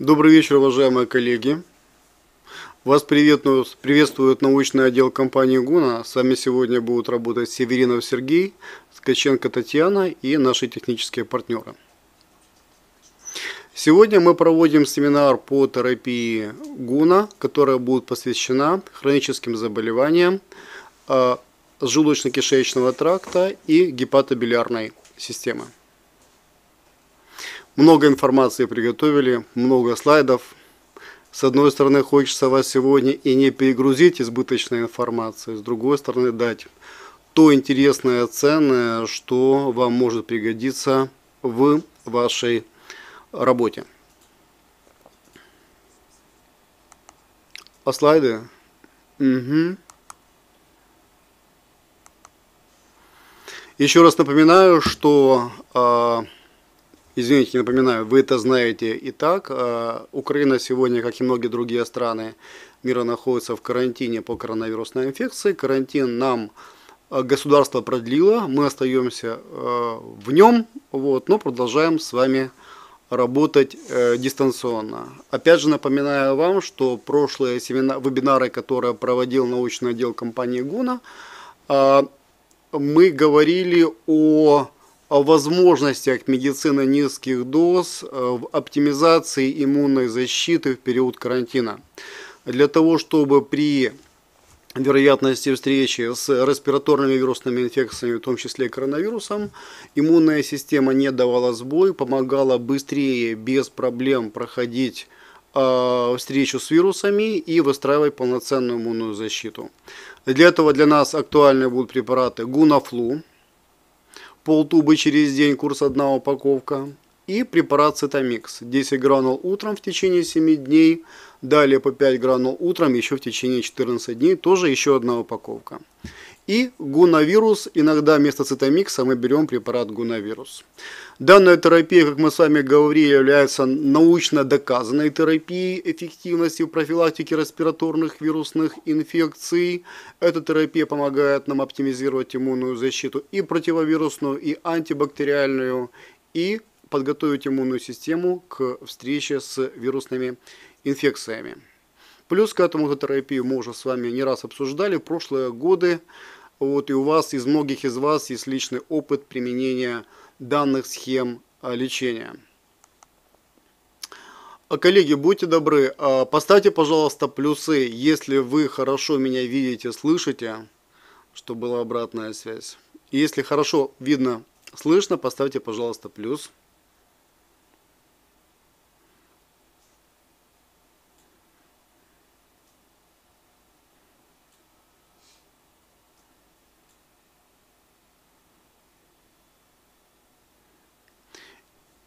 Добрый вечер, уважаемые коллеги. Вас приветствует, приветствует научный отдел компании ГУНА. С вами сегодня будут работать Северинов Сергей, Скаченко Татьяна и наши технические партнеры. Сегодня мы проводим семинар по терапии ГУНА, которая будет посвящена хроническим заболеваниям а, желудочно-кишечного тракта и гепатобилиарной системы. Много информации приготовили, много слайдов. С одной стороны, хочется вас сегодня и не перегрузить избыточной информацией, с другой стороны, дать то интересное, ценное, что вам может пригодиться в вашей работе. А слайды? Угу. Еще раз напоминаю, что а, Извините, напоминаю, вы это знаете и так. А, Украина сегодня, как и многие другие страны мира, находится в карантине по коронавирусной инфекции. Карантин нам а, государство продлило, мы остаемся а, в нем, вот, но продолжаем с вами работать э, дистанционно. Опять же напоминаю вам, что прошлые семинары, вебинары, которые проводил научный отдел компании ГУНА, мы говорили о о возможностях медицины низких доз э, в оптимизации иммунной защиты в период карантина. Для того, чтобы при вероятности встречи с респираторными вирусными инфекциями, в том числе коронавирусом, иммунная система не давала сбой, помогала быстрее, без проблем проходить э, встречу с вирусами и выстраивать полноценную иммунную защиту. Для этого для нас актуальны будут препараты Гунафлу, полтубы через день курс одна упаковка. И препарат Цитомикс 10 гранул утром в течение 7 дней, далее по 5 гранул утром еще в течение 14 дней, тоже еще одна упаковка и гуновирус, иногда вместо цитомикса мы берем препарат гуновирус. Данная терапия, как мы с вами говорили, является научно доказанной терапией эффективности в профилактике респираторных вирусных инфекций. Эта терапия помогает нам оптимизировать иммунную защиту и противовирусную, и антибактериальную, и подготовить иммунную систему к встрече с вирусными инфекциями. Плюс к этому терапию мы уже с вами не раз обсуждали в прошлые годы. Вот, и у вас, из многих из вас есть личный опыт применения данных схем а, лечения. А, коллеги, будьте добры, а, поставьте, пожалуйста, плюсы, если вы хорошо меня видите, слышите, чтобы была обратная связь. Если хорошо видно, слышно, поставьте, пожалуйста, плюс.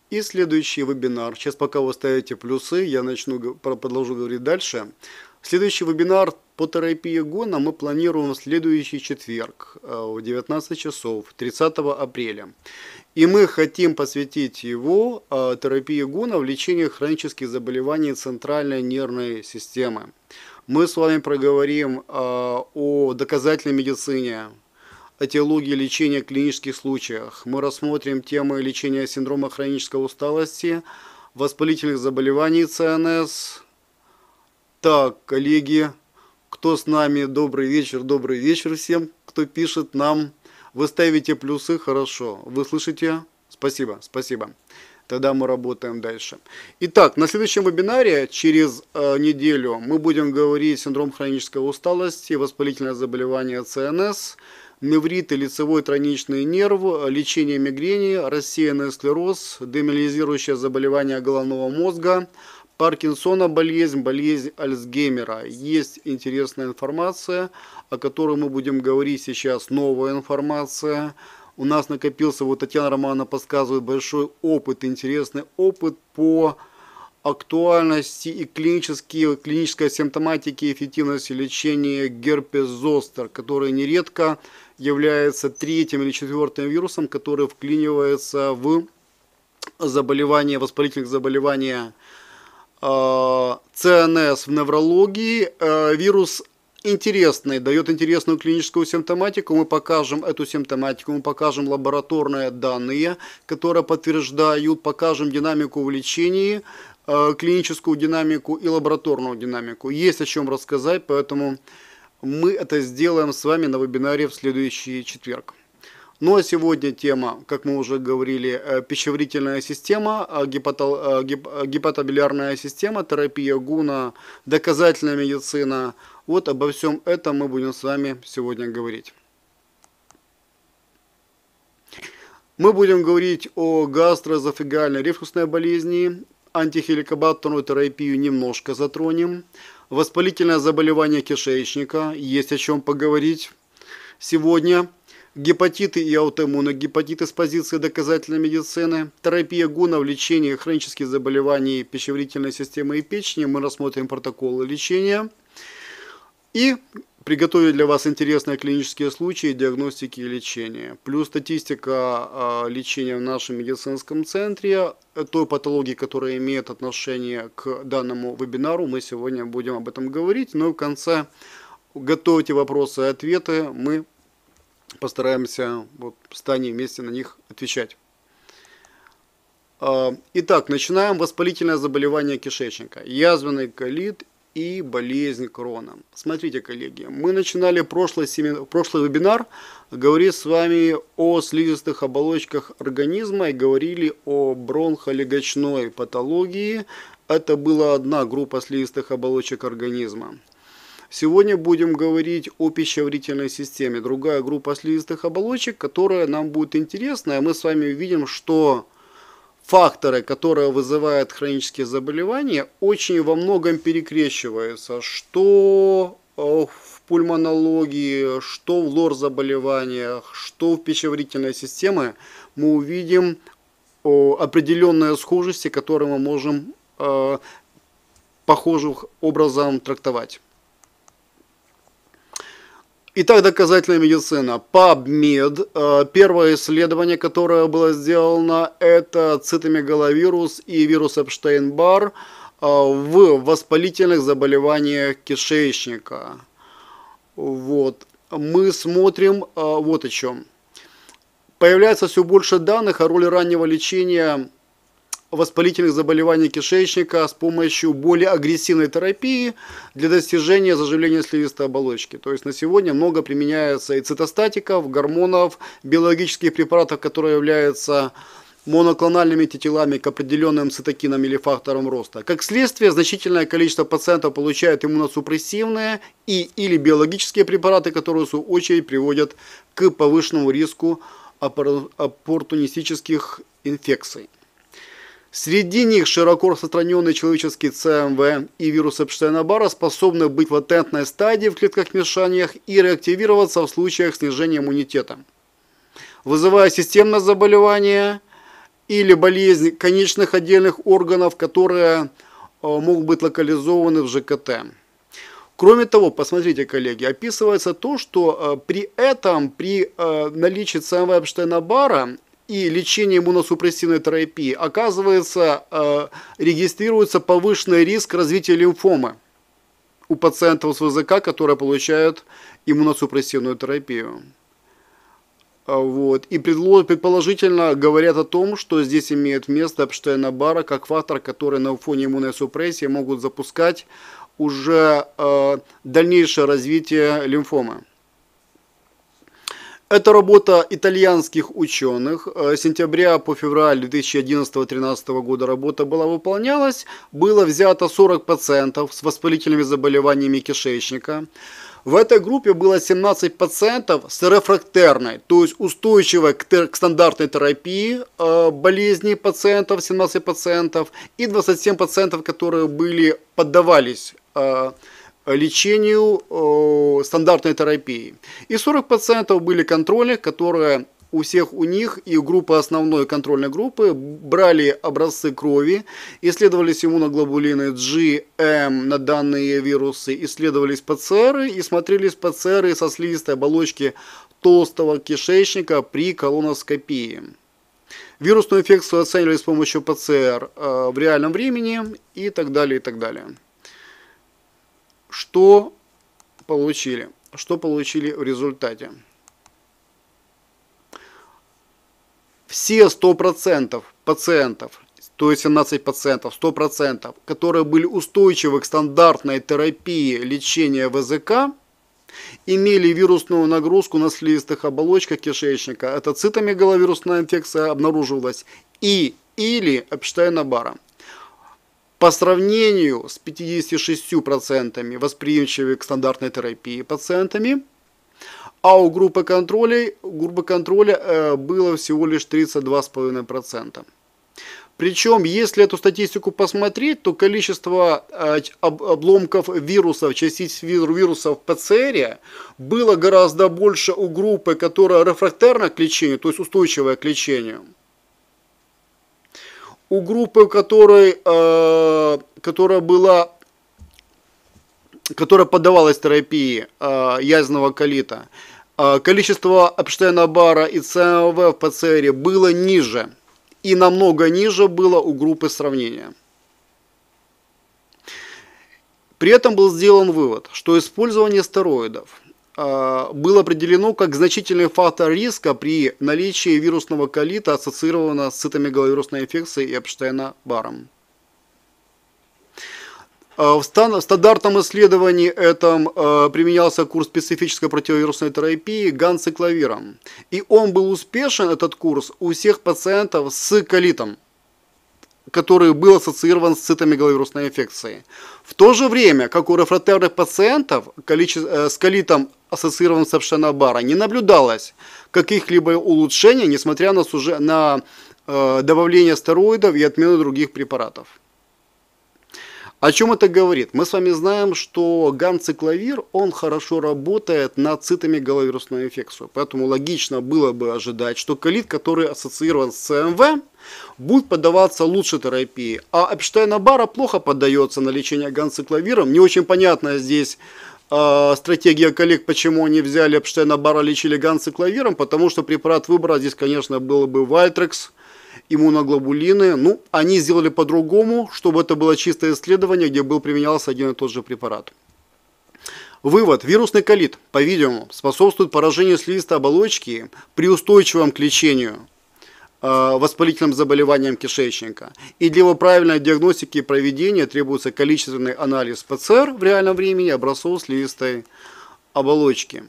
и следующий вебинар. Сейчас пока вы ставите плюсы, я начну продолжу говорить дальше. Следующий вебинар по терапии гона мы планируем в следующий четверг э, в 19 часов 30 апреля. И мы хотим посвятить его э, терапии гона в лечении хронических заболеваний центральной нервной системы. Мы с вами проговорим э, о доказательной медицине, о теологии лечения клинических случаях. Мы рассмотрим темы лечения синдрома хронической усталости, воспалительных заболеваний ЦНС. Так, коллеги, кто с нами? Добрый вечер, добрый вечер всем, кто пишет нам. Вы ставите плюсы, хорошо. Вы слышите? Спасибо, спасибо. Тогда мы работаем дальше. Итак, на следующем вебинаре через э, неделю мы будем говорить синдром хронической усталости, воспалительное заболевание ЦНС – невриты лицевой тройничный нерв, лечение мигрени, рассеянный склероз, демилизирующее заболевание головного мозга, Паркинсона болезнь, болезнь Альцгеймера. Есть интересная информация, о которой мы будем говорить сейчас, новая информация. У нас накопился, вот Татьяна Романовна подсказывает, большой опыт, интересный опыт по актуальности и клинические, клинической симптоматике, и эффективности лечения герпес зостер, который нередко является третьим или четвертым вирусом, который вклинивается в заболевания, воспалительных заболевания а, ЦНС в неврологии. А, вирус интересный, дает интересную клиническую симптоматику. Мы покажем эту симптоматику, мы покажем лабораторные данные, которые подтверждают, покажем динамику в лечении, а, клиническую динамику и лабораторную динамику. Есть о чем рассказать, поэтому мы это сделаем с вами на вебинаре в следующий четверг. Ну а сегодня тема, как мы уже говорили, э, пищеварительная система, э, гепатол, э, геп, гепатобилярная система, терапия гуна, доказательная медицина. Вот обо всем этом мы будем с вами сегодня говорить. Мы будем говорить о гастроэзофагальной рефлюксной болезни, антихеликобактерную терапию немножко затронем воспалительное заболевание кишечника, есть о чем поговорить сегодня, гепатиты и аутоиммунные гепатиты с позиции доказательной медицины, терапия в лечении хронических заболеваний пищеварительной системы и печени, мы рассмотрим протоколы лечения и приготовить для вас интересные клинические случаи диагностики и лечения. Плюс статистика а, лечения в нашем медицинском центре, э, той патологии, которая имеет отношение к данному вебинару. Мы сегодня будем об этом говорить. Но в конце готовьте вопросы и ответы. Мы постараемся вот, с Таней вместе на них отвечать. А, итак, начинаем воспалительное заболевание кишечника. Язвенный колит и болезнь крона. Смотрите, коллеги, мы начинали прошлый, семинар, прошлый вебинар, говорили с вами о слизистых оболочках организма и говорили о бронхолегочной патологии. Это была одна группа слизистых оболочек организма. Сегодня будем говорить о пищеварительной системе, другая группа слизистых оболочек, которая нам будет интересна, и мы с вами увидим, что факторы, которые вызывают хронические заболевания, очень во многом перекрещиваются, что э, в пульмонологии, что в лор-заболеваниях, что в пищеварительной системе, мы увидим определенные схожести, которые мы можем э, похожим образом трактовать. Итак, доказательная медицина. PubMed. Э, первое исследование, которое было сделано, это цитомегаловирус и вирус Эпштейн-Бар э, в воспалительных заболеваниях кишечника. Вот. Мы смотрим э, вот о чем. Появляется все больше данных о роли раннего лечения воспалительных заболеваний кишечника с помощью более агрессивной терапии для достижения заживления слизистой оболочки. То есть на сегодня много применяется и цитостатиков, гормонов, биологических препаратов, которые являются моноклональными тетилами к определенным цитокинам или факторам роста. Как следствие, значительное количество пациентов получают иммуносупрессивные и или биологические препараты, которые в свою очередь приводят к повышенному риску оппортунистических инфекций. Среди них широко распространенный человеческий ЦМВ и вирус Эпштейна-Барра способны быть в латентной стадии в клетках-мешаниях и реактивироваться в случаях снижения иммунитета, вызывая системное заболевание или болезнь конечных отдельных органов, которые э, могут быть локализованы в ЖКТ. Кроме того, посмотрите, коллеги, описывается то, что э, при этом, при э, наличии ЦМВ Эпштейна-Барра и лечение иммуносупрессивной терапии, оказывается, э, регистрируется повышенный риск развития лимфомы у пациентов с ВЗК, которые получают иммуносупрессивную терапию. А, вот. И предположительно говорят о том, что здесь имеет место Эпштейна-Бара как фактор, который на фоне иммунной супрессии могут запускать уже э, дальнейшее развитие лимфомы. Это работа итальянских ученых. Э, с сентября по февраль 2011-2013 года работа была выполнялась. Было взято 40 пациентов с воспалительными заболеваниями кишечника. В этой группе было 17 пациентов с рефрактерной, то есть устойчивой к, к стандартной терапии э, болезни пациентов, 17 пациентов, и 27 пациентов, которые были, поддавались э, лечению стандартной терапии. И 40% пациентов были контроли, которые у всех у них и группы основной контрольной группы брали образцы крови, исследовались иммуноглобулины G, М на данные вирусы, исследовались ПЦР и смотрелись ПЦР со слизистой оболочки толстого кишечника при колоноскопии. Вирусную инфекцию оценивали с помощью ПЦР э, в реальном времени и так далее, и так далее. Что получили? Что получили в результате? Все 100% пациентов, то есть 17 пациентов, 100%, которые были устойчивы к стандартной терапии лечения ВЗК, имели вирусную нагрузку на слизистых оболочках кишечника. Это цитомегаловирусная инфекция обнаруживалась и или эпштейна баром по сравнению с 56% восприимчивыми к стандартной терапии пациентами, а у группы контроля, группы контроля э, было всего лишь 32,5%. Причем, если эту статистику посмотреть, то количество э, обломков вирусов, частиц вирусов в ПЦР было гораздо больше у группы, которая рефрактерна к лечению, то есть устойчивая к лечению – у группы, у которой, э, которая была, которая поддавалась терапии э, язного колита, э, количество Эпштейна-Бара и ЦМВ в ПЦР было ниже. И намного ниже было у группы сравнения. При этом был сделан вывод, что использование стероидов – Э, был определено как значительный фактор риска при наличии вирусного колита, ассоциированного с цитомегаловирусной инфекцией и Эпштейна-Баром. Э, в стандартном исследовании этом э, применялся курс специфической противовирусной терапии ганцикловиром. И он был успешен, этот курс, у всех пациентов с колитом – который был ассоциирован с цитами головирусной инфекции. В то же время, как у рефратерных пациентов э, с колитом, ассоциированным с Эпштейна-Барра, не наблюдалось каких-либо улучшений, несмотря на, суже... на э, добавление стероидов и отмену других препаратов. О чем это говорит? Мы с вами знаем, что ганцикловир он хорошо работает на цитами цитомегаловирусную инфекцию. Поэтому логично было бы ожидать, что калит, который ассоциирован с ЦМВ, будет поддаваться лучше терапии. А Эпштейна-Бара плохо поддается на лечение ганцикловиром. Не очень понятно здесь а, стратегия коллег, почему они взяли Эпштейна-Бара, лечили ганцикловиром, потому что препарат выбора здесь, конечно, был бы Вальтрекс, иммуноглобулины. Ну, они сделали по-другому, чтобы это было чистое исследование, где был применялся один и тот же препарат. Вывод. Вирусный колит, по-видимому, способствует поражению слизистой оболочки при устойчивом к лечению Э, воспалительным заболеванием кишечника. И для его правильной диагностики и проведения требуется количественный анализ ПЦР в реальном времени образцов слизистой оболочки.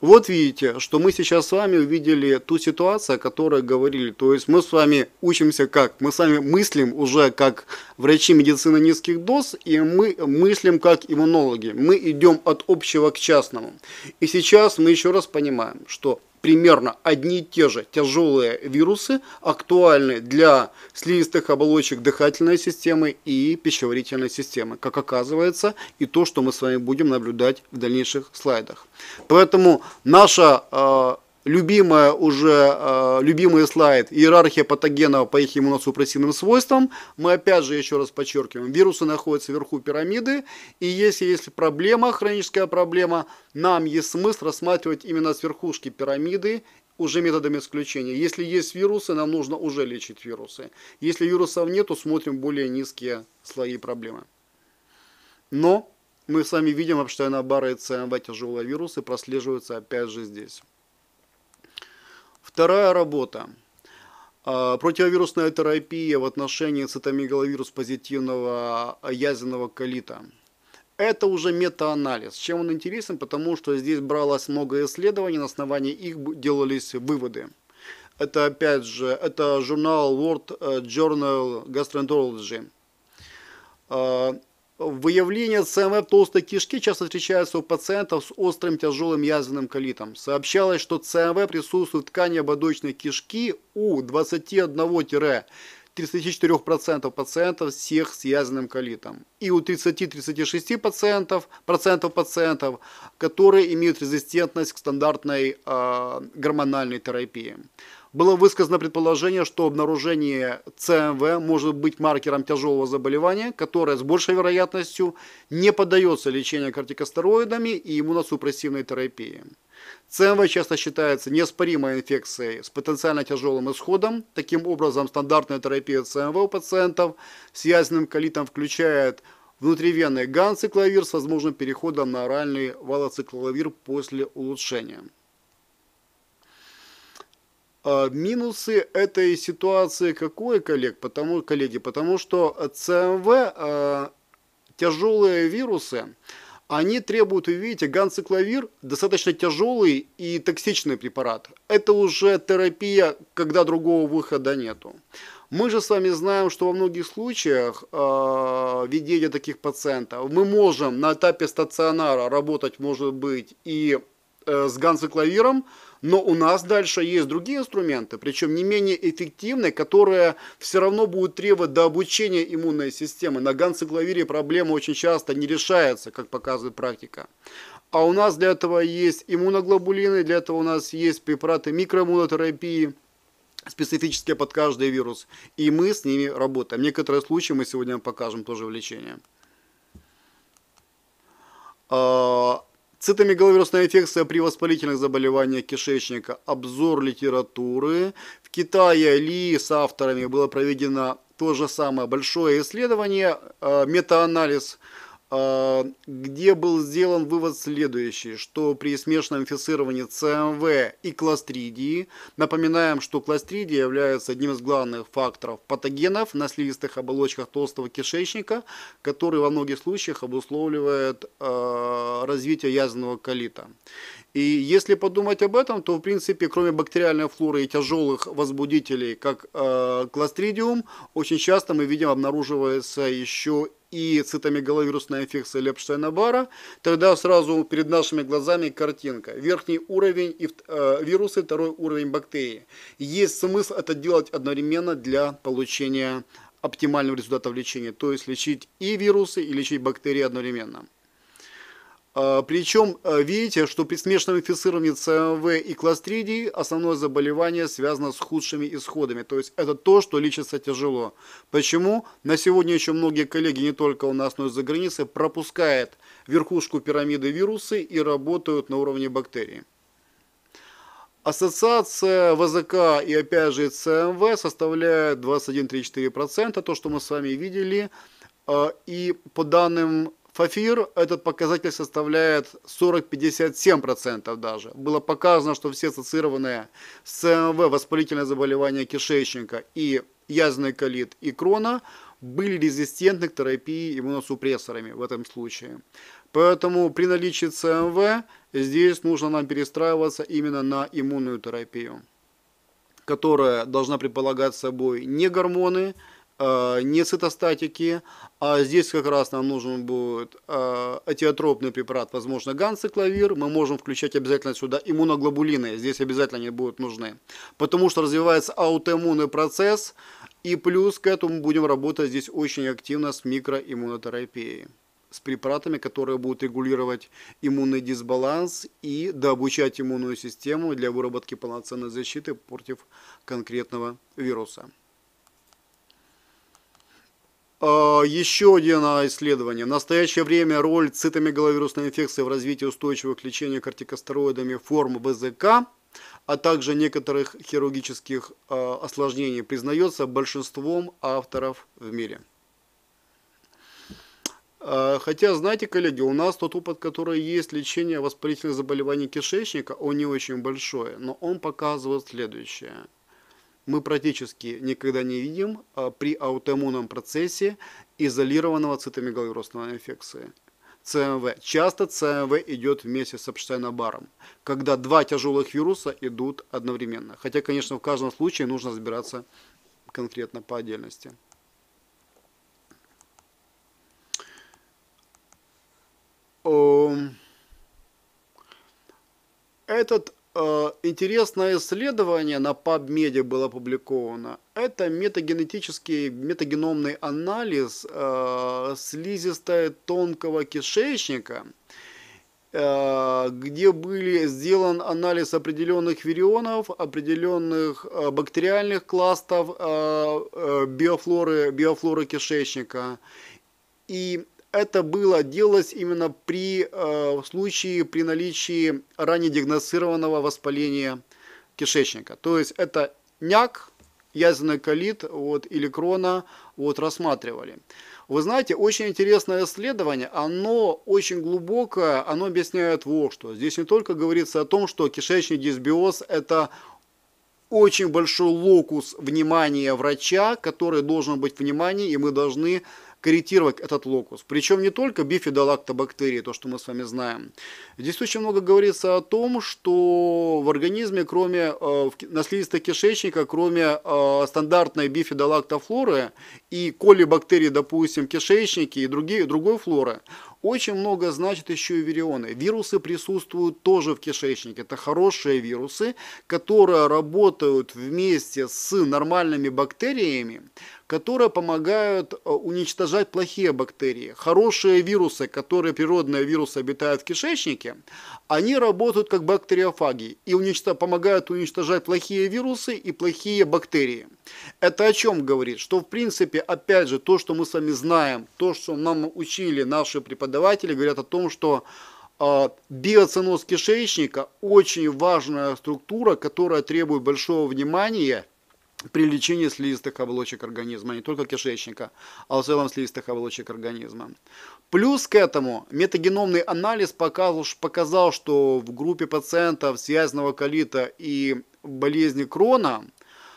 Вот видите, что мы сейчас с вами увидели ту ситуацию, о которой говорили. То есть мы с вами учимся как? Мы с вами мыслим уже как врачи медицины низких доз, и мы мыслим как иммунологи. Мы идем от общего к частному. И сейчас мы еще раз понимаем, что примерно одни и те же тяжелые вирусы актуальны для слизистых оболочек дыхательной системы и пищеварительной системы, как оказывается, и то, что мы с вами будем наблюдать в дальнейших слайдах. Поэтому наша а, любимая уже, э, любимый слайд, иерархия патогенов по их иммуносупрессивным свойствам. Мы опять же еще раз подчеркиваем, вирусы находятся вверху пирамиды, и если есть проблема, хроническая проблема, нам есть смысл рассматривать именно с верхушки пирамиды уже методами исключения. Если есть вирусы, нам нужно уже лечить вирусы. Если вирусов нету смотрим более низкие слои проблемы. Но мы с вами видим, что на бары и ЦМВ тяжелые вирусы прослеживаются опять же здесь. Вторая работа. А, противовирусная терапия в отношении цитомегаловирус позитивного а, язвенного колита. Это уже метаанализ. Чем он интересен? Потому что здесь бралось много исследований, на основании их делались выводы. Это опять же, это журнал World э, Journal Gastroenterology. А, Выявление ЦММ толстой кишки часто встречается у пациентов с острым тяжелым язвенным колитом. Сообщалось, что ЦМВ присутствует в ткани ободочной кишки у 21-34% пациентов всех с язвенным колитом и у 30-36% пациентов, процентов пациентов, которые имеют резистентность к стандартной э, гормональной терапии. Было высказано предположение, что обнаружение ЦМВ может быть маркером тяжелого заболевания, которое с большей вероятностью не поддается лечению кортикостероидами и иммуносупрессивной терапии. ЦМВ часто считается неоспоримой инфекцией с потенциально тяжелым исходом. Таким образом, стандартная терапия ЦМВ у пациентов с язвенным колитом включает внутривенный ганцикловир с возможным переходом на оральный валоцикловир после улучшения. А, минусы этой ситуации какой, коллег? Потому, коллеги? Потому что ЦМВ, а, тяжелые вирусы, они требуют, вы видите, ганцикловир достаточно тяжелый и токсичный препарат. Это уже терапия, когда другого выхода нету. Мы же с вами знаем, что во многих случаях э, а, ведения таких пациентов мы можем на этапе стационара работать, может быть, и Э, с ганзоклавиром, но у нас дальше есть другие инструменты, причем не менее эффективные, которые все равно будут требовать до обучения иммунной системы. На ганзоклавире проблема очень часто не решается, как показывает практика. А у нас для этого есть иммуноглобулины, для этого у нас есть препараты микроиммунотерапии, специфические под каждый вирус. И мы с ними работаем. Некоторые случаи мы сегодня покажем тоже в лечении. А, Цитомегаловирусная инфекция при воспалительных заболеваниях кишечника. Обзор литературы. В Китае Ли с авторами было проведено то же самое большое исследование, э, метаанализ анализ а, где был сделан вывод следующий, что при смешанном инфицировании ЦМВ и кластридии, напоминаем, что кластридия является одним из главных факторов патогенов на слизистых оболочках толстого кишечника, который во многих случаях обусловливает э, развитие язвенного колита. И если подумать об этом, то в принципе, кроме бактериальной флоры и тяжелых возбудителей, как э, кластридиум, очень часто мы видим обнаруживается еще и цитомегаловирусная инфекция Лепштейна-Бара, тогда сразу перед нашими глазами картинка. Верхний уровень и, э, вирусы, второй уровень бактерии. Есть смысл это делать одновременно для получения оптимального результата в лечении, то есть лечить и вирусы, и лечить бактерии одновременно. А, Причем а, видите, что при смешанном инфицировании ЦМВ и кластридий основное заболевание связано с худшими исходами. То есть это то, что лечится тяжело. Почему? На сегодня еще многие коллеги, не только у нас, но и за границей, пропускают верхушку пирамиды вирусы и работают на уровне бактерий. Ассоциация ВЗК и опять же ЦМВ составляет 21-34%, то, что мы с вами видели. А, и по данным Фафир этот показатель составляет 40-57% даже. Было показано, что все ассоциированные с ЦМВ воспалительные заболевания кишечника и язвенный колит и крона были резистентны к терапии иммуносупрессорами в этом случае. Поэтому при наличии ЦМВ здесь нужно нам перестраиваться именно на иммунную терапию, которая должна предполагать собой не гормоны, Э, не цитостатики, а здесь как раз нам нужен будет атиотропный э, препарат, возможно, ганцикловир. Мы можем включать обязательно сюда иммуноглобулины, здесь обязательно они будут нужны, потому что развивается аутоиммунный процесс, и плюс к этому будем работать здесь очень активно с микроиммунотерапией с препаратами, которые будут регулировать иммунный дисбаланс и дообучать иммунную систему для выработки полноценной защиты против конкретного вируса. А, еще одно а, исследование. В настоящее время роль цитомегаловирусной инфекции в развитии устойчивых к кортикостероидами форм ВЗК, а также некоторых хирургических а, осложнений признается большинством авторов в мире. Хотя, знаете, коллеги, у нас тот опыт, который есть лечение воспалительных заболеваний кишечника, он не очень большой, но он показывает следующее – мы практически никогда не видим а, при аутоиммунном процессе изолированного цитомегаловой инфекции. ЦМВ. Часто ЦМВ идет вместе с Эпштейна-Баром, когда два тяжелых вируса идут одновременно. Хотя, конечно, в каждом случае нужно разбираться конкретно по отдельности. Эм, этот Э, интересное исследование на PubMed было опубликовано. Это метагенетический, метагеномный анализ э, слизистой тонкого кишечника, э, где были сделан анализ определенных вирионов, определенных э, бактериальных кластов э, э, биофлоры, биофлоры кишечника. И это было делалось именно при э, случае при наличии ранее диагностированного воспаления кишечника. То есть это няк, язвенный колит вот, или крона вот, рассматривали. Вы знаете, очень интересное исследование, оно очень глубокое, оно объясняет вот что. Здесь не только говорится о том, что кишечный дисбиоз – это очень большой локус внимания врача, который должен быть внимание, и мы должны корректировать этот локус. Причем не только бифидолактобактерии, то, что мы с вами знаем. Здесь очень много говорится о том, что в организме, кроме э, наследистого кишечника, кроме э, стандартной бифидолактофлоры и колибактерий, допустим, кишечнике и другие, другой флоры, очень много значит еще и вирионы. Вирусы присутствуют тоже в кишечнике. Это хорошие вирусы, которые работают вместе с нормальными бактериями, которые помогают э, уничтожать плохие бактерии. Хорошие вирусы, которые природные вирусы обитают в кишечнике, они работают как бактериофаги и уничтож... помогают уничтожать плохие вирусы и плохие бактерии. Это о чем говорит? Что в принципе, опять же, то, что мы с вами знаем, то, что нам учили наши преподаватели, говорят о том, что а, биоценоз кишечника очень важная структура, которая требует большого внимания – при лечении слизистых оболочек организма, не только кишечника, а в целом слизистых оболочек организма. Плюс к этому метагеномный анализ показал, показал что в группе пациентов связанного колита и болезни Крона,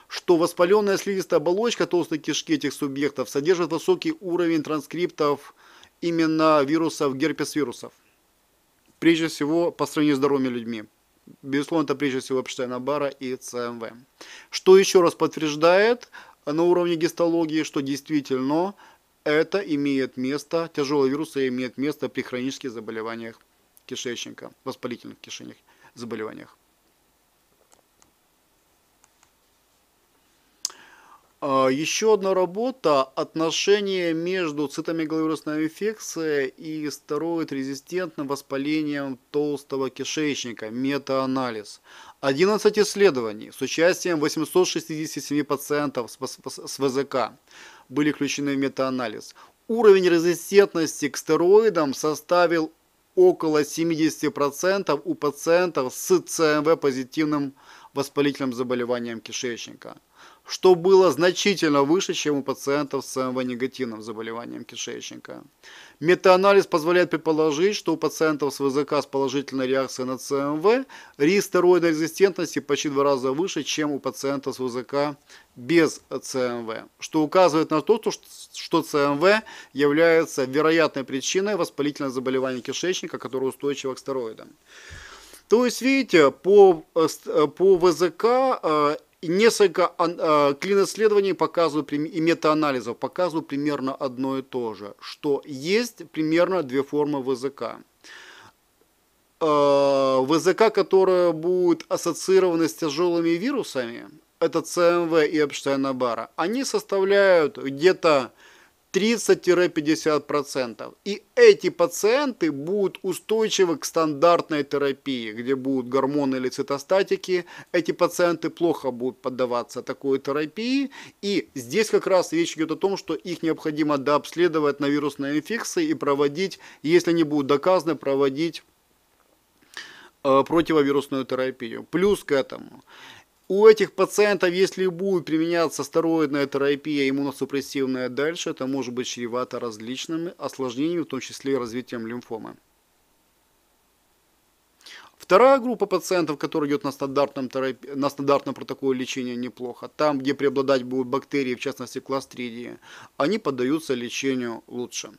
что воспаленная слизистая оболочка толстой кишки этих субъектов содержит высокий уровень транскриптов именно вирусов, герпес-вирусов. Прежде всего, по сравнению с здоровыми людьми. Безусловно, это прежде всего Эпштейна-Бара и ЦМВ. Что еще раз подтверждает на уровне гистологии, что действительно это имеет место, тяжелые вирусы имеют место при хронических заболеваниях кишечника, воспалительных кишечных заболеваниях. А, Еще одна работа – отношение между цитомегаловирусной инфекцией и стероид резистентным воспалением толстого кишечника, метаанализ. 11 исследований с участием 867 пациентов с ВЗК были включены в метаанализ. Уровень резистентности к стероидам составил около 70% у пациентов с ЦМВ-позитивным воспалительным заболеванием кишечника – что было значительно выше, чем у пациентов с МВ-негативным заболеванием кишечника. Метаанализ позволяет предположить, что у пациентов с ВЗК с положительной реакцией на ЦМВ риск стероидной резистентности почти в два раза выше, чем у пациентов с ВЗК без ЦМВ, что указывает на то, что ЦМВ является вероятной причиной воспалительного заболевания кишечника, которое устойчиво к стероидам. То есть, видите, по, э, э, по ВЗК э, несколько а, клиноследований показывают, и метаанализов показывают примерно одно и то же, что есть примерно две формы ВЗК. А, ВЗК, которая будет ассоциирована с тяжелыми вирусами, это ЦМВ и Эпштейна-Бара, они составляют где-то 30-50%. И эти пациенты будут устойчивы к стандартной терапии, где будут гормоны или цитостатики. Эти пациенты плохо будут поддаваться такой терапии. И здесь как раз речь идет о том, что их необходимо дообследовать на вирусные инфекции и проводить, если они будут доказаны, проводить э, противовирусную терапию. Плюс к этому у этих пациентов, если будет применяться стероидная терапия иммуносупрессивная дальше, это может быть чревато различными осложнениями, в том числе развитием лимфомы. Вторая группа пациентов, которая идет на стандартном, терапи... на стандартном протоколе лечения неплохо, там, где преобладать будут бактерии, в частности кластридии, они поддаются лечению лучше.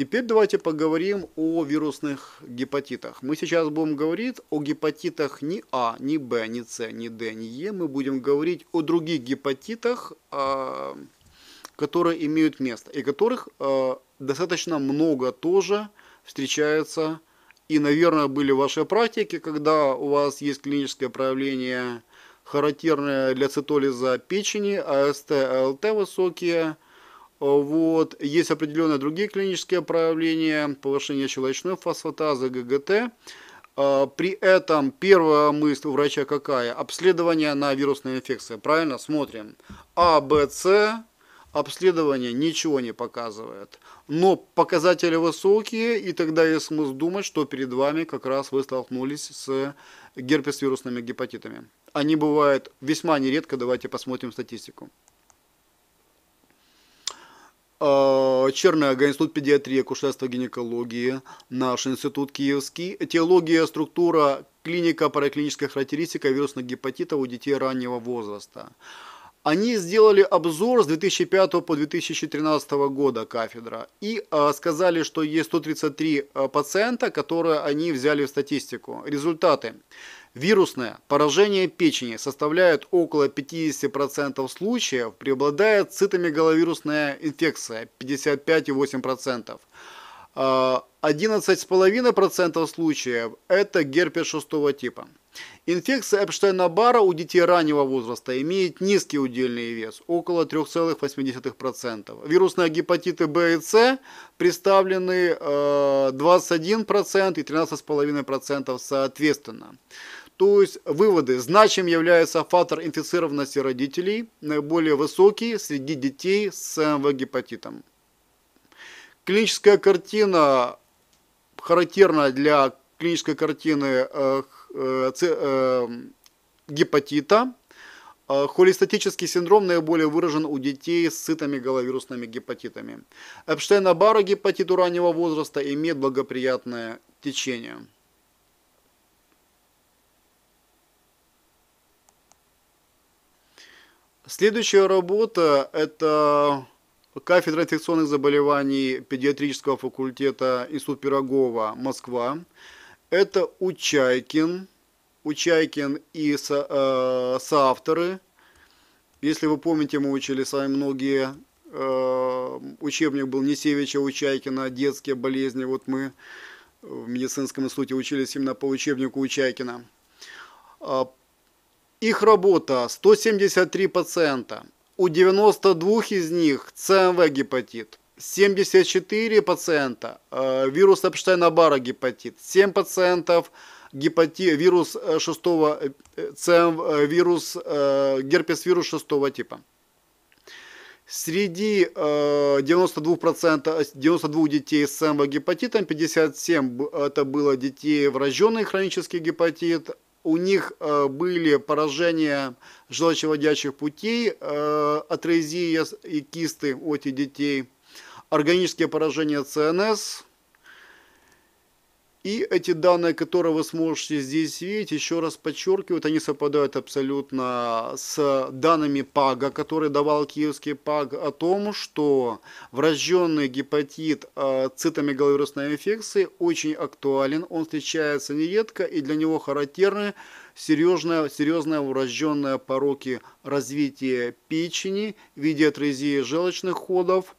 Теперь давайте поговорим о вирусных гепатитах. Мы сейчас будем говорить о гепатитах не А, не Б, не С, не Д, не Е. Мы будем говорить о других гепатитах, а, которые имеют место и которых а, достаточно много тоже встречается. И, наверное, были ваши практики, когда у вас есть клиническое проявление, характерное для цитолиза печени, АСТ, АЛТ высокие – вот. Есть определенные другие клинические проявления, повышение щелочной фосфатазы, ГГТ. А, при этом первая мысль у врача какая? Обследование на вирусные инфекции. Правильно? Смотрим. А, Б, С. Обследование ничего не показывает. Но показатели высокие, и тогда есть смысл думать, что перед вами как раз вы столкнулись с герпес-вирусными гепатитами. Они бывают весьма нередко, давайте посмотрим статистику. А, Чернега, Институт педиатрии, акушерства, гинекологии, наш институт киевский, теология, структура, клиника, параклиническая характеристика вирусных гепатитов у детей раннего возраста. Они сделали обзор с 2005 по 2013 года кафедра и а, сказали, что есть 133 а, пациента, которые они взяли в статистику. Результаты. Вирусное поражение печени составляет около 50% случаев, преобладает цитомегаловирусная инфекция 55,8%. 11,5% а, случаев – это герпес шестого типа. Инфекция Эпштейна-Бара у детей раннего возраста имеет низкий удельный вес – около 3,8%. Вирусные гепатиты В и С представлены 21% а, и 13,5% соответственно. То есть выводы. Значим является фактор инфицированности родителей, наиболее высокий среди детей с МВ-гепатитом. Клиническая картина характерна для клинической картины э, э, э, гепатита. Э, Холистатический синдром наиболее выражен у детей с сытыми головирусными гепатитами. Эпштейна-Барра гепатит у раннего возраста имеет благоприятное течение. Следующая работа – это кафедра инфекционных заболеваний педиатрического факультета Институт Пирогова, Москва. Это Учайкин, Учайкин и со, э, соавторы. Если вы помните, мы учили с вами многие э, учебник был Несевича Учайкина «Детские болезни». Вот мы в медицинском институте учились именно по учебнику Учайкина. А их работа 173 пациента. У 92 из них ЦМВ-гепатит. 74 пациента э, вирус Эпштейна-Бара гепатит, 7 пациентов гепати вирус 6 э, э, ЦМ, э, вирус, э, герпес вирус 6 типа. Среди э, 92%, 92 детей с СМВ гепатитом, 57 это было детей врожденный хронический гепатит, у них э, были поражения желчеводящих путей, э, атрезия и кисты у этих детей, органические поражения ЦНС – и эти данные, которые вы сможете здесь видеть, еще раз подчеркивают, они совпадают абсолютно с данными ПАГа, которые давал киевский ПАГ о том, что врожденный гепатит э, цитомегаловирусной инфекции очень актуален, он встречается нередко и для него характерны серьезные, серьезные врожденные пороки развития печени в виде атрезии желчных ходов.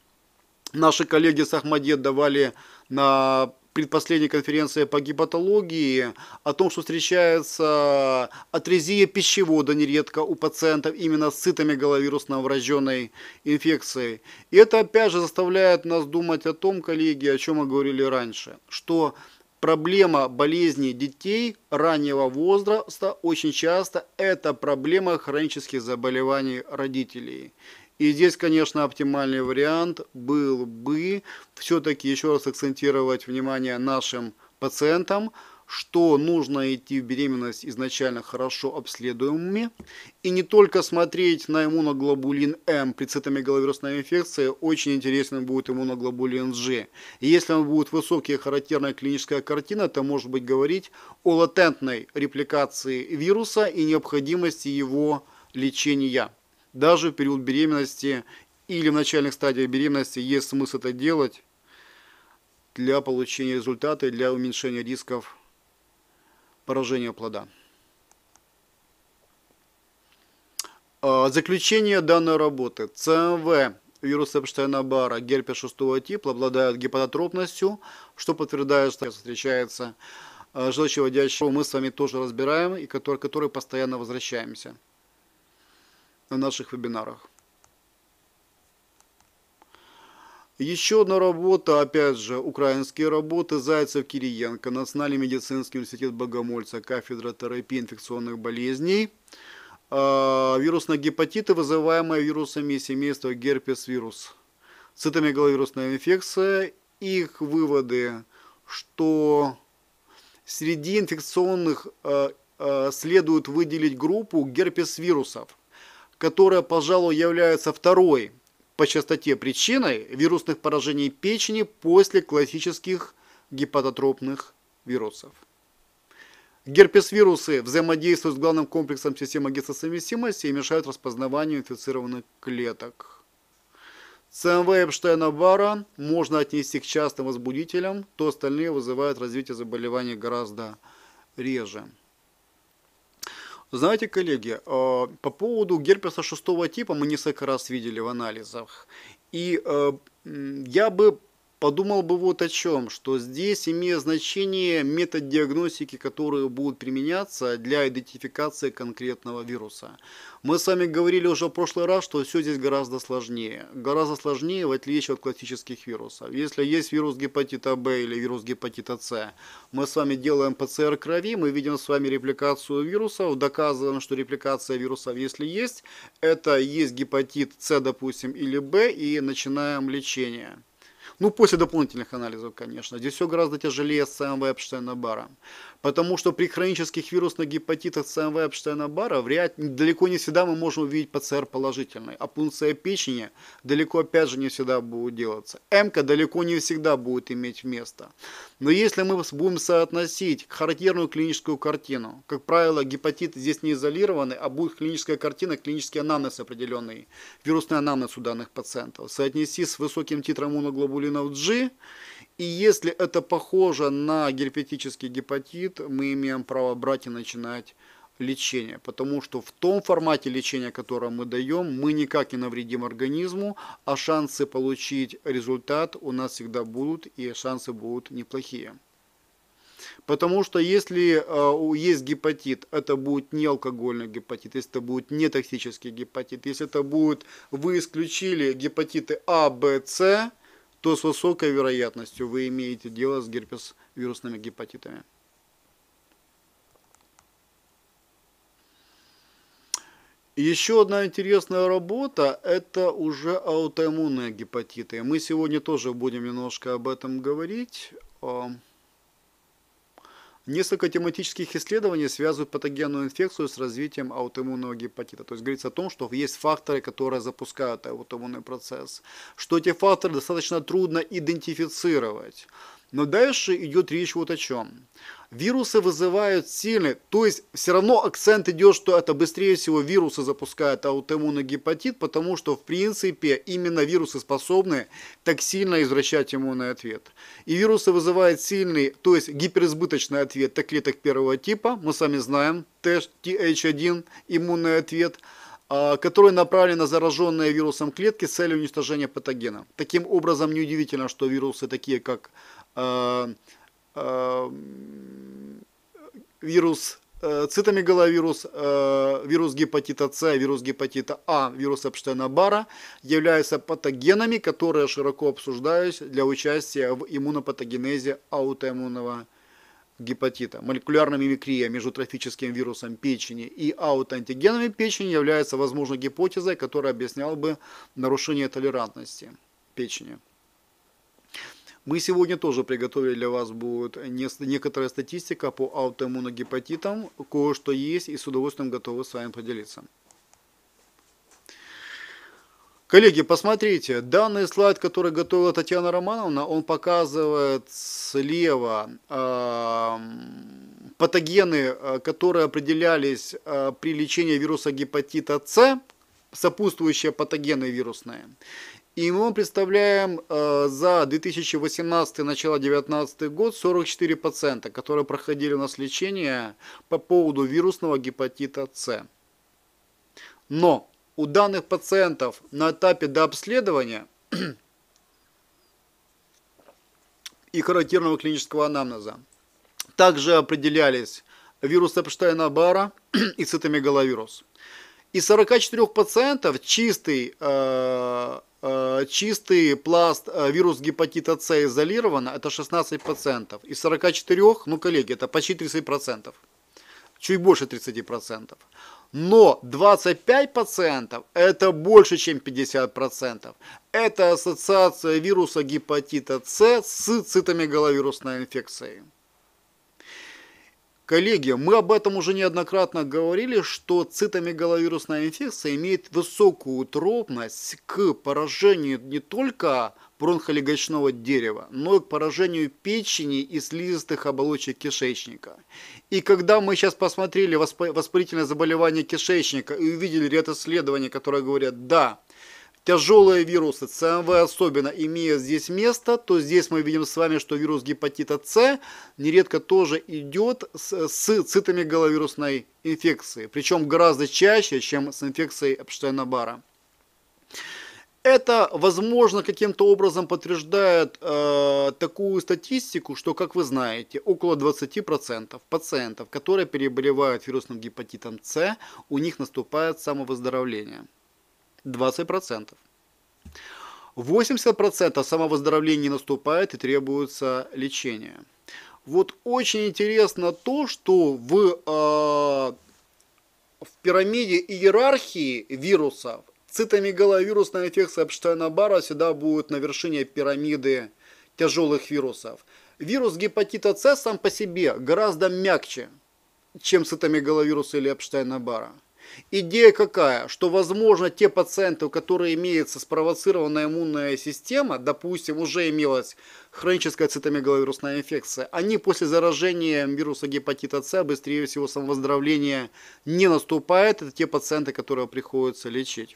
Наши коллеги с Ахмадет давали на предпоследняя конференция по гепатологии о том, что встречается атрезия пищевода нередко у пациентов именно с цитомегаловирусно врожденной инфекцией. И это опять же заставляет нас думать о том, коллеги, о чем мы говорили раньше, что проблема болезни детей раннего возраста очень часто это проблема хронических заболеваний родителей. И здесь, конечно, оптимальный вариант был бы все-таки еще раз акцентировать внимание нашим пациентам, что нужно идти в беременность изначально хорошо обследуемыми и не только смотреть на иммуноглобулин М при цитомегаловирусной инфекции, очень интересным будет иммуноглобулин G. И если он будет высокий, характерная клиническая картина, то может быть говорить о латентной репликации вируса и необходимости его лечения. Даже в период беременности или в начальных стадиях беременности есть смысл это делать для получения результата и для уменьшения рисков поражения плода. А, заключение данной работы. ЦМВ вирус Эпштейна-Барра герпес 6 типа обладает гепатотропностью, что подтверждает, что встречается а, желчеводящего. Мы с вами тоже разбираем, и который, который постоянно возвращаемся на наших вебинарах. Еще одна работа, опять же, украинские работы Зайцев Кириенко, Национальный медицинский университет Богомольца, кафедра терапии инфекционных болезней, а, вирусные гепатиты, вызываемые вирусами семейства герпес-вирус, цитомегаловирусная инфекция, их выводы, что среди инфекционных а, а, следует выделить группу герпес-вирусов – которая, пожалуй, является второй по частоте причиной вирусных поражений печени после классических гепатотропных вирусов. Герпесвирусы взаимодействуют с главным комплексом системы гистосовместимости и мешают распознаванию инфицированных клеток. ЦМВ Эпштейна-Бара можно отнести к частым возбудителям, то остальные вызывают развитие заболеваний гораздо реже. Знаете, коллеги, э, по поводу герпеса шестого типа мы несколько раз видели в анализах. И э, я бы подумал бы вот о чем, что здесь имеет значение метод диагностики, который будет применяться для идентификации конкретного вируса. Мы с вами говорили уже в прошлый раз, что все здесь гораздо сложнее. Гораздо сложнее в отличие от классических вирусов. Если есть вирус гепатита Б или вирус гепатита С, мы с вами делаем ПЦР крови, мы видим с вами репликацию вирусов, доказываем, что репликация вирусов, если есть, это есть гепатит С, допустим, или Б, и начинаем лечение. Ну, после дополнительных анализов, конечно. Здесь все гораздо тяжелее с Сэмом Эпштейном Баром. Потому что при хронических вирусных гепатитах ЦМВ Эпштейна-Бара вряд, далеко не всегда мы можем увидеть ПЦР положительный. А пункция печени далеко опять же не всегда будет делаться. МК далеко не всегда будет иметь место. Но если мы будем соотносить характерную клиническую картину, как правило, гепатиты здесь не изолированы, а будет клиническая картина, клинический анамнез определенный, вирусный анамнез у данных пациентов, соотнести с высоким титром иммуноглобулинов G – и если это похоже на герпетический гепатит, мы имеем право брать и начинать лечение, потому что в том формате лечения, которое мы даем, мы никак не навредим организму, а шансы получить результат у нас всегда будут, и шансы будут неплохие. Потому что если э, есть гепатит, это будет не алкогольный гепатит, если это будет не токсический гепатит, если это будет, вы исключили гепатиты А, Б, С, то с высокой вероятностью вы имеете дело с герпес-вирусными гепатитами. Еще одна интересная работа – это уже аутоиммунные гепатиты. Мы сегодня тоже будем немножко об этом говорить. Несколько тематических исследований связывают патогенную инфекцию с развитием аутоиммунного гепатита. То есть говорится о том, что есть факторы, которые запускают аутоиммунный процесс, что эти факторы достаточно трудно идентифицировать. Но дальше идет речь вот о чем. Вирусы вызывают сильный, то есть все равно акцент идет, что это быстрее всего вирусы запускают аутоиммунный гепатит, потому что в принципе именно вирусы способны так сильно извращать иммунный ответ. И вирусы вызывают сильный, то есть гиперизбыточный ответ так клеток первого типа, мы сами знаем, TH1 иммунный ответ, а, который направлен на зараженные вирусом клетки с целью уничтожения патогена. Таким образом, неудивительно, что вирусы такие, как Э, э, вирус э, цитомегаловирус, вирус гепатита С, вирус гепатита А, вирус Эпштейна-Бара являются патогенами, которые широко обсуждаются для участия в иммунопатогенезе аутоиммунного гепатита. Молекулярная мимикрия между трофическим вирусом печени и аутоантигенами печени является возможной гипотезой, которая объясняла бы нарушение толерантности печени. Мы сегодня тоже приготовили для вас будет некоторая статистика по аутоиммуногепатитам. Кое-что есть и с удовольствием готовы с вами поделиться. Коллеги, посмотрите, данный слайд, который готовила Татьяна Романовна, он показывает слева э, патогены, а, которые определялись э, при лечении вируса гепатита С, сопутствующие патогены вирусные. И мы представляем э, за 2018 начало 2019 год 44 пациента, которые проходили у нас лечение по поводу вирусного гепатита С. Но у данных пациентов на этапе дообследования и характерного клинического анамнеза также определялись вирус Эпштейна-Бара и цитомегаловирус. Из 44 пациентов чистый э, Э, чистый пласт э, вирус гепатита С изолирован, это 16%. Из 44, ну, коллеги, это почти 30%. Чуть больше 30%. Но 25% это больше, чем 50%. Это ассоциация вируса гепатита С с цитомегаловирусной инфекцией. Коллеги, мы об этом уже неоднократно говорили, что цитомегаловирусная инфекция имеет высокую утробность к поражению не только бронхолегочного дерева, но и к поражению печени и слизистых оболочек кишечника. И когда мы сейчас посмотрели воспалительное заболевание кишечника и увидели ряд исследований, которые говорят, да, тяжелые вирусы, ЦМВ особенно, имея здесь место, то здесь мы видим с вами, что вирус гепатита С нередко тоже идет с, с цитами головирусной инфекции, причем гораздо чаще, чем с инфекцией Эпштейна-Бара. Это, возможно, каким-то образом подтверждает э, такую статистику, что, как вы знаете, около 20% пациентов, которые переболевают вирусным гепатитом С, у них наступает самовыздоровление. 20%. 80% самовыздоровления не наступает и требуется лечение. Вот очень интересно то, что в, э, в пирамиде иерархии вирусов цитомегаловирусная инфекция Эпштейна-Барра всегда будет на вершине пирамиды тяжелых вирусов. Вирус гепатита С сам по себе гораздо мягче, чем цитомегаловирус или Эпштейна-Барра. Идея какая? Что, возможно, те пациенты, у которых имеется спровоцированная иммунная система, допустим, уже имелась хроническая цитомегаловирусная инфекция, они после заражения вируса гепатита С быстрее всего самовыздоровление не наступает. Это те пациенты, которые приходится лечить.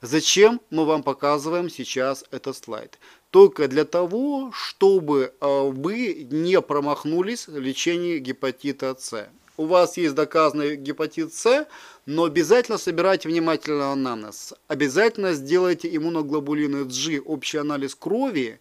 Зачем мы вам показываем сейчас этот слайд? Только для того, чтобы э, вы не промахнулись в лечении гепатита С. У вас есть доказанный гепатит С, но обязательно собирайте внимательно анамнез, обязательно сделайте иммуноглобулины G, общий анализ крови,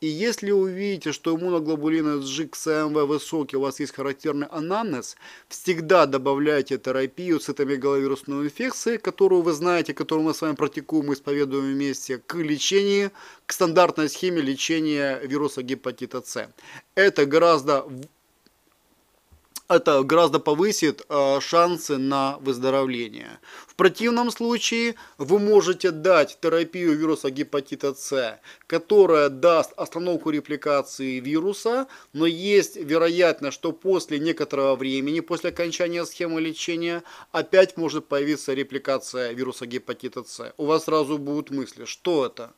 и если увидите, что иммуноглобулины G к СМВ высокий, у вас есть характерный анамнез, всегда добавляйте терапию цитомегаловирусной инфекции, которую вы знаете, которую мы с вами практикуем и исповедуем вместе, к лечению, к стандартной схеме лечения вируса гепатита С. Это гораздо это гораздо повысит э, шансы на выздоровление. В противном случае вы можете дать терапию вируса гепатита С, которая даст остановку репликации вируса, но есть вероятность, что после некоторого времени, после окончания схемы лечения, опять может появиться репликация вируса гепатита С. У вас сразу будут мысли, что это?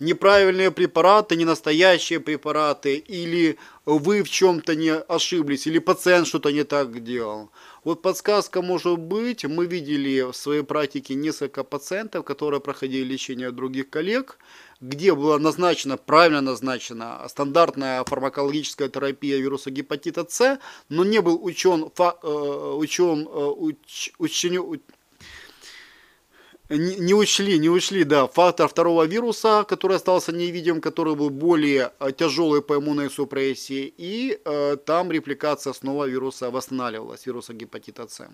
неправильные препараты, не настоящие препараты, или вы в чем-то не ошиблись, или пациент что-то не так делал. Вот подсказка может быть, мы видели в своей практике несколько пациентов, которые проходили лечение других коллег, где была назначена, правильно назначена стандартная фармакологическая терапия вируса гепатита С, но не был учен, фа, э, учен э, уч, не, не учли, не учли, да, фактор второго вируса, который остался невидим, который был более э, тяжелый по иммунной супрессии, и э, там репликация снова вируса восстанавливалась, вируса гепатита С.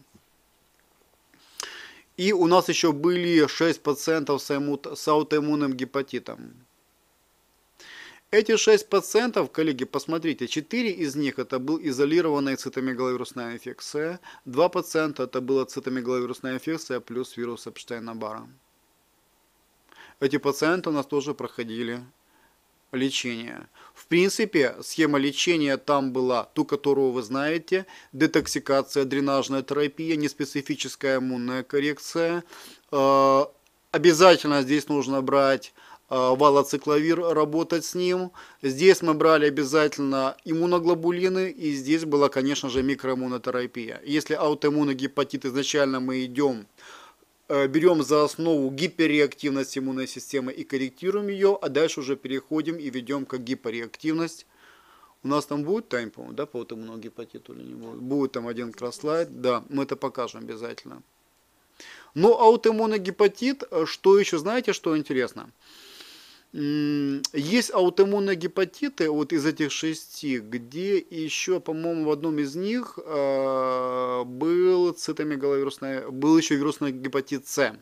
И у нас еще были 6 пациентов с аутоиммунным гепатитом. Эти шесть пациентов, коллеги, посмотрите, четыре из них это был изолированная цитомегаловирусная инфекция, два пациента это была цитомегаловирусная инфекция плюс вирус Эпштейна-Бара. Эти пациенты у нас тоже проходили лечение. В принципе, схема лечения там была ту, которую вы знаете, детоксикация, дренажная терапия, неспецифическая иммунная коррекция. Э, обязательно здесь нужно брать Э, валоцикловир работать с ним. Здесь мы брали обязательно иммуноглобулины, и здесь была, конечно же, микроиммунотерапия. Если аутоиммуногепатит изначально мы идем э, берем за основу гиперреактивность иммунной системы и корректируем ее, а дальше уже переходим и ведем как гиперреактивность. У нас там будет тайм, по-моему, да, по вот гепатиту или не будет? Будет там один кросслайд, да, мы это покажем обязательно. Но аутоиммунный гепатит, э, что еще, знаете, что интересно? Есть аутоиммунные гепатиты вот из этих шести, где еще, по-моему, в одном из них а, был цитомегаловирусный, был еще вирусный гепатит С.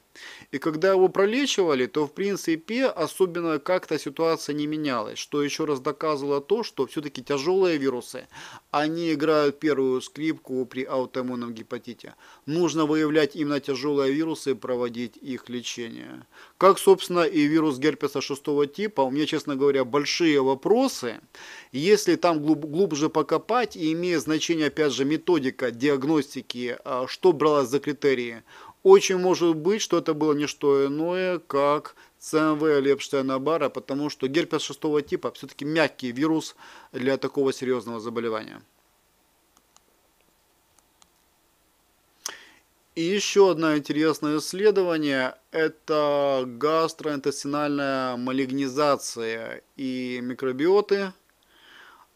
И когда его пролечивали, то, в принципе, особенно как-то ситуация не менялась, что еще раз доказывало то, что все-таки тяжелые вирусы, они играют первую скрипку при аутоиммунном гепатите. Нужно выявлять именно тяжелые вирусы и проводить их лечение. Как, собственно, и вирус герпеса 6 этого типа, у меня, честно говоря, большие вопросы. Если там глуб, глубже покопать, и имея значение, опять же, методика диагностики, а, что бралось за критерии, очень может быть, что это было не что иное, как ЦМВ или бара потому что герпес шестого типа все-таки мягкий вирус для такого серьезного заболевания. И еще одно интересное исследование – это гастроинтестинальная малигнизация и микробиоты.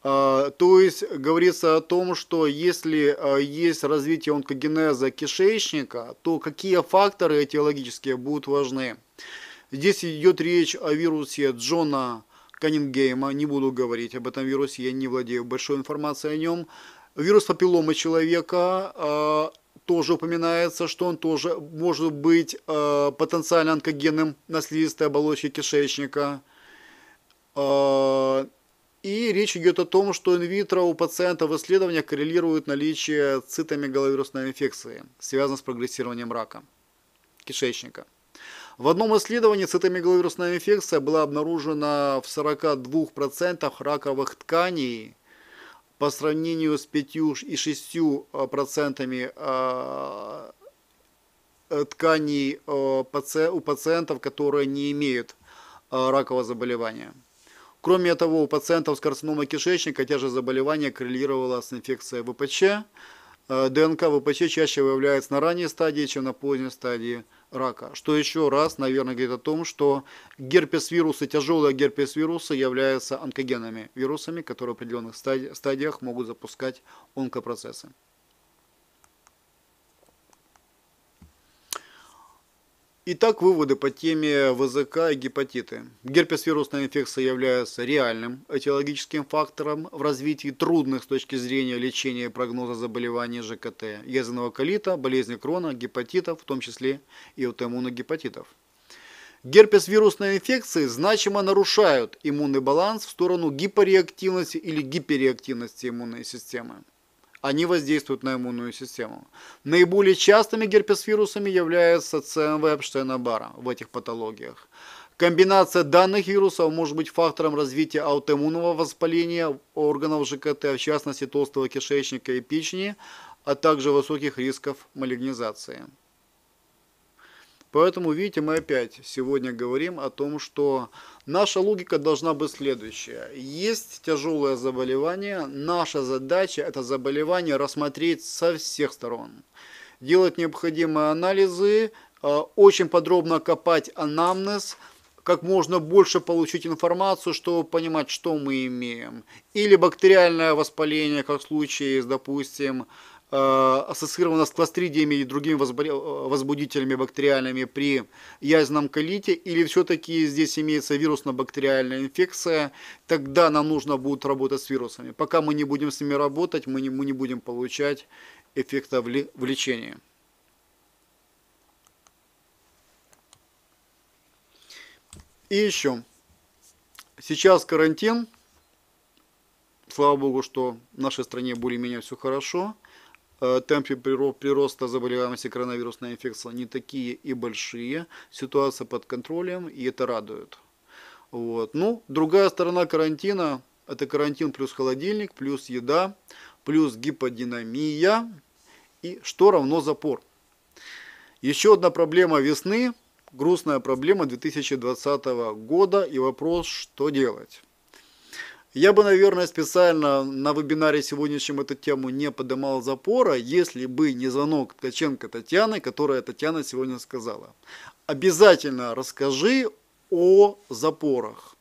А, то есть говорится о том, что если а, есть развитие онкогенеза кишечника, то какие факторы этиологические будут важны. Здесь идет речь о вирусе Джона Каннингейма, не буду говорить об этом вирусе, я не владею большой информацией о нем. Вирус папилломы человека а, тоже упоминается, что он тоже может быть э, потенциально онкогенным наследистой оболочки кишечника. Э, и речь идет о том, что инвитро у пациента в исследованиях коррелирует наличие цитомегаловирусной инфекции, связанной с прогрессированием рака кишечника. В одном исследовании цитомегаловирусная инфекция была обнаружена в 42% раковых тканей – по сравнению с 5 и 6 э, процентами э, э, тканей у пациентов, которые не имеют ракового заболевания. Кроме того, у пациентов с карциномой кишечника те же заболевания коррелировало с инфекцией ВПЧ, Э, ДНК ВПЧ чаще выявляется на ранней стадии, чем на поздней стадии рака. Что еще раз, наверное, говорит о том, что герпес-вирусы, тяжелые герпес-вирусы являются онкогенными вирусами, которые в определенных стадиях могут запускать онкопроцессы. Итак, выводы по теме ВЗК и гепатиты. Герпес-вирусная инфекция является реальным этиологическим фактором в развитии трудных с точки зрения лечения и прогноза заболеваний ЖКТ, язвенного колита, болезни крона, гепатитов, в том числе и аутоиммуногепатитов. Герпес-вирусные инфекции значимо нарушают иммунный баланс в сторону гипореактивности или гиперреактивности иммунной системы. Они воздействуют на иммунную систему. Наиболее частыми герпесвирусами являются ЦМВ Эпштейна-Бара в этих патологиях. Комбинация данных вирусов может быть фактором развития аутоиммунного воспаления органов ЖКТ, в частности толстого кишечника и печени, а также высоких рисков малигнизации. Поэтому, видите, мы опять сегодня говорим о том, что наша логика должна быть следующая. Есть тяжелое заболевание, наша задача это заболевание рассмотреть со всех сторон. Делать необходимые анализы, э, очень подробно копать анамнез, как можно больше получить информацию, чтобы понимать, что мы имеем. Или бактериальное воспаление, как в случае с, допустим, Э, ассоциирована с кластридиями и другими э, возбудителями бактериальными при язвенном колите, или все-таки здесь имеется вирусно-бактериальная инфекция, тогда нам нужно будет работать с вирусами. Пока мы не будем с ними работать, мы не, мы не будем получать эффекта в, ли, в лечении. И еще. Сейчас карантин. Слава богу, что в нашей стране более-менее все хорошо. Э, темпы прироста заболеваемости коронавирусной инфекцией не такие и большие. Ситуация под контролем, и это радует. Вот. Ну, другая сторона карантина – это карантин плюс холодильник, плюс еда, плюс гиподинамия, и что равно запор. Еще одна проблема весны, грустная проблема 2020 года и вопрос, что делать. Я бы, наверное, специально на вебинаре сегодняшнем эту тему не поднимал запора, если бы не звонок Ткаченко Татьяны, которая Татьяна сегодня сказала. Обязательно расскажи о запорах.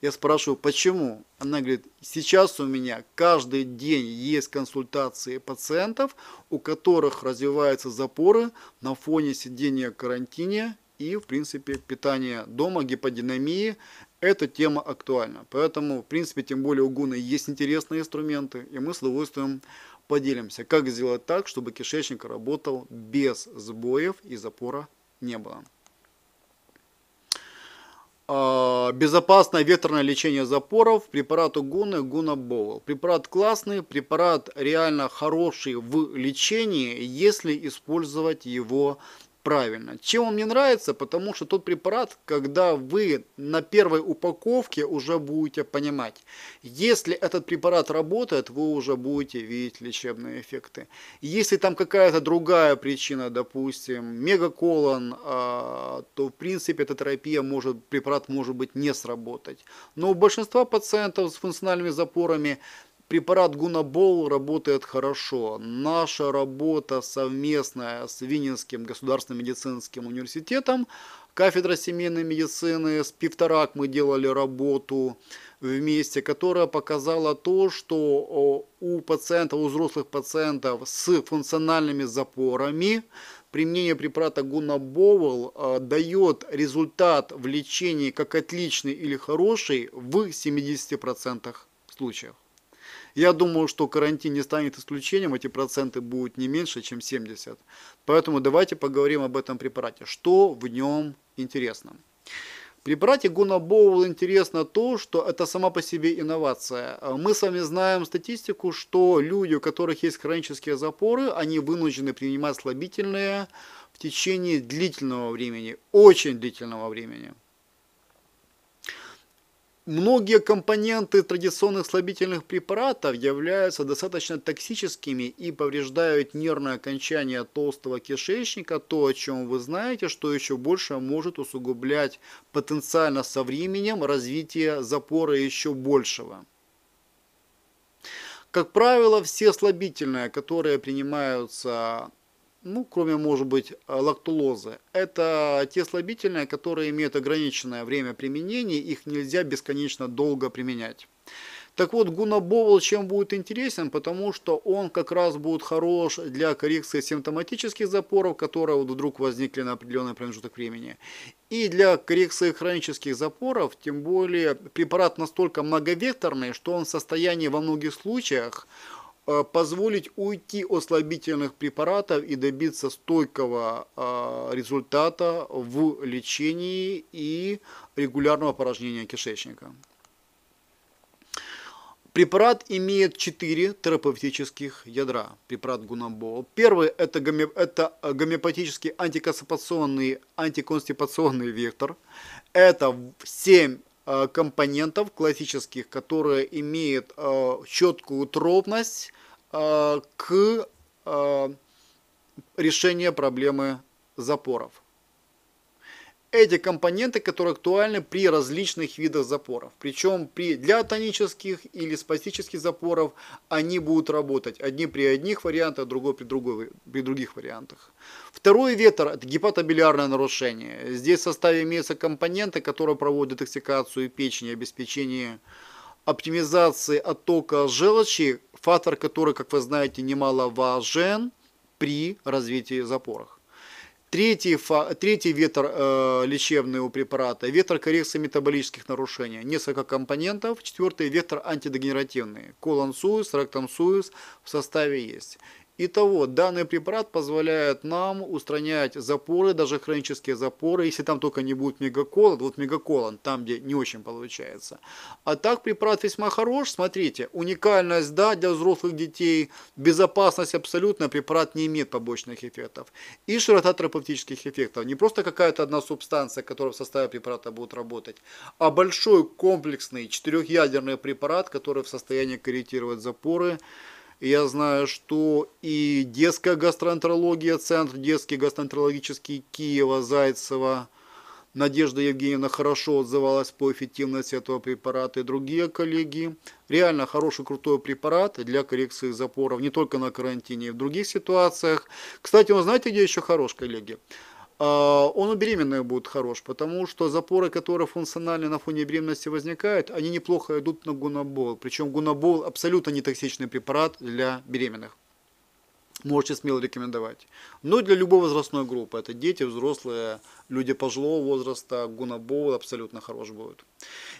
Я спрашиваю, почему? Она говорит, сейчас у меня каждый день есть консультации пациентов, у которых развиваются запоры на фоне сидения в карантине и, в принципе, питания дома, гиподинамии, эта тема актуальна. Поэтому, в принципе, тем более у Гуна есть интересные инструменты, и мы с удовольствием поделимся, как сделать так, чтобы кишечник работал без сбоев и запора не было. А, безопасное ветерное лечение запоров препарату Гуны Гуна Боул. Препарат классный, препарат реально хороший в лечении, если использовать его правильно правильно. Чем он мне нравится? Потому что тот препарат, когда вы на первой упаковке уже будете понимать. Если этот препарат работает, вы уже будете видеть лечебные эффекты. Если там какая-то другая причина, допустим, мегаколон, а, то в принципе эта терапия может, препарат может быть не сработать. Но у большинства пациентов с функциональными запорами Препарат Гунабол работает хорошо. Наша работа совместная с Вининским государственным медицинским университетом, кафедра семейной медицины, с Пивторак мы делали работу вместе, которая показала то, что у пациентов, у взрослых пациентов с функциональными запорами применение препарата Гунабовол э, дает результат в лечении как отличный или хороший в 70% случаев. Я думаю, что карантин не станет исключением, эти проценты будут не меньше, чем 70. Поэтому давайте поговорим об этом препарате. Что в нем интересно? препарате Гонобоул интересно то, что это сама по себе инновация. Мы с вами знаем статистику, что люди, у которых есть хронические запоры, они вынуждены принимать слабительные в течение длительного времени, очень длительного времени. Многие компоненты традиционных слабительных препаратов являются достаточно токсическими и повреждают нервное окончание толстого кишечника, то, о чем вы знаете, что еще больше может усугублять потенциально со временем развитие запора еще большего. Как правило, все слабительные, которые принимаются ну, кроме, может быть, э, лактулозы, это те слабительные, которые имеют ограниченное время применения, их нельзя бесконечно долго применять. Так вот, гунобовол чем будет интересен, потому что он как раз будет хорош для коррекции симптоматических запоров, которые вот вдруг возникли на определенный промежуток времени. И для коррекции хронических запоров, тем более препарат настолько многовекторный, что он в состоянии во многих случаях Э, позволить уйти от слабительных препаратов и добиться стойкого э, результата в лечении и регулярного поражения кишечника. Препарат имеет четыре терапевтических ядра, препарат Гунамбол. Первый это, гоме, это гомеопатический антиконстипационный, антиконстипационный вектор. Это 7 Э, компонентов классических, которые имеют э, четкую тропность э, к решению проблемы запоров эти компоненты, которые актуальны при различных видах запоров. Причем при, для тонических или спастических запоров они будут работать. Одни при одних вариантах, другой при, другой, при других вариантах. Второй ветер – это гепатобилиарное нарушение. Здесь в составе имеются компоненты, которые проводят эксикацию печени, обеспечение оптимизации оттока желчи, фактор который, как вы знаете, немаловажен при развитии запоров. Третий, третий ветер э, лечебный у препарата – ветер коррекции метаболических нарушений. Несколько компонентов. Четвертый – ветер антидегенеративный. Колон Суис, ректом Суис в составе есть. Итого, данный препарат позволяет нам устранять запоры, даже хронические запоры, если там только не будет мегаколон, вот мегаколон, там, где не очень получается. А так препарат весьма хорош, смотрите, уникальность, да, для взрослых детей, безопасность абсолютно, препарат не имеет побочных эффектов. И широта терапевтических эффектов, не просто какая-то одна субстанция, которая в составе препарата будет работать, а большой комплексный четырехъядерный препарат, который в состоянии корректировать запоры, я знаю, что и детская гастроэнтерология, центр детский гастроэнтерологический Киева, Зайцева, Надежда Евгеньевна хорошо отзывалась по эффективности этого препарата и другие коллеги. Реально хороший, крутой препарат для коррекции запоров, не только на карантине, и в других ситуациях. Кстати, вы знаете, где еще хорош, коллеги? А, он у беременных будет хорош, потому что запоры, которые функционально на фоне беременности возникают, они неплохо идут на гунобол. Причем гунобол абсолютно не токсичный препарат для беременных. Можете смело рекомендовать. Но ну, для любой возрастной группы. Это дети, взрослые, люди пожилого возраста, гунабол абсолютно хорош будет.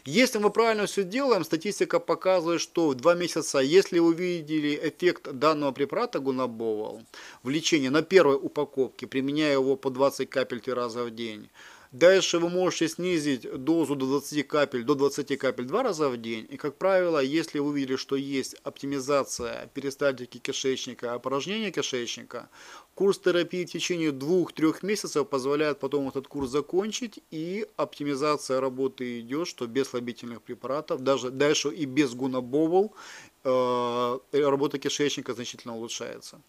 Если мы правильно все делаем, статистика показывает, что в два месяца, если увидели эффект данного препарата гунабол в лечении на первой упаковке, применяя его по 20 капель три раза в день, Дальше вы можете снизить дозу до 20 капель, до 20 капель два раза в день. И, как правило, если вы увидели, что есть оптимизация перистальтики кишечника, опорожнение кишечника, курс терапии в течение 2-3 месяцев позволяет потом этот курс закончить, и оптимизация работы идет, что без слабительных препаратов, даже дальше и без гунобобол, э, работа кишечника значительно улучшается.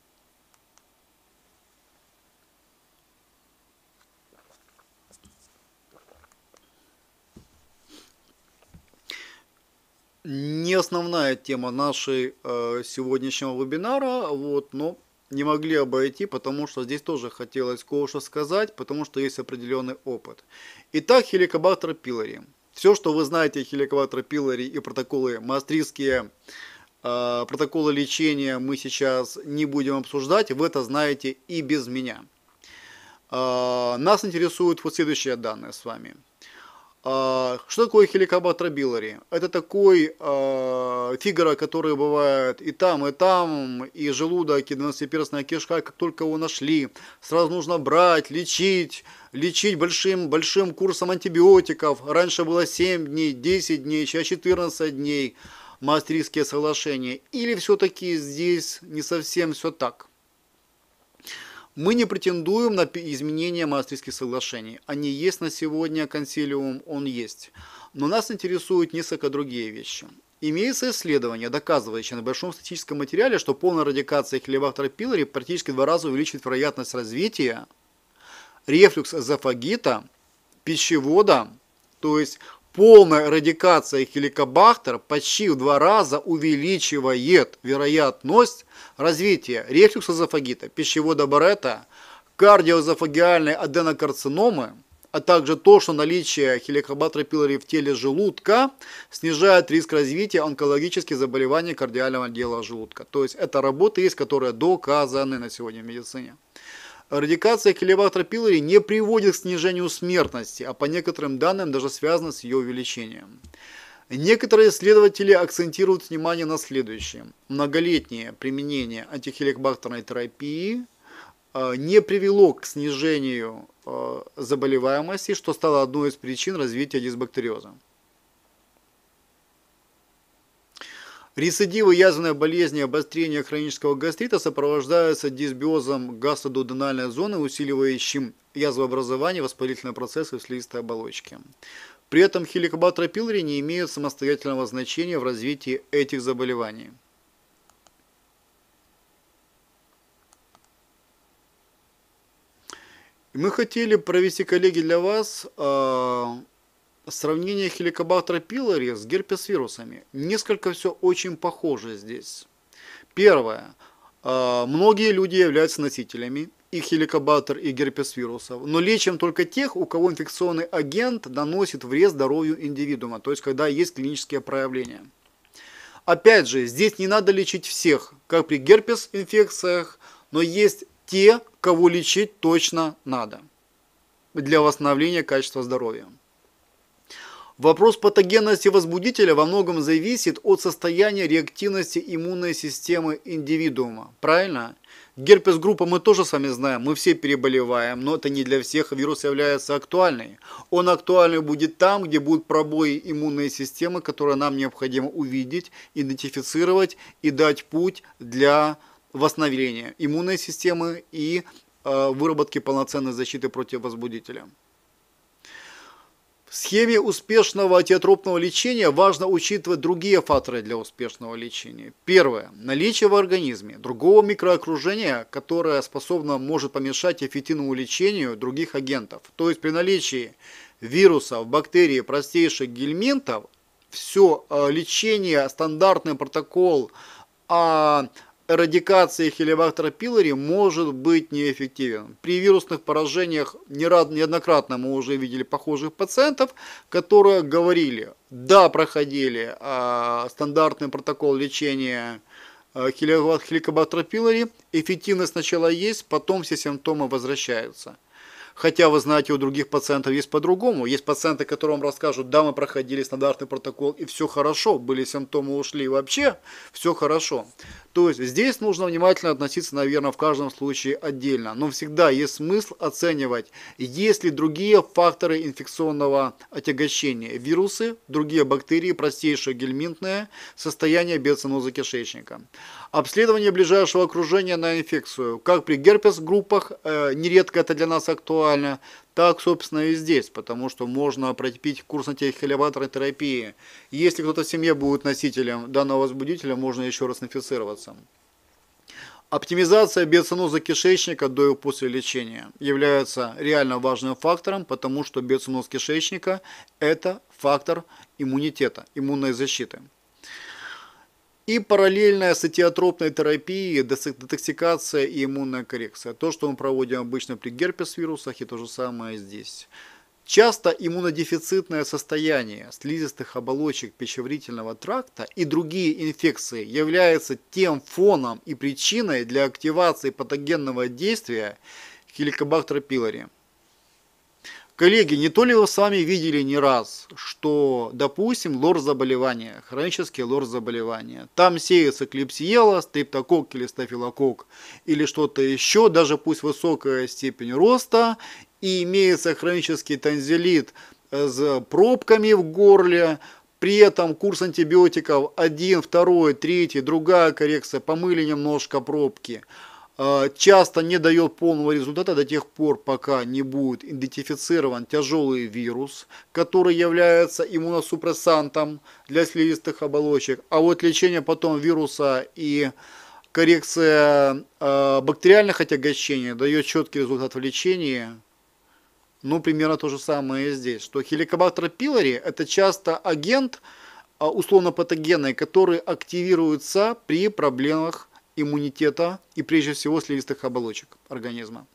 не основная тема нашей э, сегодняшнего вебинара, вот, но не могли обойти, потому что здесь тоже хотелось кое-что сказать, потому что есть определенный опыт. Итак, хеликобактер пилори. Все, что вы знаете о хеликобактер пилори и протоколы, мастерские, э, протоколы лечения мы сейчас не будем обсуждать, вы это знаете и без меня. Э, нас интересуют вот следующие данные с вами – а, что такое хеликобатер билари? Это такой э, а, фигура, который бывает и там, и там, и желудок, и 12-перстная кишка, как только его нашли, сразу нужно брать, лечить, лечить большим, большим курсом антибиотиков. Раньше было 7 дней, 10 дней, сейчас 14 дней мастерские соглашения. Или все-таки здесь не совсем все так? Мы не претендуем на изменения Маастрихтских соглашений. Они есть на сегодня, консилиум он есть. Но нас интересуют несколько другие вещи. Имеется исследование, доказывающее на большом статистическом материале, что полная радикация хелевактора пилори практически в два раза увеличивает вероятность развития рефлюкс эзофагита, пищевода, то есть полная радикация хеликобактер почти в два раза увеличивает вероятность развитие рефлюкса рефлюксозофагита, пищевода Барета, кардиозофагиальной аденокарциномы, а также то, что наличие хеликобатер пилори в теле желудка снижает риск развития онкологических заболеваний кардиального отдела желудка. То есть это работа есть, которые доказаны на сегодня в медицине. Радикация хеликобатер пилори не приводит к снижению смертности, а по некоторым данным даже связана с ее увеличением. Некоторые исследователи акцентируют внимание на следующем. Многолетнее применение антихеликобактерной терапии э, не привело к снижению э, заболеваемости, что стало одной из причин развития дисбактериоза. Рецидивы язвенной болезни и обострения хронического гастрита сопровождаются дисбиозом гастродудинальной зоны, усиливающим язвообразование, воспалительные процессы в слизистой оболочке. При этом хеликобатер пилори не имеют самостоятельного значения в развитии этих заболеваний. Мы хотели провести, коллеги, для вас э, сравнение хеликобактера пилори с герпес-вирусами. Несколько все очень похоже здесь. Первое. Э, многие люди являются носителями и хеликобактер, и герпес вирусов. Но лечим только тех, у кого инфекционный агент наносит вред здоровью индивидуума, то есть когда есть клинические проявления. Опять же, здесь не надо лечить всех, как при герпес инфекциях, но есть те, кого лечить точно надо для восстановления качества здоровья. Вопрос патогенности возбудителя во многом зависит от состояния реактивности иммунной системы индивидуума. Правильно? Герпес группа мы тоже с вами знаем, мы все переболеваем, но это не для всех вирус является актуальным. Он актуальный будет там, где будут пробои иммунной системы, которые нам необходимо увидеть, идентифицировать и дать путь для восстановления иммунной системы и э, выработки полноценной защиты против возбудителя. В схеме успешного теотропного лечения важно учитывать другие факторы для успешного лечения. Первое. Наличие в организме другого микроокружения, которое способно может помешать эффективному лечению других агентов. То есть при наличии вирусов, бактерий, простейших гельминтов, все э, лечение, стандартный протокол, а радикации хелибактера пилори может быть неэффективен. При вирусных поражениях неоднократно мы уже видели похожих пациентов, которые говорили, да, проходили э, стандартный протокол лечения э, эффективность сначала есть, потом все симптомы возвращаются. Хотя, вы знаете, у других пациентов есть по-другому. Есть пациенты, которым расскажут, да, мы проходили стандартный протокол, и все хорошо, были симптомы, ушли, и вообще все хорошо. То есть здесь нужно внимательно относиться, наверное, в каждом случае отдельно. Но всегда есть смысл оценивать, есть ли другие факторы инфекционного отягощения. Вирусы, другие бактерии, простейшие гельминтные, состояние биоциноза кишечника. Обследование ближайшего окружения на инфекцию. Как при герпес-группах, э, нередко это для нас актуально, так, собственно, и здесь, потому что можно пропить курс на терапии. Если кто-то в семье будет носителем данного возбудителя, можно еще раз инфицироваться. Оптимизация биоциноза кишечника до и после лечения является реально важным фактором, потому что биоциноз кишечника – это фактор иммунитета, иммунной защиты. И параллельная с этиотропной терапией детоксикация и иммунная коррекция. То, что мы проводим обычно при герпес-вирусах, и то же самое здесь. Часто иммунодефицитное состояние слизистых оболочек пищеварительного тракта и другие инфекции является тем фоном и причиной для активации патогенного действия хеликобактер пилори. Коллеги, не то ли вы с вами видели не раз, что, допустим, лор заболевания, хронические лор заболевания, там сеется клипсиела, стриптокок или стафилокок, или что-то еще, даже пусть высокая степень роста, и имеется хронический танзелит э, с пробками в горле, при этом курс антибиотиков 1, 2, 3, другая коррекция, помыли немножко пробки – Э, часто не дает полного результата до тех пор, пока не будет идентифицирован тяжелый вирус, который является иммуносупрессантом для слизистых оболочек. А вот лечение потом вируса и коррекция э, бактериальных отягощений дает четкий результат в лечении. Ну, примерно то же самое и здесь, что хеликобактер пилори – это часто агент э, условно-патогенный, который активируется при проблемах иммунитета и прежде всего слизистых оболочек организма.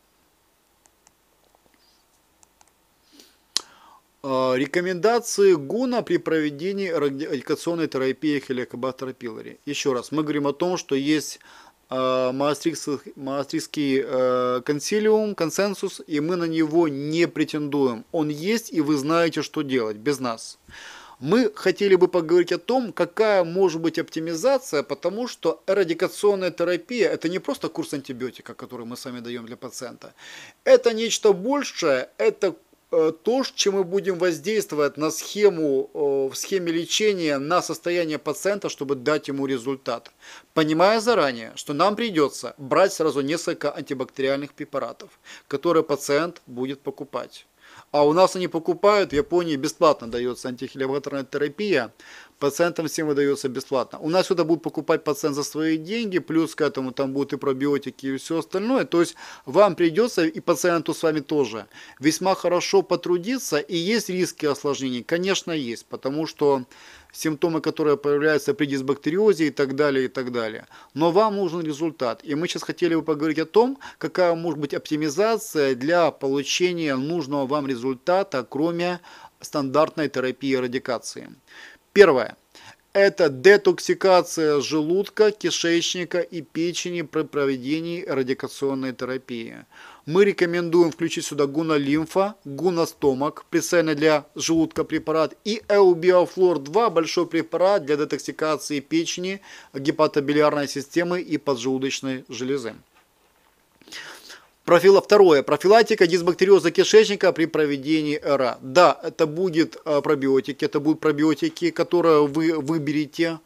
А, рекомендации ГУНа при проведении радикационной терапии хеликобактер пилори. Еще раз, мы говорим о том, что есть а, Маастрихский а, консилиум, консенсус, и мы на него не претендуем. Он есть, и вы знаете, что делать без нас мы хотели бы поговорить о том, какая может быть оптимизация, потому что эрадикационная терапия – это не просто курс антибиотика, который мы сами даем для пациента. Это нечто большее, это э, то, с чем мы будем воздействовать на схему, э, в схеме лечения, на состояние пациента, чтобы дать ему результат. Понимая заранее, что нам придется брать сразу несколько антибактериальных препаратов, которые пациент будет покупать. А у нас они покупают, в Японии бесплатно дается антихелиобаторная терапия, Пациентам всем выдается бесплатно. У нас сюда будут покупать пациент за свои деньги, плюс к этому там будут и пробиотики и все остальное. То есть вам придется и пациенту с вами тоже весьма хорошо потрудиться. И есть риски осложнений, конечно, есть, потому что симптомы, которые появляются при дисбактериозе и так далее, и так далее. Но вам нужен результат. И мы сейчас хотели бы поговорить о том, какая может быть оптимизация для получения нужного вам результата, кроме стандартной терапии радикации. Первое. Это детоксикация желудка, кишечника и печени при проведении радикационной терапии. Мы рекомендуем включить сюда гуна-лимфа, гуна-стомак, прицельно для желудка препарат, и эубиофлор-2, большой препарат для детоксикации печени, гепатобилиарной системы и поджелудочной железы. Профила, второе. Профилактика дисбактериоза кишечника при проведении РА. Да, это будет э, пробиотики, это будут пробиотики, которые вы выберете.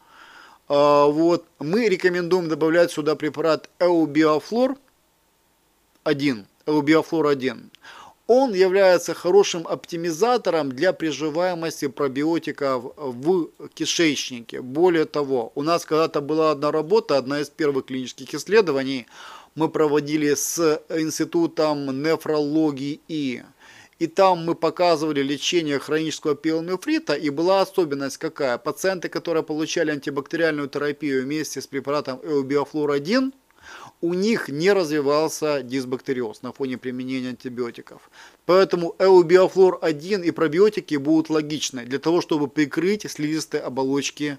А, вот. Мы рекомендуем добавлять сюда препарат Эубиофлор 1. Эубиофлор 1. Он является хорошим оптимизатором для приживаемости пробиотиков в кишечнике. Более того, у нас когда-то была одна работа, одна из первых клинических исследований – мы проводили с Институтом нефрологии. И и там мы показывали лечение хронического пиелонефрита и была особенность какая. Пациенты, которые получали антибактериальную терапию вместе с препаратом эубиофлор-1, у них не развивался дисбактериоз на фоне применения антибиотиков. Поэтому эубиофлор-1 и пробиотики будут логичны для того, чтобы прикрыть слизистые оболочки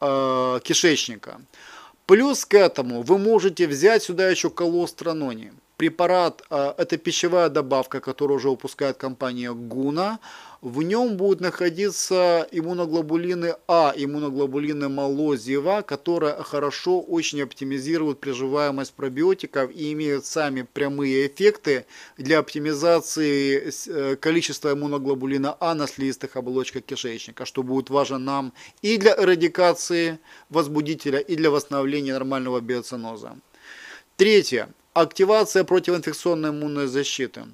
э, кишечника. Плюс к этому вы можете взять сюда еще колостранони. Препарат а, – это пищевая добавка, которую уже выпускает компания Гуна – в нем будут находиться иммуноглобулины А, иммуноглобулины молозива, которые хорошо очень оптимизируют приживаемость пробиотиков и имеют сами прямые эффекты для оптимизации э, количества иммуноглобулина А на слизистых оболочках кишечника, что будет важно нам и для эрадикации возбудителя, и для восстановления нормального биоциноза. Третье. Активация противоинфекционной иммунной защиты.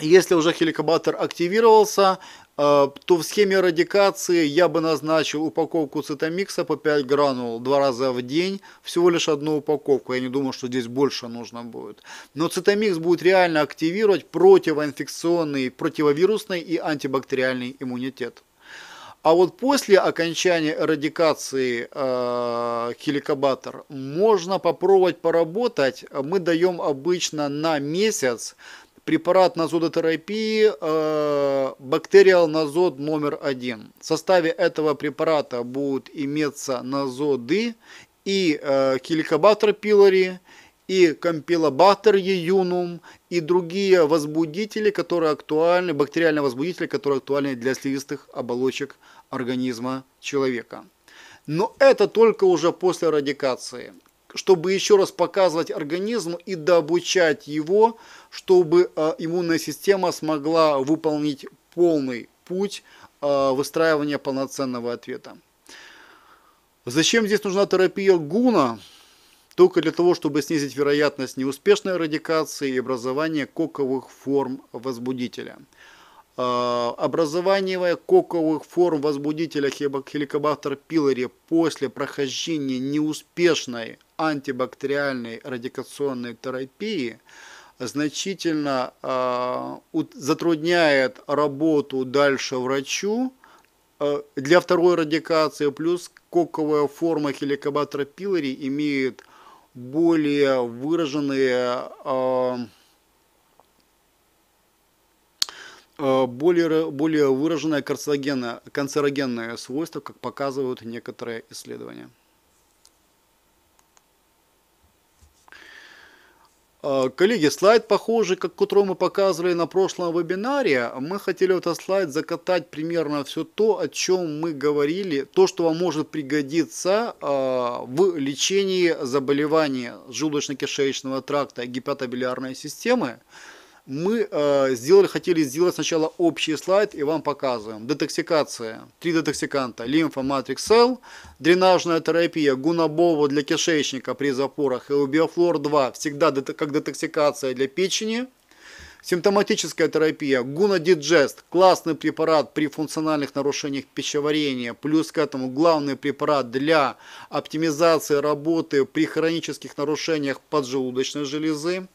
Если уже хеликобактер активировался, э, то в схеме радикации я бы назначил упаковку цитомикса по 5 гранул два раза в день, всего лишь одну упаковку, я не думаю, что здесь больше нужно будет. Но цитомикс будет реально активировать противоинфекционный, противовирусный и антибактериальный иммунитет. А вот после окончания эрадикации э, хеликобатор можно попробовать поработать. Мы даем обычно на месяц препарат назодотерапии э, бактериал назод номер один. В составе этого препарата будут иметься назоды и э, хеликобактер пилори, и компилобактер еюнум, и другие возбудители, которые актуальны, бактериальные возбудители, которые актуальны для слизистых оболочек организма человека. Но это только уже после радикации чтобы еще раз показывать организму и дообучать его, чтобы э, иммунная система смогла выполнить полный путь э, выстраивания полноценного ответа. Зачем здесь нужна терапия гуна? Только для того, чтобы снизить вероятность неуспешной радикации и образования коковых форм возбудителя. А, образование коковых форм возбудителя хеликобактер пилори после прохождения неуспешной антибактериальной радикационной терапии значительно а, затрудняет работу дальше врачу а, для второй радикации, плюс коковая форма хеликобактер пилори имеет более выраженные Э, более, более выраженное канцерогенное, канцерогенное свойство, как показывают некоторые исследования. Э, коллеги, слайд похожий, как который мы показывали на прошлом вебинаре. Мы хотели в этот слайд закатать примерно все то, о чем мы говорили, то, что вам может пригодиться э, в лечении заболеваний желудочно-кишечного тракта и гепатобилиарной системы. Мы э, сделали, хотели сделать сначала общий слайд и вам показываем. Детоксикация. Три детоксиканта. Лимфа Matrix Cell, дренажная терапия, гунобова для кишечника при запорах, и биофлор 2 всегда дет как детоксикация для печени. Симптоматическая терапия, гунодиджест, классный препарат при функциональных нарушениях пищеварения, плюс к этому главный препарат для оптимизации работы при хронических нарушениях поджелудочной железы.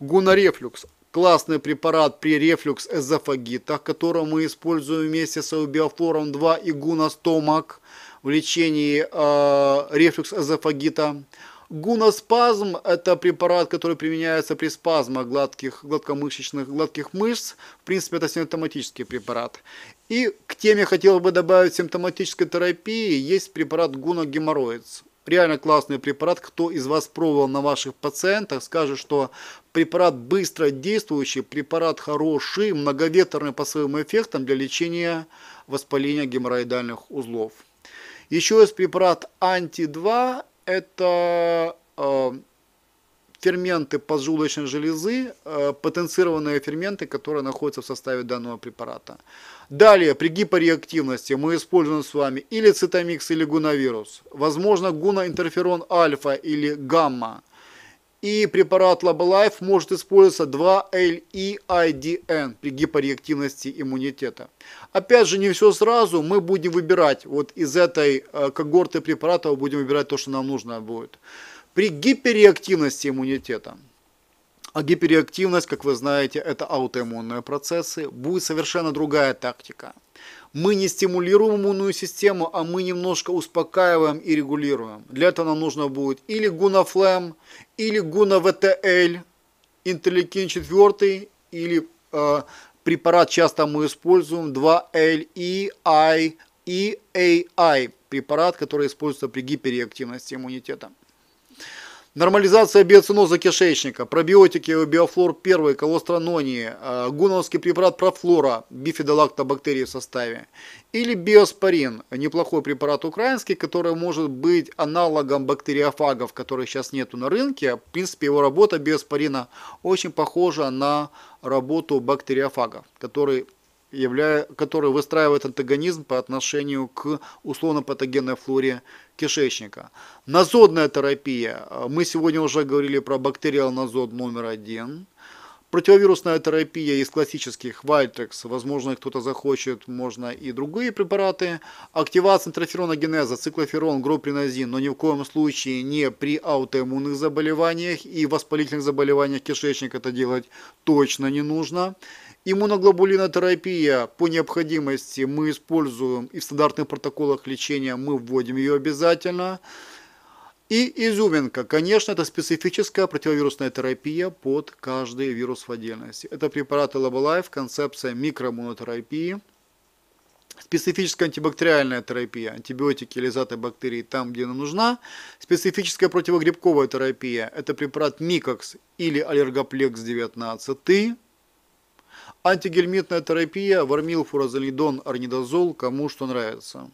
Гунорефлюкс, Классный препарат при рефлюкс-эзофагитах, который мы используем вместе с Аубиофором 2 и Гуностомак в лечении э, а, рефлюкс-эзофагита. Гуноспазм – это препарат, который применяется при спазмах гладких, гладкомышечных, гладких мышц. В принципе, это симптоматический препарат. И к теме хотел бы добавить симптоматической терапии есть препарат гуногеморроидс реально классный препарат. Кто из вас пробовал на ваших пациентах, скажет, что препарат быстро действующий, препарат хороший, многоветерный по своим эффектам для лечения воспаления геморроидальных узлов. Еще есть препарат анти-2, это э, ферменты поджелудочной железы, э, потенцированные ферменты, которые находятся в составе данного препарата. Далее, при гипореактивности мы используем с вами или цитомикс, или гуновирус. Возможно, гуноинтерферон альфа или гамма. И препарат Labalife может использоваться 2-LEIDN при гипореактивности иммунитета. Опять же, не все сразу, мы будем выбирать, вот из этой э, когорты препаратов будем выбирать то, что нам нужно будет. При гиперреактивности иммунитета – а гиперреактивность, как вы знаете, это аутоиммунные процессы, будет совершенно другая тактика. Мы не стимулируем иммунную систему, а мы немножко успокаиваем и регулируем. Для этого нам нужно будет или гунафлем, или гунавтл, втл интерлекин 4, или э, препарат часто мы используем 2-ЛИ-I, EAI, препарат, который используется при гиперреактивности иммунитета. Нормализация биоциноза кишечника, пробиотики биофлор 1, колостранонии, э, гуновский препарат профлора, бифидолактобактерии в составе. Или биоспорин, неплохой препарат украинский, который может быть аналогом бактериофагов, которых сейчас нету на рынке. В принципе, его работа биоспорина очень похожа на работу бактериофагов, который являя, которые выстраивают антагонизм по отношению к условно-патогенной флоре кишечника. Назодная терапия. Мы сегодня уже говорили про бактериал назод номер один. Противовирусная терапия из классических Вальтрекс, возможно, кто-то захочет, можно и другие препараты. Активация интерферона циклоферон, групринозин, но ни в коем случае не при аутоиммунных заболеваниях и воспалительных заболеваниях кишечника это делать точно не нужно. Иммуноглобулинотерапия по необходимости мы используем и в стандартных протоколах лечения мы вводим ее обязательно. И изюминка, конечно, это специфическая противовирусная терапия под каждый вирус в отдельности. Это препараты Labolife, концепция микроиммунотерапии, специфическая антибактериальная терапия, антибиотики лизаты заты бактерий там, где она нужна, специфическая противогрибковая терапия, это препарат Микокс или аллергоплекс 19, Антигельминтная терапия, вармилфуразолидон, фуразолидон, орнидозол, кому что нравится.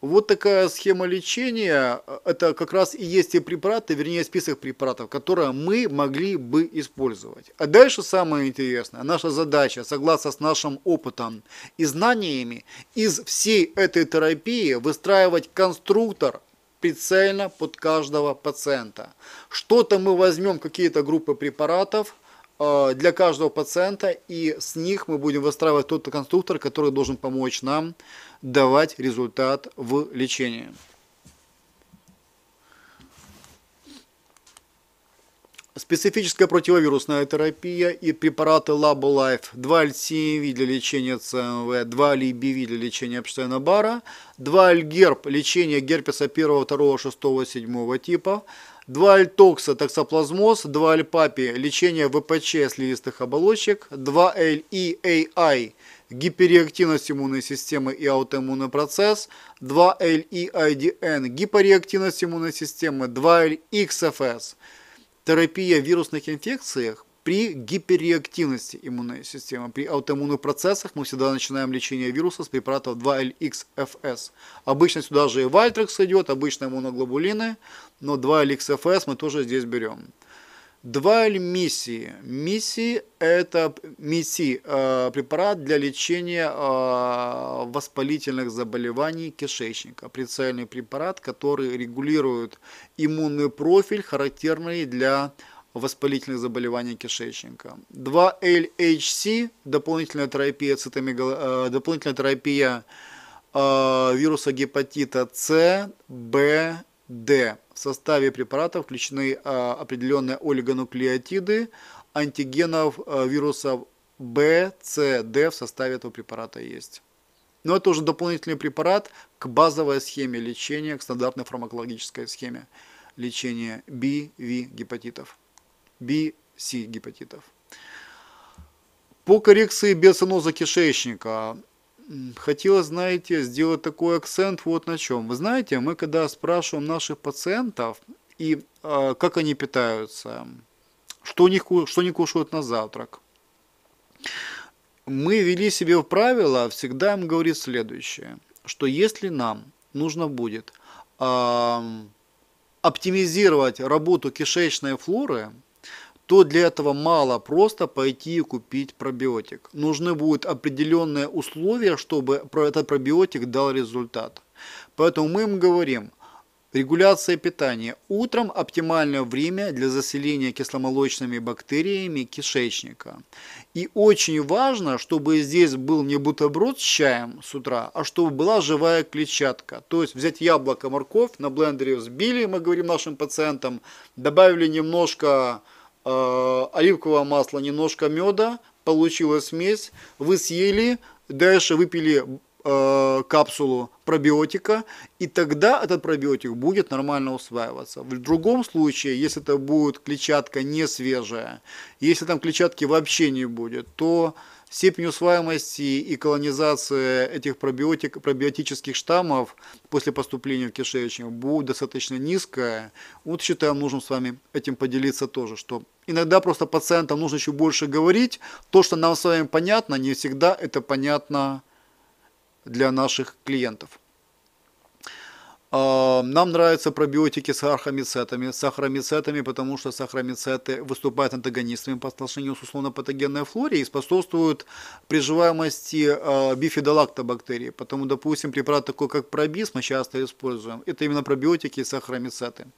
Вот такая схема лечения, э, это как раз и есть те препараты, вернее список препаратов, которые мы могли бы использовать. А дальше самое интересное, наша задача, согласно с нашим опытом и знаниями, из всей этой терапии выстраивать конструктор специально под каждого пациента. Что-то мы возьмем, какие-то группы препаратов, Э, для каждого пациента, и с них мы будем выстраивать тот конструктор, который должен помочь нам давать результат в лечении. Специфическая противовирусная терапия и препараты Labolife, 2 LCV для лечения ЦМВ, 2 LBV для лечения Эпштейна-Бара, 2 Альгерб лечения герпеса 1, 2, 6, 7 типа, 2 альтокса токсоплазмоз, 2 альпапи лечение ВПЧ слизистых оболочек, 2 LEAI а гиперреактивность иммунной системы и аутоиммунный процесс, 2 LEIDN а гипореактивность иммунной системы, 2 LXFS терапия вирусных инфекциях. При гиперреактивности иммунной системы, при аутоиммунных процессах мы всегда начинаем лечение вируса с препаратов 2LXFS. Обычно сюда же и Вальтрекс идет, обычно иммуноглобулины, но 2LXFS мы тоже здесь берем. 2L миссии. Миссии это миссии, э, препарат для лечения э, воспалительных заболеваний кишечника. Прицельный препарат, который регулирует иммунный профиль, характерный для воспалительных заболеваний кишечника. 2-LHC, дополнительная терапия, цитомегал... Э, дополнительная терапия э, вируса гепатита С, Б, Д. В составе препарата включены э, определенные олигонуклеотиды антигенов э, вирусов Б, С, Д в составе этого препарата есть. Но это уже дополнительный препарат к базовой схеме лечения, к стандартной фармакологической схеме лечения B V гепатитов. B, C гепатитов. По коррекции биоциноза кишечника хотела, знаете, сделать такой акцент вот на чем. Вы знаете, мы когда спрашиваем наших пациентов, и э, как они питаются, что, у них, что они кушают на завтрак, мы вели себе в правило, всегда им говорит следующее, что если нам нужно будет э, оптимизировать работу кишечной флоры, то для этого мало просто пойти и купить пробиотик. Нужны будут определенные условия, чтобы этот пробиотик дал результат. Поэтому мы им говорим, регуляция питания. Утром оптимальное время для заселения кисломолочными бактериями кишечника. И очень важно, чтобы здесь был не бутерброд с чаем с утра, а чтобы была живая клетчатка. То есть взять яблоко, морковь, на блендере взбили, мы говорим нашим пациентам, добавили немножко Э, оливковое масло, немножко меда, получилась смесь, вы съели, дальше выпили э, капсулу пробиотика, и тогда этот пробиотик будет нормально усваиваться. В другом случае, если это будет клетчатка не свежая, если там клетчатки вообще не будет, то степень усваиваемости и колонизация этих пробиотик, пробиотических штаммов после поступления в кишечник будет достаточно низкая. Вот считаем нужным с вами этим поделиться тоже, что иногда просто пациентам нужно еще больше говорить. То, что нам с вами понятно, не всегда это понятно для наших клиентов. А, нам нравятся пробиотики с сахаромицетами, с сахаромицетами, потому что сахаромицеты выступают антагонистами по отношению к условно-патогенной флоре и способствуют приживаемости а, бифидолактобактерий. Поэтому, допустим, препарат такой, как пробис, мы часто используем. Это именно пробиотики и сахаромицеты.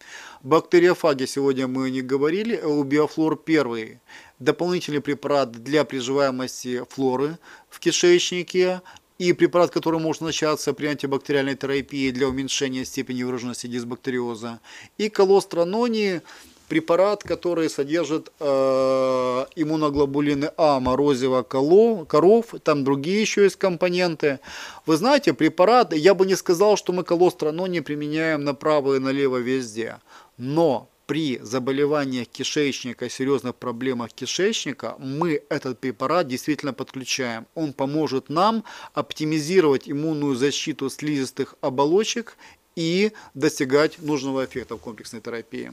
Бактериофаги сегодня мы не говорили, а у биофлор первый дополнительный препарат для приживаемости флоры в кишечнике и препарат, который может начаться при антибактериальной терапии для уменьшения степени выраженности дисбактериоза, и колостранони, препарат, который содержит э, иммуноглобулины А, морозива коло, коров, там другие еще есть компоненты. Вы знаете, препарат, я бы не сказал, что мы колостранони применяем направо и налево везде, но при заболеваниях кишечника, серьезных проблемах кишечника, мы этот препарат действительно подключаем. Он поможет нам оптимизировать иммунную защиту слизистых оболочек и достигать нужного эффекта в комплексной терапии.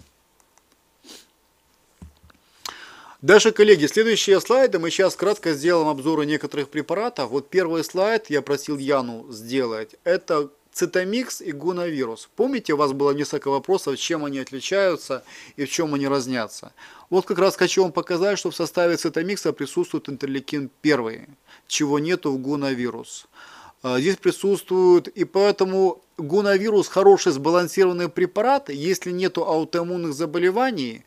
Дальше, коллеги, следующие слайды. Мы сейчас кратко сделаем обзоры некоторых препаратов. Вот первый слайд я просил Яну сделать. Это цитомикс и гуновирус. Помните, у вас было несколько вопросов, чем они отличаются и в чем они разнятся. Вот как раз хочу вам показать, что в составе цитомикса присутствует интерлейкин 1, чего нету в гуновирус. А, здесь присутствуют и поэтому гуновирус хороший сбалансированный препарат, если нету аутоиммунных заболеваний,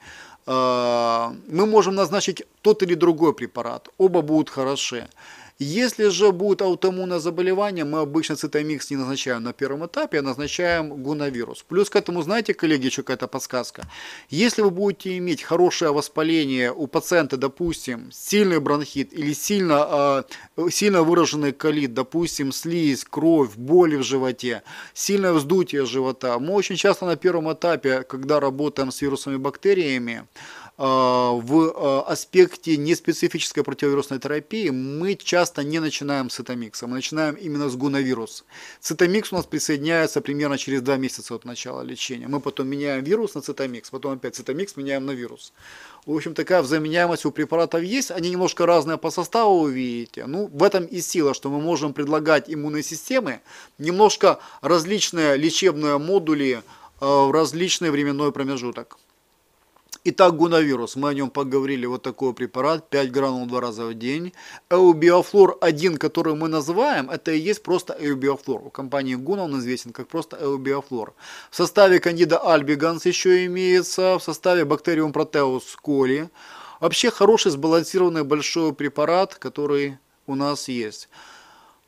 а, мы можем назначить тот или другой препарат, оба будут хороши. Если же будет аутоиммунное заболевание, мы обычно цитомикс не назначаем на первом этапе, а назначаем гуновирус. Плюс к этому, знаете, коллеги, еще какая-то подсказка. Если вы будете иметь хорошее воспаление у пациента, допустим, сильный бронхит или сильно, э, сильно выраженный колит, допустим, слизь, кровь, боли в животе, сильное вздутие живота, мы очень часто на первом этапе, когда работаем с вирусами бактериями, а, в а, аспекте неспецифической противовирусной терапии мы часто не начинаем с цитомикса, мы начинаем именно с гуновируса. Цитомикс у нас присоединяется примерно через 2 месяца от начала лечения. Мы потом меняем вирус на цитомикс, потом опять цитомикс меняем на вирус. В общем, такая взаимоменяемость у препаратов есть, они немножко разные по составу, вы видите. Ну, в этом и сила, что мы можем предлагать иммунной системе немножко различные лечебные модули а, в различный временной промежуток. Итак, гуновирус, мы о нем поговорили, вот такой препарат, 5 гранул два раза в день. Эубиофлор 1, который мы называем, это и есть просто эубиофлор. У компании Гуна он известен как просто эубиофлор. В составе кандида альбиганс еще имеется, в составе бактериум протеус коли. Вообще хороший сбалансированный большой препарат, который у нас есть.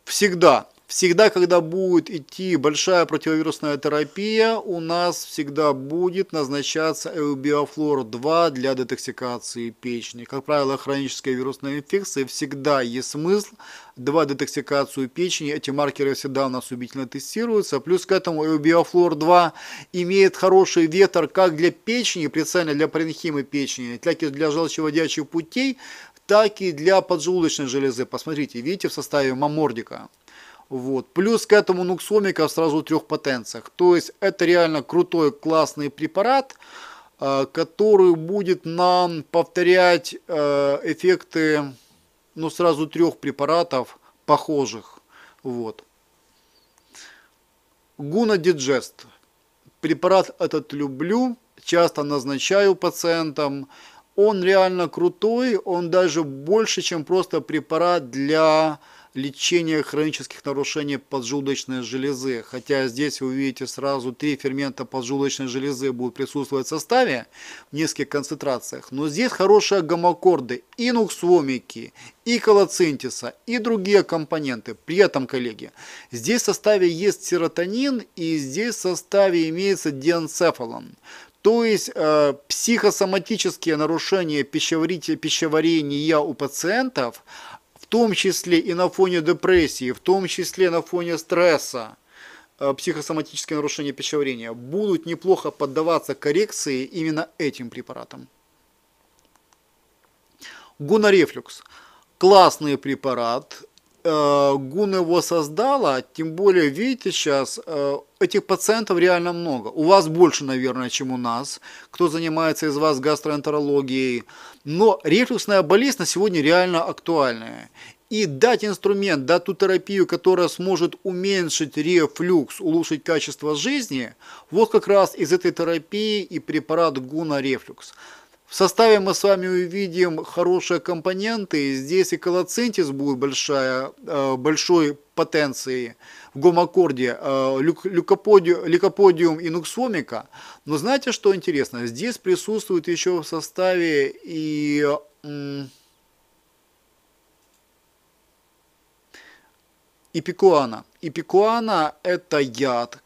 Всегда Всегда, когда будет идти большая противовирусная терапия, у нас всегда будет назначаться Эубиофлор-2 для детоксикации печени. Как правило, хроническая вирусная инфекция всегда есть смысл. Два детоксикацию печени, эти маркеры всегда у нас убедительно тестируются. Плюс к этому Эубиофлор-2 имеет хороший ветер как для печени, прицельно для паренхимы печени, так и для желчеводячих путей, так и для поджелудочной железы. Посмотрите, видите в составе мамордика. Вот. Плюс к этому нуксомика сразу в трех потенциях. То есть это реально крутой, классный препарат, э, который будет нам повторять э, эффекты ну, сразу трех препаратов похожих. Вот. Гуна Диджест. Препарат этот люблю, часто назначаю пациентам. Он реально крутой, он даже больше, чем просто препарат для лечение хронических нарушений поджелудочной железы. Хотя здесь вы увидите сразу три фермента поджелудочной железы будут присутствовать в составе в низких концентрациях. Но здесь хорошие гомокорды инуксвомики, и колоцинтиса, и другие компоненты. При этом, коллеги, здесь в составе есть серотонин и здесь в составе имеется диэнцефалон. То есть э, психосоматические нарушения пищеварения, пищеварения у пациентов, том числе и на фоне депрессии, в том числе на фоне стресса, э, психосоматические нарушения пищеварения, будут неплохо поддаваться коррекции именно этим препаратам. Гонорефлюкс. Классный препарат, Э, ГУН его создала, тем более, видите, сейчас э, этих пациентов реально много. У вас больше, наверное, чем у нас, кто занимается из вас гастроэнтерологией. Но рефлюксная болезнь на сегодня реально актуальная. И дать инструмент, дать ту терапию, которая сможет уменьшить рефлюкс, улучшить качество жизни, вот как раз из этой терапии и препарат ГУНа рефлюкс. В составе мы с вами увидим хорошие компоненты. Здесь и колоцентис будет большая, э, большой потенции в гомокорде э, люк, люкоподиум, ликоподиум инуксомика. Но знаете, что интересно? Здесь присутствует еще в составе и... Эпикуана. Эпикуана – это яд,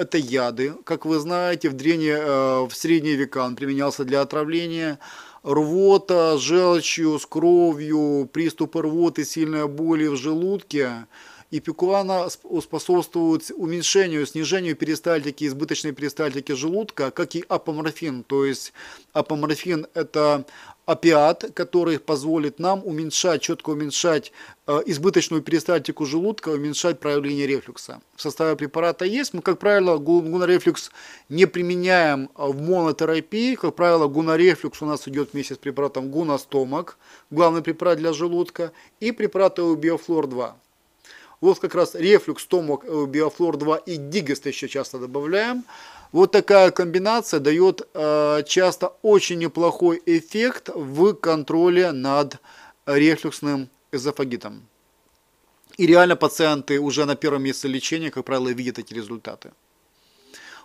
это яды. Как вы знаете, в, древне, э, в средние века он применялся для отравления. Рвота с желчью, с кровью, приступы рвоты, сильная боли в желудке. И пикуана способствует уменьшению, снижению перистальтики, избыточной перистальтики желудка, как и апоморфин. То есть апоморфин – это опиат, который позволит нам уменьшать, четко уменьшать э, избыточную перистальтику желудка, уменьшать проявление рефлюкса. В составе препарата есть. Мы, как правило, гонорефлюкс не применяем э, в монотерапии. Как правило, гонорефлюкс у нас идет вместе с препаратом гоностомок, главный препарат для желудка, и препарат Биофлор-2. Вот как раз рефлюкс, томок, биофлор-2 и дигест еще часто добавляем. Вот такая комбинация дает э, часто очень неплохой эффект в контроле над рефлюксным эзофагитом. И реально пациенты уже на первом месте лечения, как правило, видят эти результаты.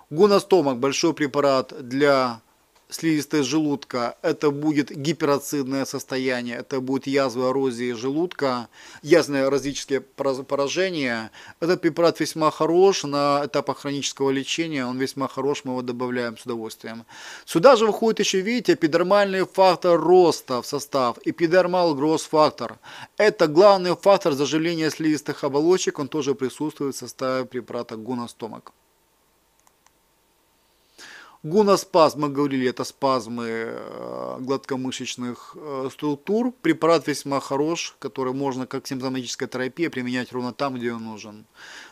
Гуностомок – большой препарат для слизистой желудка, это будет гиперацидное состояние, это будет язва эрозии желудка, язвенное различные поражения. Этот препарат весьма хорош на этапах хронического лечения, он весьма хорош, мы его добавляем с удовольствием. Сюда же выходит еще, видите, эпидермальный фактор роста в состав, эпидермал гроз фактор. Это главный фактор заживления слизистых оболочек, он тоже присутствует в составе препарата гоностомок. Гуноспазмы, говорили, это спазмы э, гладкомышечных э, структур. Препарат весьма хорош, который можно как симптоматическая терапия применять ровно там, где он нужен.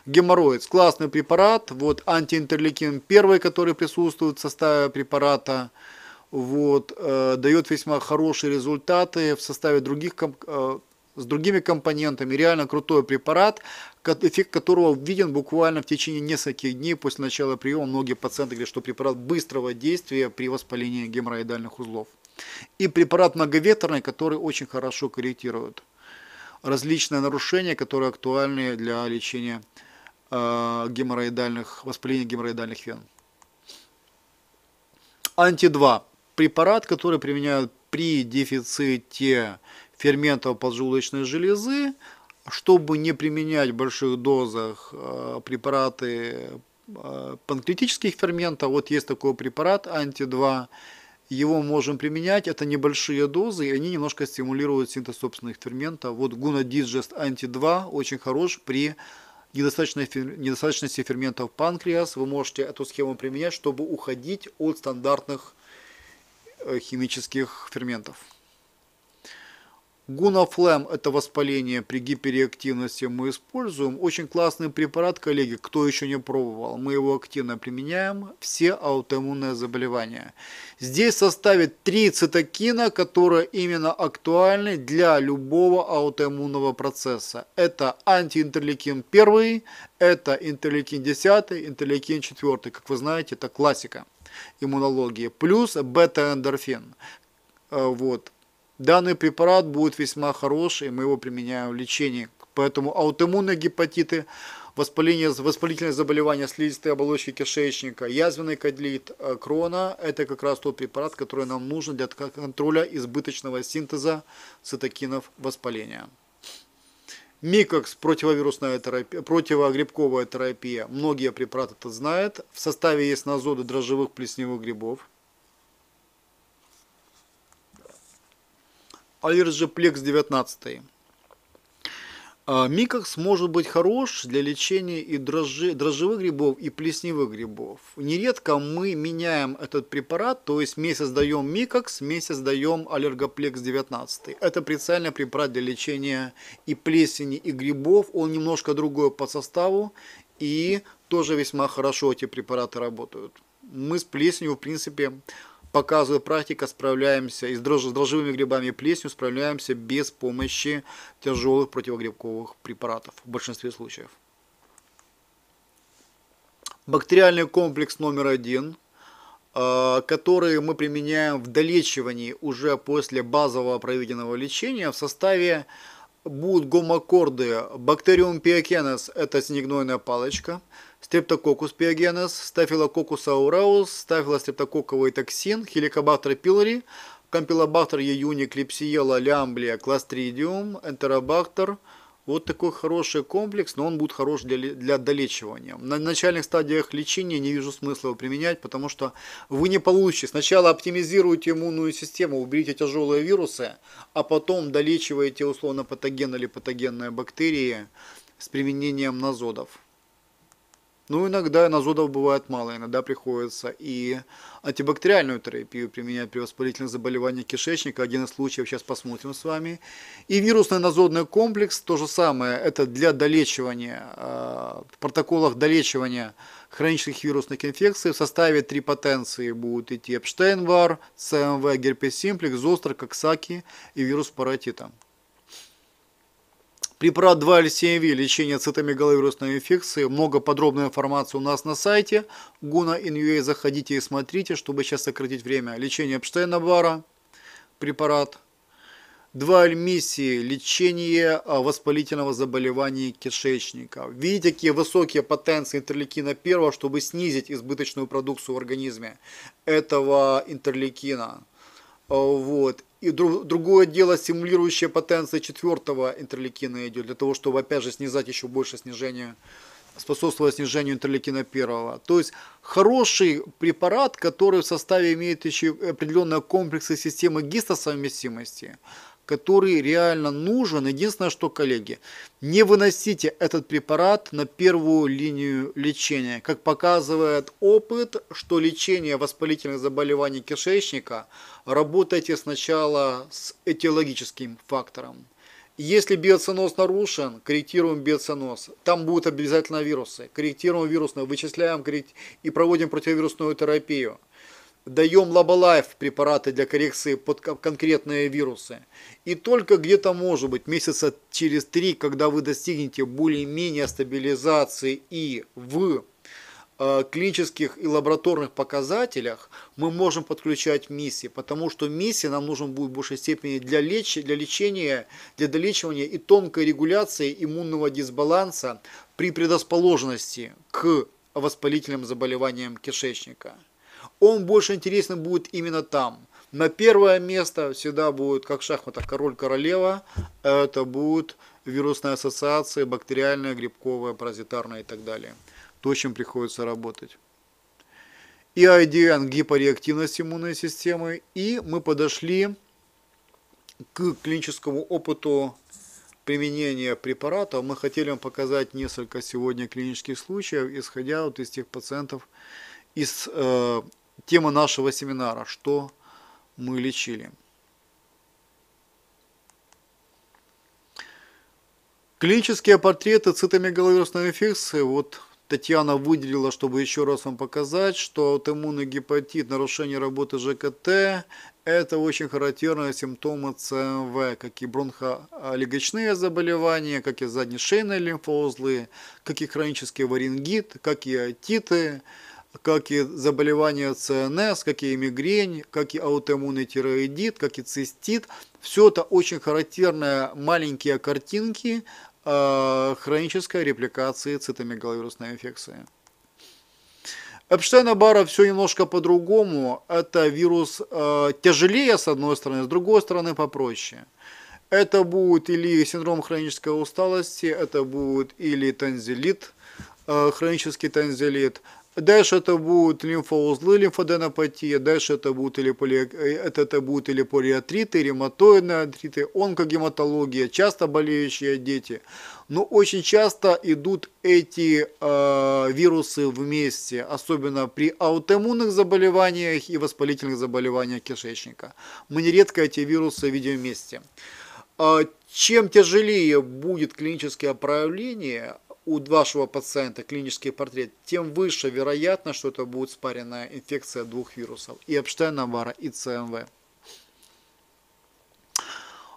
Геморроид. Классный препарат. Вот антиинтерликин первый, который присутствует в составе препарата вот, э, дает весьма хорошие результаты в составе других комп, э, с другими компонентами, реально крутой препарат, эффект которого виден буквально в течение нескольких дней после начала приема. Многие пациенты говорят, что препарат быстрого действия при воспалении геморроидальных узлов. И препарат многовекторный, который очень хорошо корректирует различные нарушения, которые актуальны для лечения э, геморроидальных, воспаления геморроидальных вен. Анти-2. Препарат, который применяют при дефиците ферментов поджелудочной железы, чтобы не применять в больших дозах э, препараты э, панкреатических ферментов, вот есть такой препарат анти-2, его можем применять, это небольшие дозы, и они немножко стимулируют синтез собственных ферментов. Вот гунодиджест анти-2 очень хорош при недостаточности ферментов панкреас. Вы можете эту схему применять, чтобы уходить от стандартных э, химических ферментов. Гунафлэм – это воспаление при гиперреактивности мы используем. Очень классный препарат, коллеги, кто еще не пробовал. Мы его активно применяем. Все аутоиммунные заболевания. Здесь составит три цитокина, которые именно актуальны для любого аутоиммунного процесса. Это антиинтерликин 1, это интерлейкин 10, интерлейкин 4. Как вы знаете, это классика иммунологии. Плюс бета-эндорфин. Э, вот Данный препарат будет весьма хороший, мы его применяем в лечении. Поэтому аутоиммунные гепатиты, воспаление, воспалительные заболевания слизистой оболочки кишечника, язвенный кадлит э, крона – это как раз тот препарат, который нам нужен для контроля избыточного синтеза цитокинов воспаления. Микокс – противовирусная терапия, противогрибковая терапия. Многие препараты это знают. В составе есть назоды дрожжевых плесневых грибов – Аллерджи Плекс 19. А, Микокс может быть хорош для лечения и дрожжи, дрожжевых грибов, и плесневых грибов. Нередко мы меняем этот препарат, то есть месяц даем Микокс, месяц даем Аллергоплекс 19. Это специальный препарат для лечения и плесени, и грибов. Он немножко другой по составу, и тоже весьма хорошо эти препараты работают. Мы с плесенью, в принципе, Показывает практика, справляемся и с, с дрожжевыми грибами и плесенью справляемся без помощи тяжелых противогрибковых препаратов в большинстве случаев. Бактериальный комплекс номер один, а, который мы применяем в долечивании уже после базового проведенного лечения в составе будут гомокорды. Бактериум пиокенес – это снегнойная палочка – стрептококус пиогенез, стафилококус аураус, стафилострептококковый токсин, хеликобактер пилори, кампилобактер яюни, клипсиела, лямблия, кластридиум, энтеробактер. Вот такой хороший комплекс, но он будет хорош для, для долечивания. На начальных стадиях лечения не вижу смысла его применять, потому что вы не получите. Сначала оптимизируйте иммунную систему, уберите тяжелые вирусы, а потом долечиваете условно патоген или патогенные бактерии с применением назодов. Ну, иногда назодов бывает мало, иногда приходится и антибактериальную терапию применять при воспалительных заболеваниях кишечника. Один из случаев сейчас посмотрим с вами. И вирусный назодный комплекс, то же самое, это для долечивания, а, в протоколах долечивания хронических вирусных инфекций. В составе три потенции будут идти Эпштейн-Вар, ЦМВ, герпес симплекс, зостер, коксаки и вирус паротита. Препарат 2 LCMV лечение цитомегаловирусной инфекции. Много подробной информации у нас на сайте guna.in.ua. Заходите и смотрите, чтобы сейчас сократить время. Лечение Эпштейна-Бара. Препарат. 2 миссии лечение а, воспалительного заболевания кишечника. Видите, какие высокие потенции интерлейкина 1, чтобы снизить избыточную продукцию в организме этого интерлейкина. А, вот. И друг, другое дело, симулирующая потенция четвертого интерлейкина идет, для того, чтобы опять же снизать еще больше снижение, способствуя снижению интерлейкина первого. То есть хороший препарат, который в составе имеет еще определенные комплексы системы гистосовместимости, который реально нужен. Единственное, что, коллеги, не выносите этот препарат на первую линию лечения. Как показывает опыт, что лечение воспалительных заболеваний кишечника работайте сначала с этиологическим фактором. Если биоценоз нарушен, корректируем биоценоз. Там будут обязательно вирусы. Корректируем вирусную, вычисляем и проводим противовирусную терапию даем лабалайф препараты для коррекции под конкретные вирусы. И только где-то, может быть, месяца через три, когда вы достигнете более-менее стабилизации и в э, клинических и лабораторных показателях мы можем подключать миссии, потому что миссия нам нужен будет в большей степени для, леч... для лечения, для долечивания и тонкой регуляции иммунного дисбаланса при предрасположенности к воспалительным заболеваниям кишечника он больше интересен будет именно там. На первое место всегда будет, как в шахматах, король-королева, это будут вирусная ассоциация, бактериальная, грибковая, паразитарная и так далее. То, с чем приходится работать. И IDN – гипореактивность иммунной системы. И мы подошли к клиническому опыту применения препаратов. Мы хотели вам показать несколько сегодня клинических случаев, исходя вот из тех пациентов, из э, тема нашего семинара, что мы лечили. Клинические портреты цитомегаловирусной инфекции, вот Татьяна выделила, чтобы еще раз вам показать, что аутоиммунный гепатит, нарушение работы ЖКТ – это очень характерные симптомы ЦМВ, как и бронхолегочные заболевания, как и задние шейные лимфоузлы, как и хронический варингит, как и атиты как и заболевания ЦНС, как и мигрень, как и аутоиммунный тироидит, как и цистит. Все это очень характерные маленькие картинки э, хронической репликации цитомегаловирусной инфекции. Эпштейна-Бара все немножко по-другому. Это вирус э, тяжелее с одной стороны, с другой стороны попроще. Это будет или синдром хронической усталости, это будет или танзелит, э, хронический танзелит. Дальше это будут лимфоузлы, лимфоденопатия, дальше это будут, или поли... Э, это, это будут полиатриты, ревматоидные артриты, онкогематология, часто болеющие дети. Но очень часто идут эти э, вирусы вместе, особенно при аутоиммунных заболеваниях и воспалительных заболеваниях кишечника. Мы нередко эти вирусы видим вместе. А чем тяжелее будет клиническое проявление, у вашего пациента клинический портрет, тем выше вероятно, что это будет спаренная инфекция двух вирусов, и эпштейна вара и ЦМВ.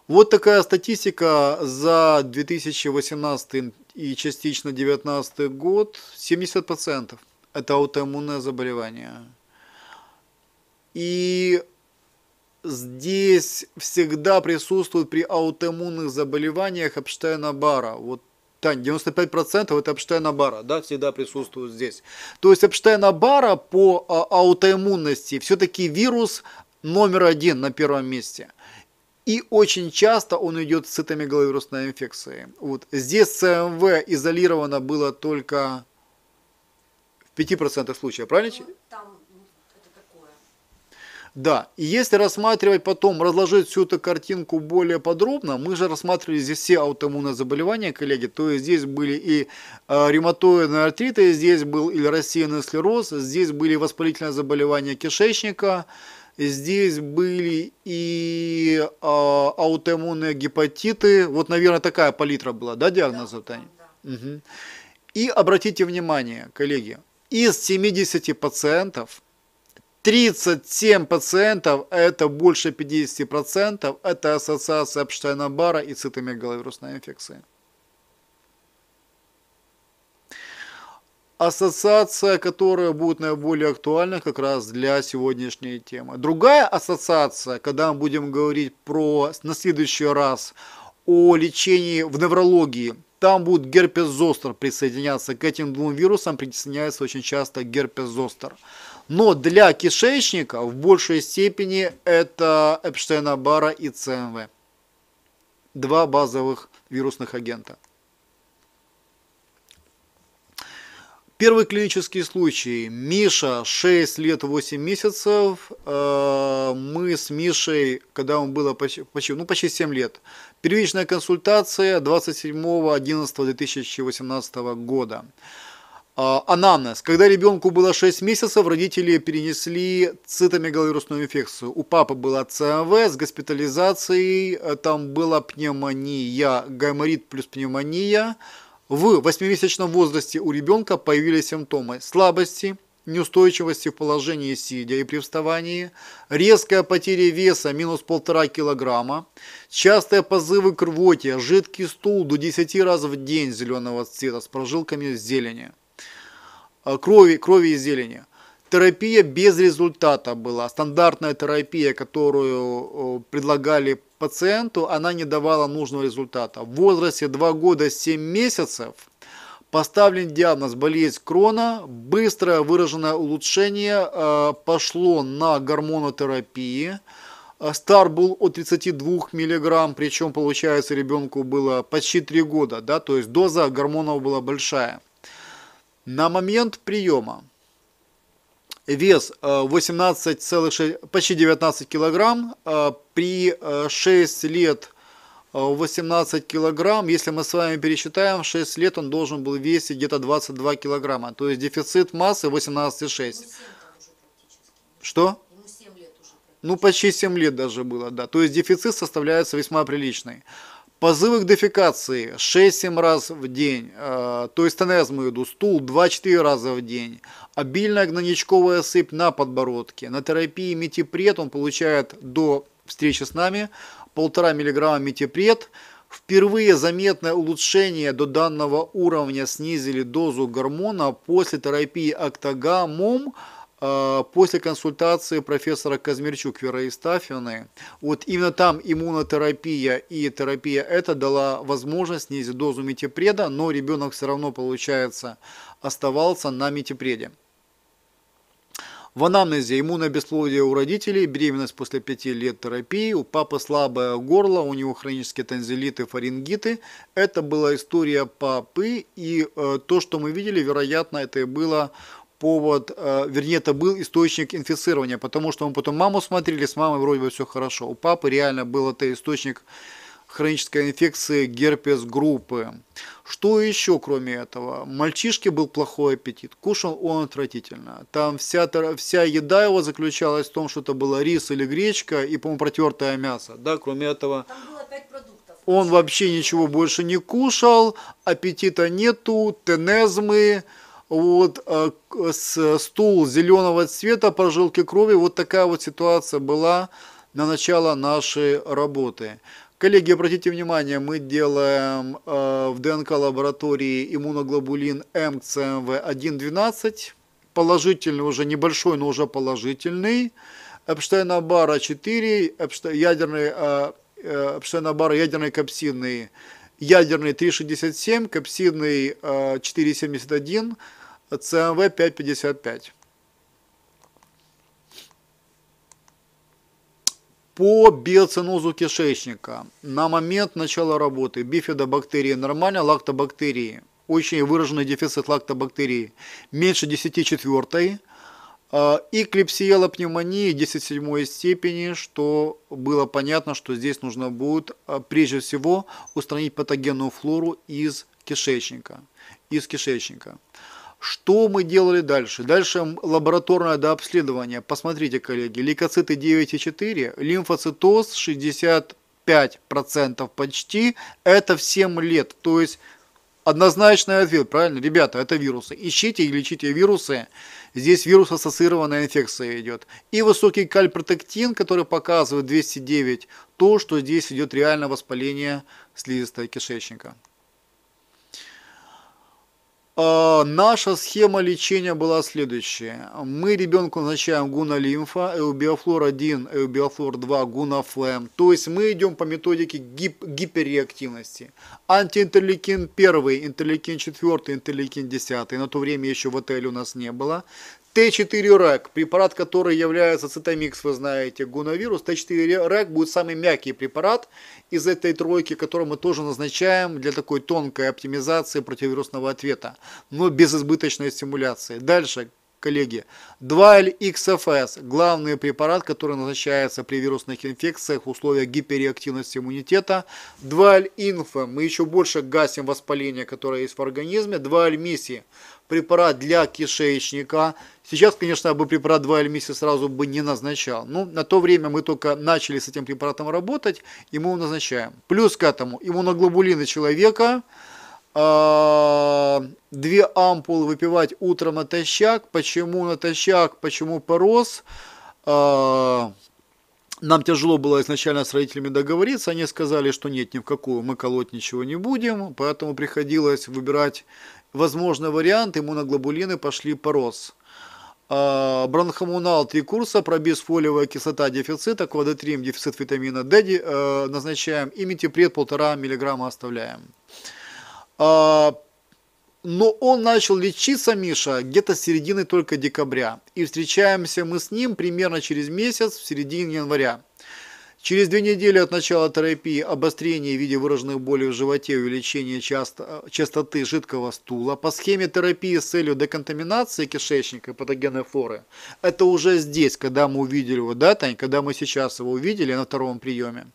Вот такая статистика за 2018 и частично 2019 год. 70% это аутоиммунное заболевание. И здесь всегда присутствует при аутоиммунных заболеваниях Эпштейна-Бара. Вот Тань, 95% это Эпштейна-Бара, да, всегда присутствует здесь. То есть Эпштейна-Бара по а, аутоиммунности все-таки вирус номер один на первом месте. И очень часто он идет с этой мегаловирусной инфекцией. Вот. Здесь ЦМВ изолировано было только в 5% случаев, правильно? Ну, там да, и если рассматривать потом, разложить всю эту картинку более подробно, мы же рассматривали здесь все аутоиммунные заболевания, коллеги, то есть здесь были и э, ревматоидные артриты, здесь был и рассеянный склероз, здесь были воспалительные заболевания кишечника, здесь были и э, аутоиммунные гепатиты, вот, наверное, такая палитра была, да, диагноза, да, Да. Угу. И обратите внимание, коллеги, из 70 пациентов – 37 пациентов, это больше 50%, это ассоциация Эпштейна-Бара и цитомегаловирусной инфекции. ассоциация, которая будет наиболее актуальна как раз для сегодняшней темы. Другая ассоциация, когда мы будем говорить про на следующий раз о лечении в неврологии, там будет герпес зостер присоединяться. К этим двум вирусам присоединяется очень часто герпес зостер. Но для кишечника в большей степени это Эпштейна-Бара и ЦМВ. Два базовых вирусных агента. Первый клинический случай. Миша 6 лет 8 месяцев. Э, мы с Мишей, когда ему было почти, почти, ну, почти 7 лет. Первичная консультация 27.11.2018 года. А, Анамнез. Когда ребенку было 6 месяцев, родители перенесли цитомегаловирусную инфекцию. У папы была ЦМВ с госпитализацией, э, там была пневмония, гайморит плюс пневмония. В 8-месячном возрасте у ребенка появились симптомы слабости, неустойчивости в положении сидя и при вставании, резкая потеря веса минус полтора килограмма, частые позывы к рвоте, жидкий стул до 10 раз в день зеленого цвета с прожилками зелени. Э, крови, крови и зелени. Терапия без результата была. Стандартная терапия, которую э, предлагали пациенту, она не давала нужного результата. В возрасте 2 года 7 месяцев поставлен диагноз болезнь Крона, быстрое выраженное улучшение э, пошло на гормонотерапии. Стар был от 32 мг, причем, получается, ребенку было почти 3 года, да, то есть доза гормонов была большая. На момент приема вес 18,6, э, почти 19 килограмм, э, при 6 э, лет 18 килограмм, если мы с вами пересчитаем, 6 лет он должен был весить где-то 22 килограмма, то есть дефицит массы 18,6. Что? Ну, почти 7 лет даже было, да. То есть дефицит составляется весьма приличный. Позывы к дефекации 6-7 раз в день, э, то есть тенезму иду, стул 2-4 раза в день, обильная гнойничковая сыпь на подбородке. На терапии метипред он получает до встречи с нами 1,5 мг метипред. Впервые заметное улучшение до данного уровня снизили дозу гормона после терапии октагамом а, после консультации профессора Казмирчук Вера Истафьевны, вот именно там иммунотерапия и терапия это дала возможность снизить дозу метипреда, но ребенок все равно, получается, оставался на метипреде. В анамнезе иммунное бесплодие у родителей, беременность после 5 лет терапии, у папы слабое горло, у него хронические танзелиты, фарингиты. Это была история папы, и э, то, что мы видели, вероятно, это и было повод, э, вернее, это был источник инфицирования, потому что мы потом маму смотрели, с мамой вроде бы все хорошо. У папы реально был это источник хронической инфекции герпес группы. Что еще, кроме этого? Мальчишке был плохой аппетит, кушал он отвратительно. Там вся, вся еда его заключалась в том, что это было рис или гречка и, по-моему, протертое мясо. Да, кроме этого... Он вообще ничего больше не кушал, аппетита нету, тенезмы, вот а, с стул зеленого цвета, прожилки крови. Вот такая вот ситуация была на начало нашей работы. Коллеги, обратите внимание, мы делаем а, в ДНК-лаборатории иммуноглобулин МЦМВ-1.12, положительный уже, небольшой, но уже положительный, Эпштейна-бара 4, ядерный, а, э, Эпштейна-бара ядерный капсидный, ядерный 3.67, капсидный э, 4.71, CMV 555. По биоценозу кишечника. На момент начала работы бифидобактерии нормально, лактобактерии. Очень выраженный дефицит лактобактерии. Меньше 10 четвертой. И а, клепсиела пневмонии 10-7 степени, что было понятно, что здесь нужно будет а, прежде всего устранить патогенную флору из кишечника. Из кишечника. Что мы делали дальше? Дальше лабораторное дообследование. Посмотрите, коллеги, лейкоциты 9,4, лимфоцитоз 65% почти, это в 7 лет. То есть однозначный ответ, правильно? Ребята, это вирусы. Ищите и лечите вирусы. Здесь вирус-ассоциированная инфекция идет. И высокий кальпротектин, который показывает 209, то, что здесь идет реально воспаление слизистой кишечника. А, наша схема лечения была следующая. Мы ребенку назначаем гуна-лимфа, эубиофлор-1, эубиофлор-2, гунафлэм. То есть мы идем по методике гип гиперреактивности. Антиинтерликин 1, интерликин 4, интерликин 10. На то время еще в отеле у нас не было. Т4 рак, препарат, который является цитомикс, вы знаете, гуновирус. Т4 рак будет самый мягкий препарат из этой тройки, который мы тоже назначаем для такой тонкой оптимизации противовирусного ответа, но без избыточной стимуляции. Дальше, коллеги, 2LXFS, главный препарат, который назначается при вирусных инфекциях в условиях гиперреактивности иммунитета. 2L-инфа, мы еще больше гасим воспаление, которое есть в организме. 2L-миссии, препарат для кишечника. Сейчас, конечно, я бы препарат 2 или месяца сразу бы не назначал. Но на то время мы только начали с этим препаратом работать, и мы его назначаем. Плюс к этому иммуноглобулины человека, а, две ампулы выпивать утром натощак. Почему натощак, почему порос? А, нам тяжело было изначально с родителями договориться, они сказали, что нет, ни в какую мы колоть ничего не будем, поэтому приходилось выбирать возможный вариант, иммуноглобулины пошли по рост. А, бронхомунал 3 курса, пробисфолиевая кислота дефицита, квадотрим дефицит витамина D э, назначаем и метипред 1,5 мг оставляем. А, но он начал лечиться, Миша, где-то с середины только декабря. И встречаемся мы с ним примерно через месяц, в середине января. Через две недели от начала терапии обострение в виде выраженных болей в животе и увеличение часто, частоты жидкого стула по схеме терапии с целью деконтаминации кишечника и патогенной флоры. Это уже здесь, когда мы увидели его, да, Тань, когда мы сейчас его увидели на втором приеме.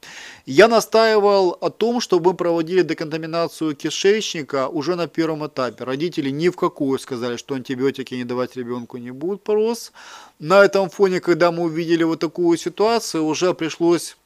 Я настаивал о том, чтобы мы проводили деконтаминацию кишечника уже на первом этапе. Родители ни в какую сказали, что антибиотики не давать ребенку не будут, порос на этом фоне, когда мы увидели вот такую ситуацию, уже пришлось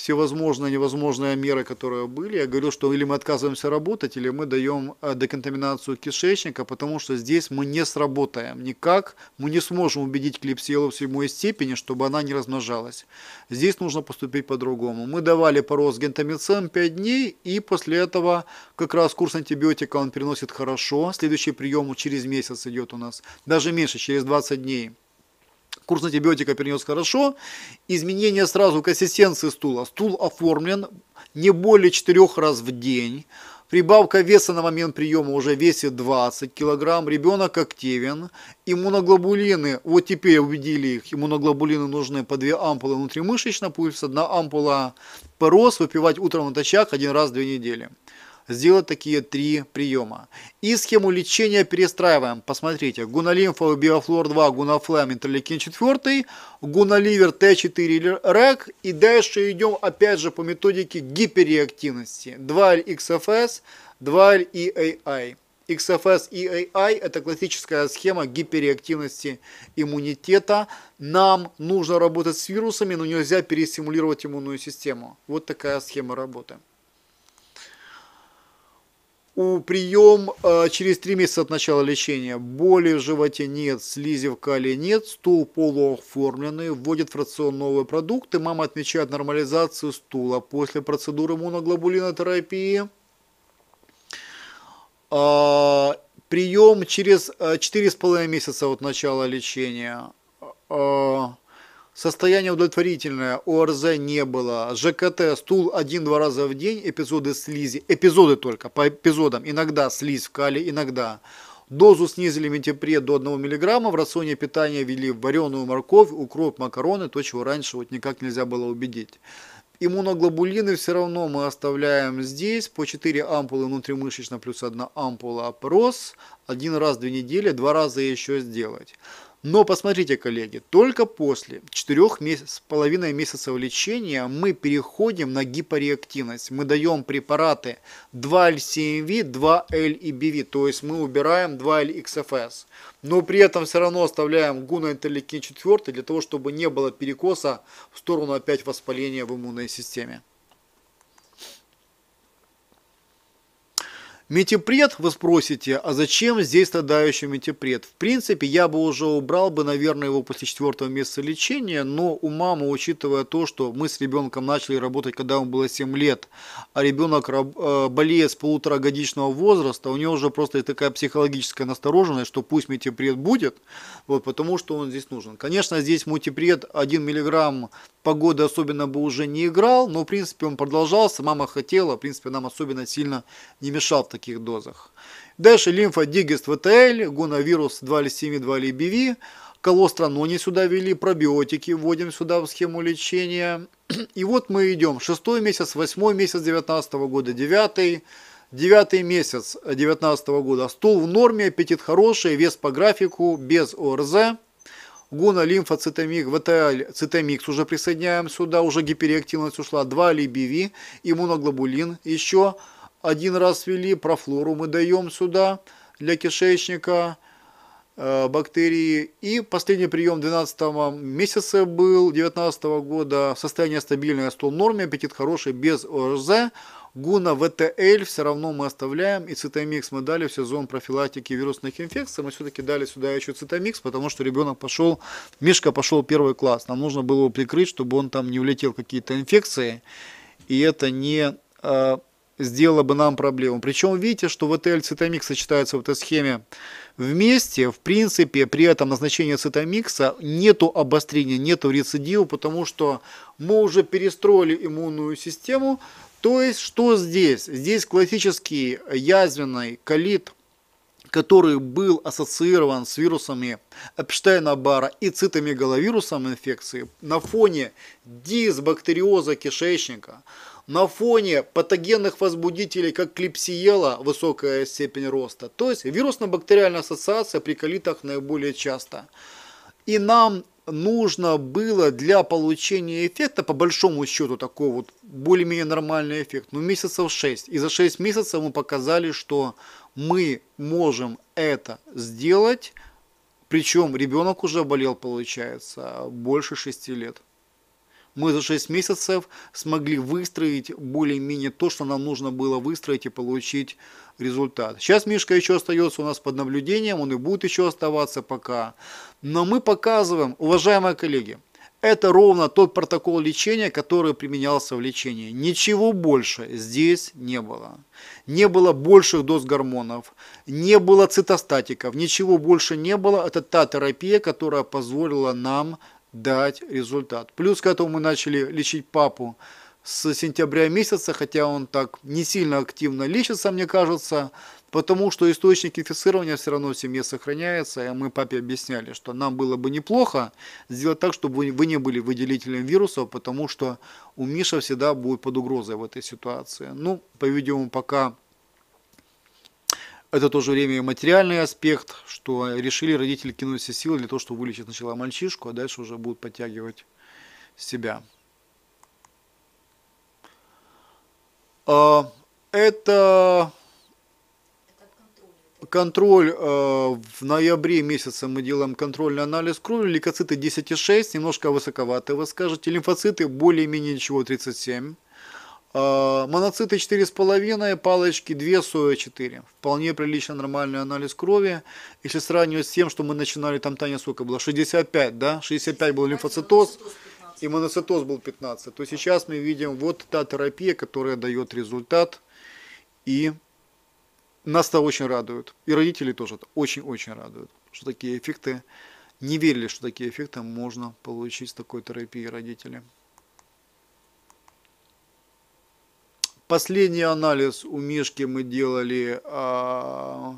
всевозможные невозможные меры, которые были. Я говорю, что или мы отказываемся работать, или мы даем э, деконтаминацию кишечника, потому что здесь мы не сработаем никак. Мы не сможем убедить клипсиелу в седьмой степени, чтобы она не размножалась. Здесь нужно поступить по-другому. Мы давали порос гентамицин 5 дней, и после этого как раз курс антибиотика он переносит хорошо. Следующий прием через месяц идет у нас, даже меньше, через 20 дней курс антибиотика перенес хорошо, изменение сразу консистенции стула. Стул оформлен не более 4 раз в день. Прибавка веса на момент приема уже весит 20 килограмм, ребенок активен, иммуноглобулины, вот теперь убедили их, иммуноглобулины нужны по 2 ампулы внутримышечно, пульс, одна ампула порос, выпивать утром на натощак один раз в 2 недели сделать такие три приема. И схему лечения перестраиваем. Посмотрите, гунолимфа, биофлор 2, гунофлам, интерлекин 4, гуноливер Т4 РЭК. И дальше идем опять же по методике гиперреактивности. 2L-XFS, 2L-EAI. XFS и e AI – это классическая схема гиперреактивности иммунитета. Нам нужно работать с вирусами, но нельзя пересимулировать иммунную систему. Вот такая схема работы у прием а, через 3 месяца от начала лечения. Боли в животе нет, слизи в кале нет, стул полуоформленный, вводит в рацион новые продукты, мама отмечает нормализацию стула. После процедуры иммуноглобулинотерапии э, а, прием через 4,5 а, месяца от начала лечения. Состояние удовлетворительное, ОРЗ не было, ЖКТ, стул один-два раза в день, эпизоды слизи, эпизоды только, по эпизодам, иногда слизь в кале, иногда. Дозу снизили метепред до 1 мг, в рационе питания ввели вареную морковь, укроп, макароны, то, чего раньше вот никак нельзя было убедить. Иммуноглобулины все равно мы оставляем здесь, по 4 ампулы внутримышечно плюс 1 ампула опрос один раз в две недели, два раза еще сделать. Но посмотрите, коллеги, только после 4 месяц, с половиной месяцев лечения мы переходим на гипореактивность. Мы даем препараты 2L7V, 2L и BV, то есть мы убираем 2L XFS. Но при этом все равно оставляем гуноинтеллекин 4 для того, чтобы не было перекоса в сторону опять воспаления в иммунной системе. Метипред, вы спросите, а зачем здесь тогда еще метипред? В принципе, я бы уже убрал бы, наверное, его после четвертого месяца лечения, но у мамы, учитывая то, что мы с ребенком начали работать, когда ему было 7 лет, а ребенок э, болеет с полуторагодичного возраста, у него уже просто такая психологическая настороженность, что пусть метипред будет, вот, потому что он здесь нужен. Конечно, здесь мультипред 1 миллиграмм погоды особенно бы уже не играл, но, в принципе, он продолжался, мама хотела, в принципе, нам особенно сильно не мешал таких дозах. Дальше лимфа Дигест ВТЛ, гуновирус 2Л7, 2Л колостранони сюда ввели, пробиотики вводим сюда в схему лечения. И вот мы идем шестой месяц, восьмой месяц 19 года, девятый, девятый месяц 19 года. Стул в норме, аппетит хороший, вес по графику, без ОРЗ. Гуна, лимфа, цитамик, ВТЛ, цитамикс уже присоединяем сюда, уже гиперреактивность ушла, 2 либиви, иммуноглобулин еще. Один раз ввели профлору, мы даем сюда для кишечника э, бактерии. И последний прием 12 месяца был, 19 -го года. Состояние стабильное, стол в норме, аппетит хороший, без ОРЗ. Гуна ВТЛ все равно мы оставляем, и цитомикс мы дали в сезон профилактики вирусных инфекций. Мы все-таки дали сюда еще цитомикс, потому что ребенок пошел, Мишка пошел первый класс. Нам нужно было его прикрыть, чтобы он там не улетел какие-то инфекции. И это не э, сделала бы нам проблему. Причем видите, что ВТЛ цитомикс сочетаются в этой схеме вместе. В принципе, при этом назначении цитомикса нету обострения, нету рецидива, потому что мы уже перестроили иммунную систему. То есть, что здесь? Здесь классический язвенный колит, который был ассоциирован с вирусами Эпштейна-Бара и цитомегаловирусом инфекции на фоне дисбактериоза кишечника – на фоне патогенных возбудителей, как клипсиела, высокая степень роста. То есть вирусно-бактериальная ассоциация при колитах наиболее часто. И нам нужно было для получения эффекта, по большому счету, такой вот более-менее нормальный эффект, ну месяцев 6. И за 6 месяцев мы показали, что мы можем это сделать, причем ребенок уже болел, получается, больше 6 лет мы за 6 месяцев смогли выстроить более-менее то, что нам нужно было выстроить и получить результат. Сейчас Мишка еще остается у нас под наблюдением, он и будет еще оставаться пока. Но мы показываем, уважаемые коллеги, это ровно тот протокол лечения, который применялся в лечении. Ничего больше здесь не было. Не было больших доз гормонов, не было цитостатиков, ничего больше не было. Это та терапия, которая позволила нам дать результат. Плюс к этому мы начали лечить папу с сентября месяца, хотя он так не сильно активно лечится, мне кажется, потому что источник инфицирования все равно в семье сохраняется, и мы папе объясняли, что нам было бы неплохо сделать так, чтобы вы не были выделителем вирусов, потому что у Миша всегда будет под угрозой в этой ситуации. Ну, по-видимому, пока это в то же время и материальный аспект, что решили родители кинуть все силы для того, чтобы вылечить сначала мальчишку, а дальше уже будут подтягивать себя. А, это контроль. Э, в ноябре месяце мы делаем контрольный анализ крови. Лейкоциты 10,6, немножко высоковатые, вы скажете. Лимфоциты более-менее ничего, 37. Э, моноциты 4,5, палочки 2, соя 4. Вполне прилично нормальный анализ крови. Если сравнивать с тем, что мы начинали, там Таня сколько было? 65, да? 65 был лимфоцитоз и моноцитоз был 15. То сейчас мы видим вот та терапия, которая дает результат. И нас это очень радует. И родители тоже это очень-очень радуют, что такие эффекты, не верили, что такие эффекты можно получить с такой терапией родители. Последний анализ у Мишки мы делали а,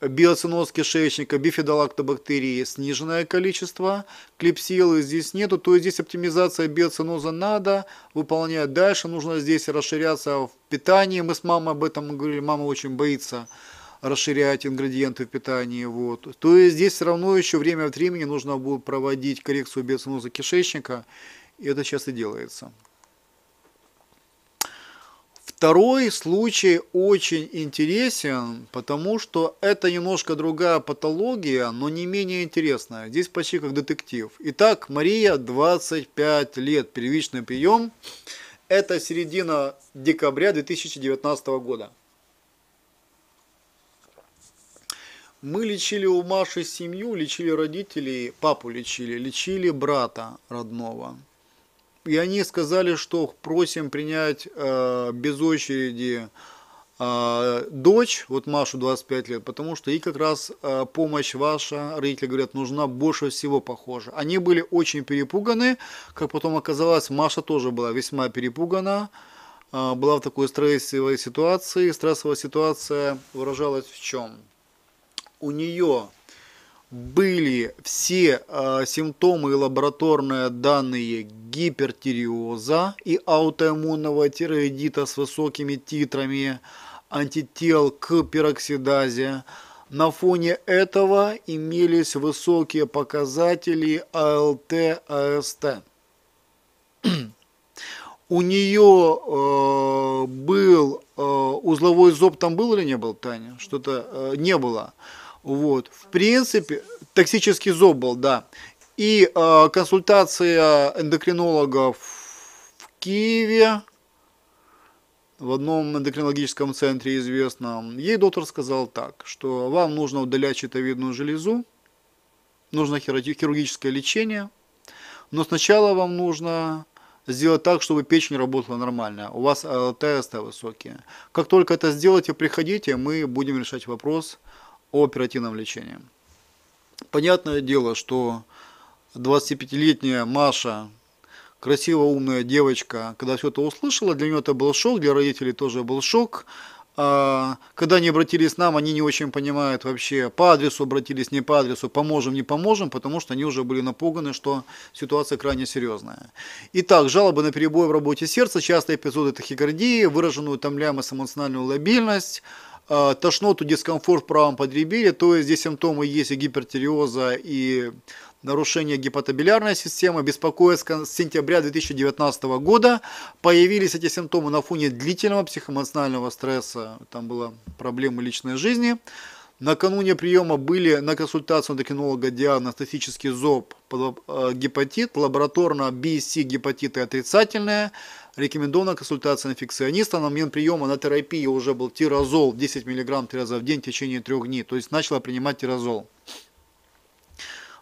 биоциноз кишечника, бифидолактобактерии, сниженное количество, клепсилы здесь нету, то есть здесь оптимизация биоциноза надо выполнять дальше, нужно здесь расширяться в питании, мы с мамой об этом говорили, мама очень боится расширять ингредиенты в питании. Вот. То есть здесь все равно еще время от времени нужно будет проводить коррекцию биоциноза кишечника, и это сейчас и делается. Второй случай очень интересен, потому что это немножко другая патология, но не менее интересная. Здесь почти как детектив. Итак, Мария, 25 лет, первичный прием. Это середина декабря 2019 года. Мы лечили у Маши семью, лечили родителей, папу лечили, лечили брата родного и они сказали, что просим принять э, без очереди э, дочь, вот Машу 25 лет, потому что ей как раз э, помощь ваша, родители говорят, нужна больше всего, похоже. Они были очень перепуганы, как потом оказалось, Маша тоже была весьма перепугана, э, была в такой стрессовой ситуации. Стрессовая ситуация выражалась в чем? У нее были все э, симптомы и лабораторные данные гипертиреоза и аутоиммунного тиреоидита с высокими титрами антител к пероксидазе На фоне этого имелись высокие показатели АЛТ-АСТ. А У нее э, а, был э, узловой зоб, там был или не был, Таня? Что-то э, не было. Вот. В принципе, токсический зоб был, да. И э, консультация эндокринолога в Киеве, в одном эндокринологическом центре известном, ей доктор сказал так, что вам нужно удалять щитовидную железу, нужно хирургическое лечение, но сначала вам нужно сделать так, чтобы печень работала нормально, у вас ЛТСТ а, высокие. Как только это сделаете, приходите, мы будем решать вопрос, о оперативном лечении. Понятное дело, что 25-летняя Маша, красивая умная девочка, когда все это услышала, для нее это был шок, для родителей тоже был шок. А, когда они обратились к нам, они не очень понимают вообще, по адресу обратились, не по адресу, поможем, не поможем, потому что они уже были напуганы, что ситуация крайне серьезная. Итак, жалобы на перебои в работе сердца, частые эпизоды тахикардии, выраженную утомляемость, эмоциональную лобильность, а, тошноту, дискомфорт в правом подреберье, то есть здесь симптомы есть и гипертиреоза, и нарушение гипотабилярной системы, беспокоит с сентября 2019 года. Появились эти симптомы на фоне длительного психоэмоционального стресса, там была проблема личной жизни. Накануне приема были на консультацию эндокринолога диагностический зоб э, гепатит, лабораторно BSC гепатиты отрицательные, рекомендована консультация инфекциониста. На момент приема на терапии уже был тирозол 10 мг три раза в день в течение трех дней. То есть начала принимать тирозол.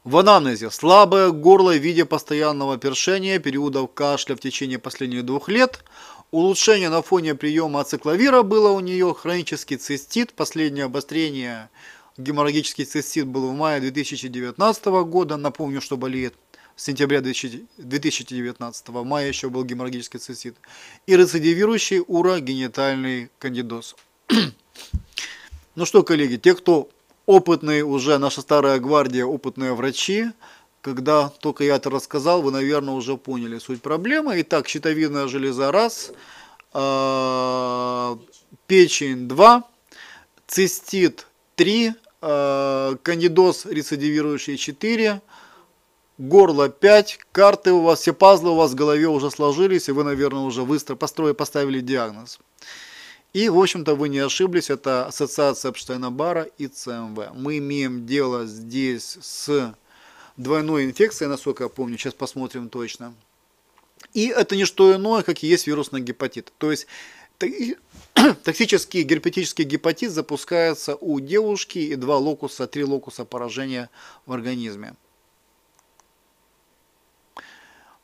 В анамнезе слабое горло в виде постоянного першения, периодов кашля в течение последних двух лет. Улучшение на фоне приема ацикловира было у нее, хронический цистит, последнее обострение геморрагический цистит был в мае 2019 года, напомню, что болеет с сентября 2019 мая еще был геморрагический цистит, и рецидивирующий урогенитальный кандидоз. ну что, коллеги, те, кто опытные уже, наша старая гвардия, опытные врачи, когда только я это рассказал, вы, наверное, уже поняли суть проблемы. Итак, щитовидная железа раз, а, печень два, цистит три, а, кандидоз рецидивирующий четыре горло 5, карты у вас, все пазлы у вас в голове уже сложились, и вы, наверное, уже быстро построили, поставили диагноз. И, в общем-то, вы не ошиблись, это ассоциация Эпштейна-Бара и ЦМВ. Мы имеем дело здесь с двойной инфекцией, насколько я помню, сейчас посмотрим точно. И это не что иное, как и есть вирусный гепатит. То есть токсический герпетический гепатит запускается у девушки и два локуса, три локуса поражения в организме.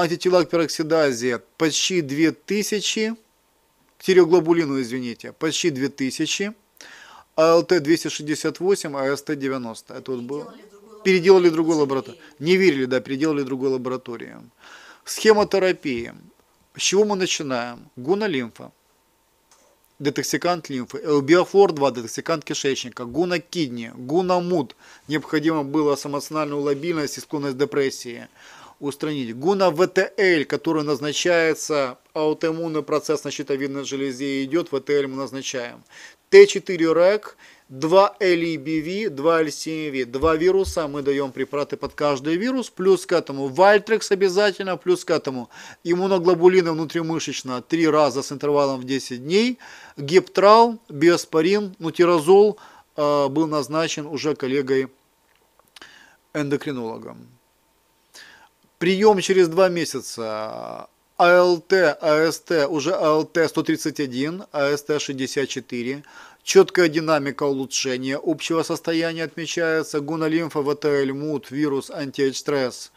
антитела пероксидазе почти 2000, к тиреоглобулину, извините, почти 2000, АЛТ-268, АСТ-90. Это вот было. Переделали другой лабораторию. Не верили, да, переделали другую лабораторию. Схема терапии. С чего мы начинаем? Гуна-лимфа. Детоксикант лимфы. Элбиофлор-2, детоксикант кишечника. Гуна-кидни. Гуна-муд. Необходимо было эмоциональную лобильность и склонность к депрессии устранить. Гуна ВТЛ, который назначается, аутоиммунный процесс на щитовидной железе идет, ВТЛ мы назначаем. Т4 РЭК, 2 LEBV, 2 LCMV, 2 вируса, мы даем препараты под каждый вирус, плюс к этому Вальтрекс обязательно, плюс к этому иммуноглобулина внутримышечно 3 раза с интервалом в 10 дней, гептрал, биоспорин, нутирозол э, а, был назначен уже коллегой эндокринологом. Прием через два месяца. АЛТ, АСТ, уже АЛТ 131, АСТ 64. Четкая динамика улучшения общего состояния отмечается. Гунолимфа, ВТЛ, МУД, вирус, антиэчстресс.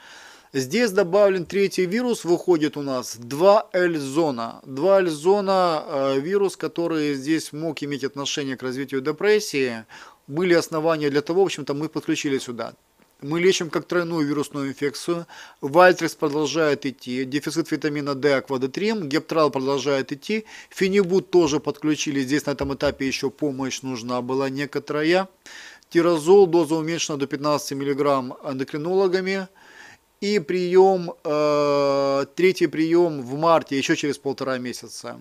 Здесь добавлен третий вирус, выходит у нас 2L-зона. 2L-зона э, вирус, который здесь мог иметь отношение к развитию депрессии. Были основания для того, в общем-то, мы подключили сюда. Мы лечим как тройную вирусную инфекцию. Вальтрикс продолжает идти. Дефицит витамина D, аквадотрим. Гептрал продолжает идти. Фенибут тоже подключили. Здесь на этом этапе еще помощь нужна была некоторая. Тирозол, доза уменьшена до 15 мг эндокринологами. И прием, э, третий прием в марте, еще через полтора месяца.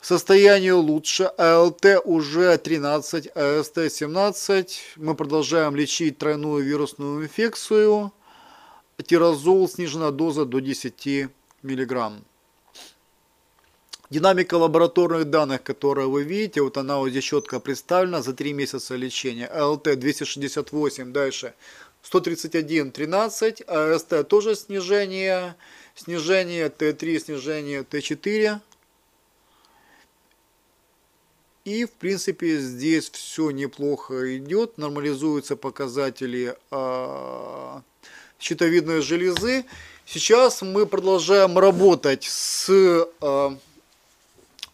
Состояние лучше. АЛТ уже 13, АСТ 17. Мы продолжаем лечить тройную вирусную инфекцию. Тирозол снижена доза до 10 миллиграмм. Динамика лабораторных данных, которые вы видите, вот она вот здесь четко представлена за 3 месяца лечения. АЛТ 268, дальше 131, 13, АСТ тоже снижение, снижение Т3, снижение Т4, и, в принципе, здесь все неплохо идет, нормализуются показатели а, щитовидной железы. Сейчас мы продолжаем работать с, а,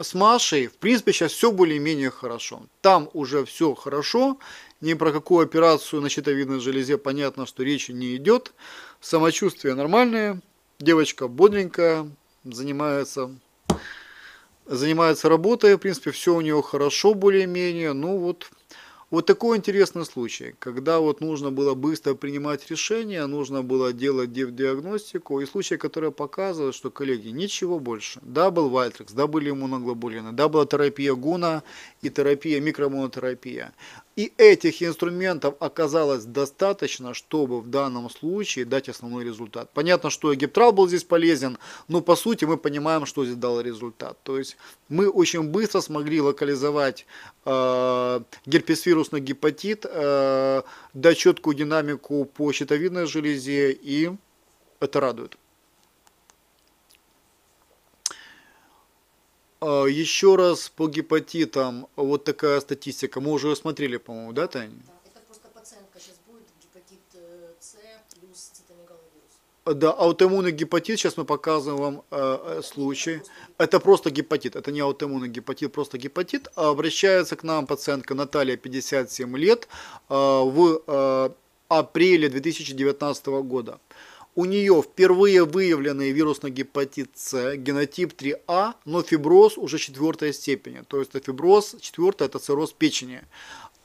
с Машей. В принципе, сейчас все более-менее хорошо. Там уже все хорошо. Ни про какую операцию на щитовидной железе понятно, что речи не идет. Самочувствие нормальное. Девочка бодренькая, занимается занимается работой, в принципе, все у него хорошо более-менее, ну вот, вот такой интересный случай, когда вот нужно было быстро принимать решение, нужно было делать диагностику, и случай, который показывает, что, коллеги, ничего больше. Да, был Вальтрекс, да, были иммуноглобулины, да, была терапия Гуна и терапия, микромонотерапия И этих инструментов оказалось достаточно, чтобы в данном случае дать основной результат. Понятно, что эгиптрал был здесь полезен, но по сути мы понимаем, что здесь дал результат. То есть мы очень быстро смогли локализовать э, герпесвирусный гепатит, э, дать четкую динамику по щитовидной железе, и это радует. А, Еще раз по гепатитам, вот такая статистика. Мы уже смотрели, по-моему, да, Таня? Да, это просто пациентка сейчас будет, гепатит э, С плюс цитомегаловирус. А, да, аутоиммунный гепатит, сейчас мы показываем вам э, э случай. Это просто гепатит, это не аутоиммунный гепатит, просто гепатит. А обращается к нам пациентка Наталья, 57 лет, э, в э, апреле 2019 года у нее впервые выявленный вирусный гепатит С, генотип 3А, но фиброз уже четвертой степени. То есть это фиброз, четвертая это цирроз печени.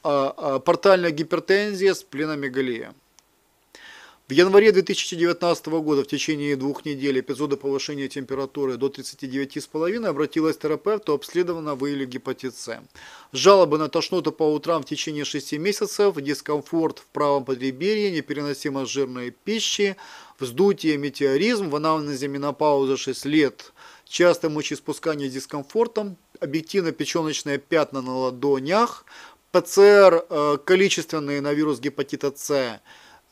А, а, портальная гипертензия с пленомегалия. В январе 2019 года в течение двух недель эпизода повышения температуры до 39,5 обратилась к терапевту, обследована выявили гепатит С. Жалобы на тошноту по утрам в течение 6 месяцев, дискомфорт в правом подреберье, непереносимость жирной пищи, вздутие, метеоризм, анамнезе менопауза 6 лет, частое мочеиспускание с дискомфортом, объективно-печеночные пятна на ладонях, ПЦР э, количественные на вирус гепатита С,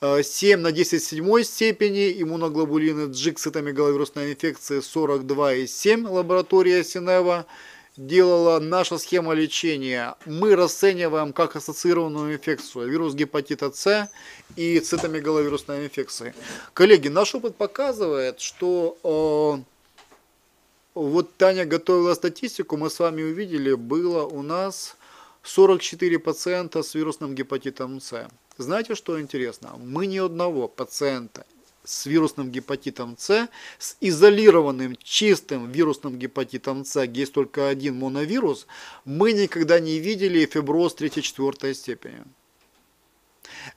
7 э, на 10 седьмой степени, иммуноглобулины G с цитомегаловирусной инфекции 42,7, лаборатория Синева, делала наша схема лечения. Мы расцениваем как ассоциированную инфекцию вирус гепатита С и цитомегаловирусная инфекции. Коллеги, наш опыт показывает, что э, вот Таня готовила статистику, мы с вами увидели, было у нас 44 пациента с вирусным гепатитом С. Знаете, что интересно? Мы ни одного пациента с вирусным гепатитом С, с изолированным чистым вирусным гепатитом С, где есть только один моновирус, мы никогда не видели фиброз 3-4 степени.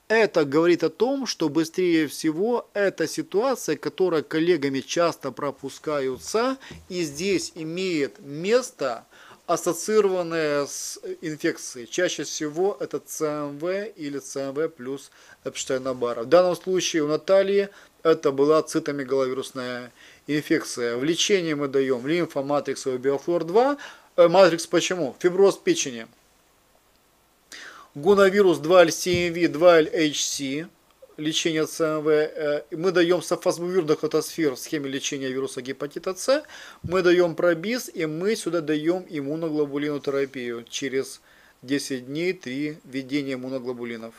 Это говорит о том, что быстрее всего эта ситуация, которая коллегами часто пропускаются, и здесь имеет место – ассоциированные с инфекцией. Чаще всего это ЦМВ или ЦМВ плюс Эпштейна-Барра. В данном случае у Натальи это была цитомегаловирусная инфекция. В лечении мы даем лимфоматрикс биофлор-2. Э, матрикс почему? Фиброз печени. Гуновирус 2 lcmv 2 lhc лечения ЦМВ. Э, мы даем сафазмувирных атосфер в схеме лечения вируса гепатита С. Мы даем пробиз, и мы сюда даем иммуноглобулинотерапию через 10 дней 3 введения иммуноглобулинов.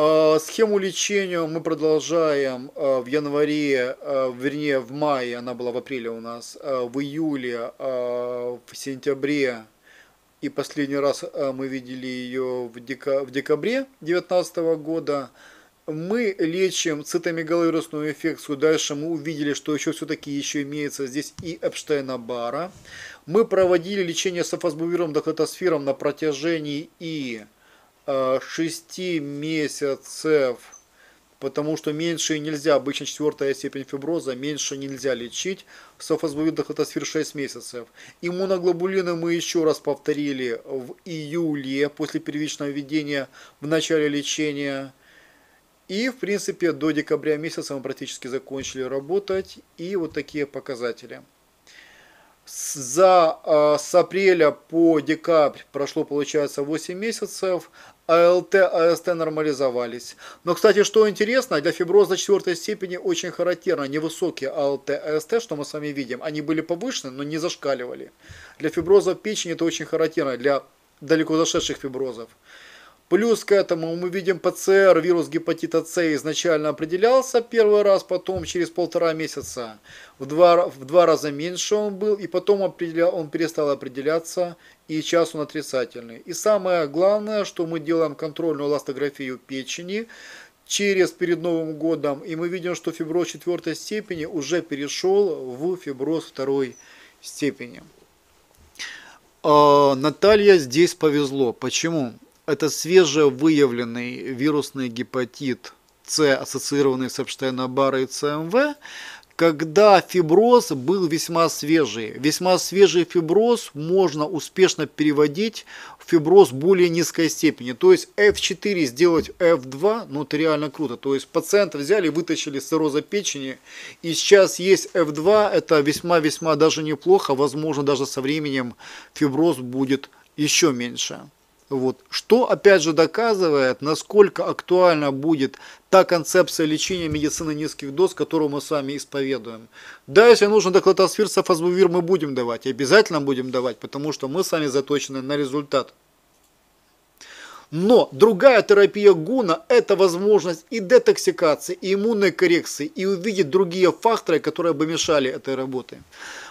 А, схему лечения мы продолжаем э, в январе, э, вернее в мае, она была в апреле у нас, в июле, в сентябре и последний раз а, мы видели ее в, дека... в декабре 2019 года. Мы лечим цитомегаловирусную инфекцию. Дальше мы увидели, что еще все-таки еще имеется здесь и Эпштейна-Бара. Мы проводили лечение с афосбувиром дохотосфером на протяжении и 6 а, месяцев потому что меньше нельзя, обычно четвертая степень фиброза, меньше нельзя лечить, в софосбовидах это 6 месяцев. Иммуноглобулины мы еще раз повторили в июле после первичного введения в начале лечения. И, в принципе, до декабря месяца мы практически закончили работать. И вот такие показатели. За, а, с апреля по декабрь прошло, получается, 8 месяцев. АЛТ, АСТ нормализовались. Но, кстати, что интересно, для фиброза четвертой степени очень характерно невысокие АЛТ, АСТ, что мы с вами видим. Они были повышены, но не зашкаливали. Для фиброза печени это очень характерно, для далеко зашедших фиброзов. Плюс к этому мы видим ПЦР, вирус гепатита С изначально определялся первый раз, потом через полтора месяца в два, в два раза меньше он был, и потом определя, он перестал определяться, и сейчас он отрицательный. И самое главное, что мы делаем контрольную ластографию печени, через перед Новым годом, и мы видим, что фиброз четвертой степени уже перешел в фиброз второй степени. А, Наталья здесь повезло. Почему? Это свежевыявленный вирусный гепатит С, ассоциированный с эпштейна барой и ЦМВ, когда фиброз был весьма свежий. Весьма свежий фиброз можно успешно переводить в фиброз более низкой степени. То есть F4 сделать F2, ну это реально круто. То есть пациента взяли, вытащили цирроза печени, и сейчас есть F2, это весьма-весьма даже неплохо. Возможно, даже со временем фиброз будет еще меньше. Вот. Что опять же доказывает, насколько актуальна будет та концепция лечения медицины низких доз, которую мы с вами исповедуем. Да, если нужно доклотосфир, сафазбувир мы будем давать, обязательно будем давать, потому что мы сами заточены на результат. Но другая терапия гуна – это возможность и детоксикации, и иммунной коррекции, и увидеть другие факторы, которые бы мешали этой работе.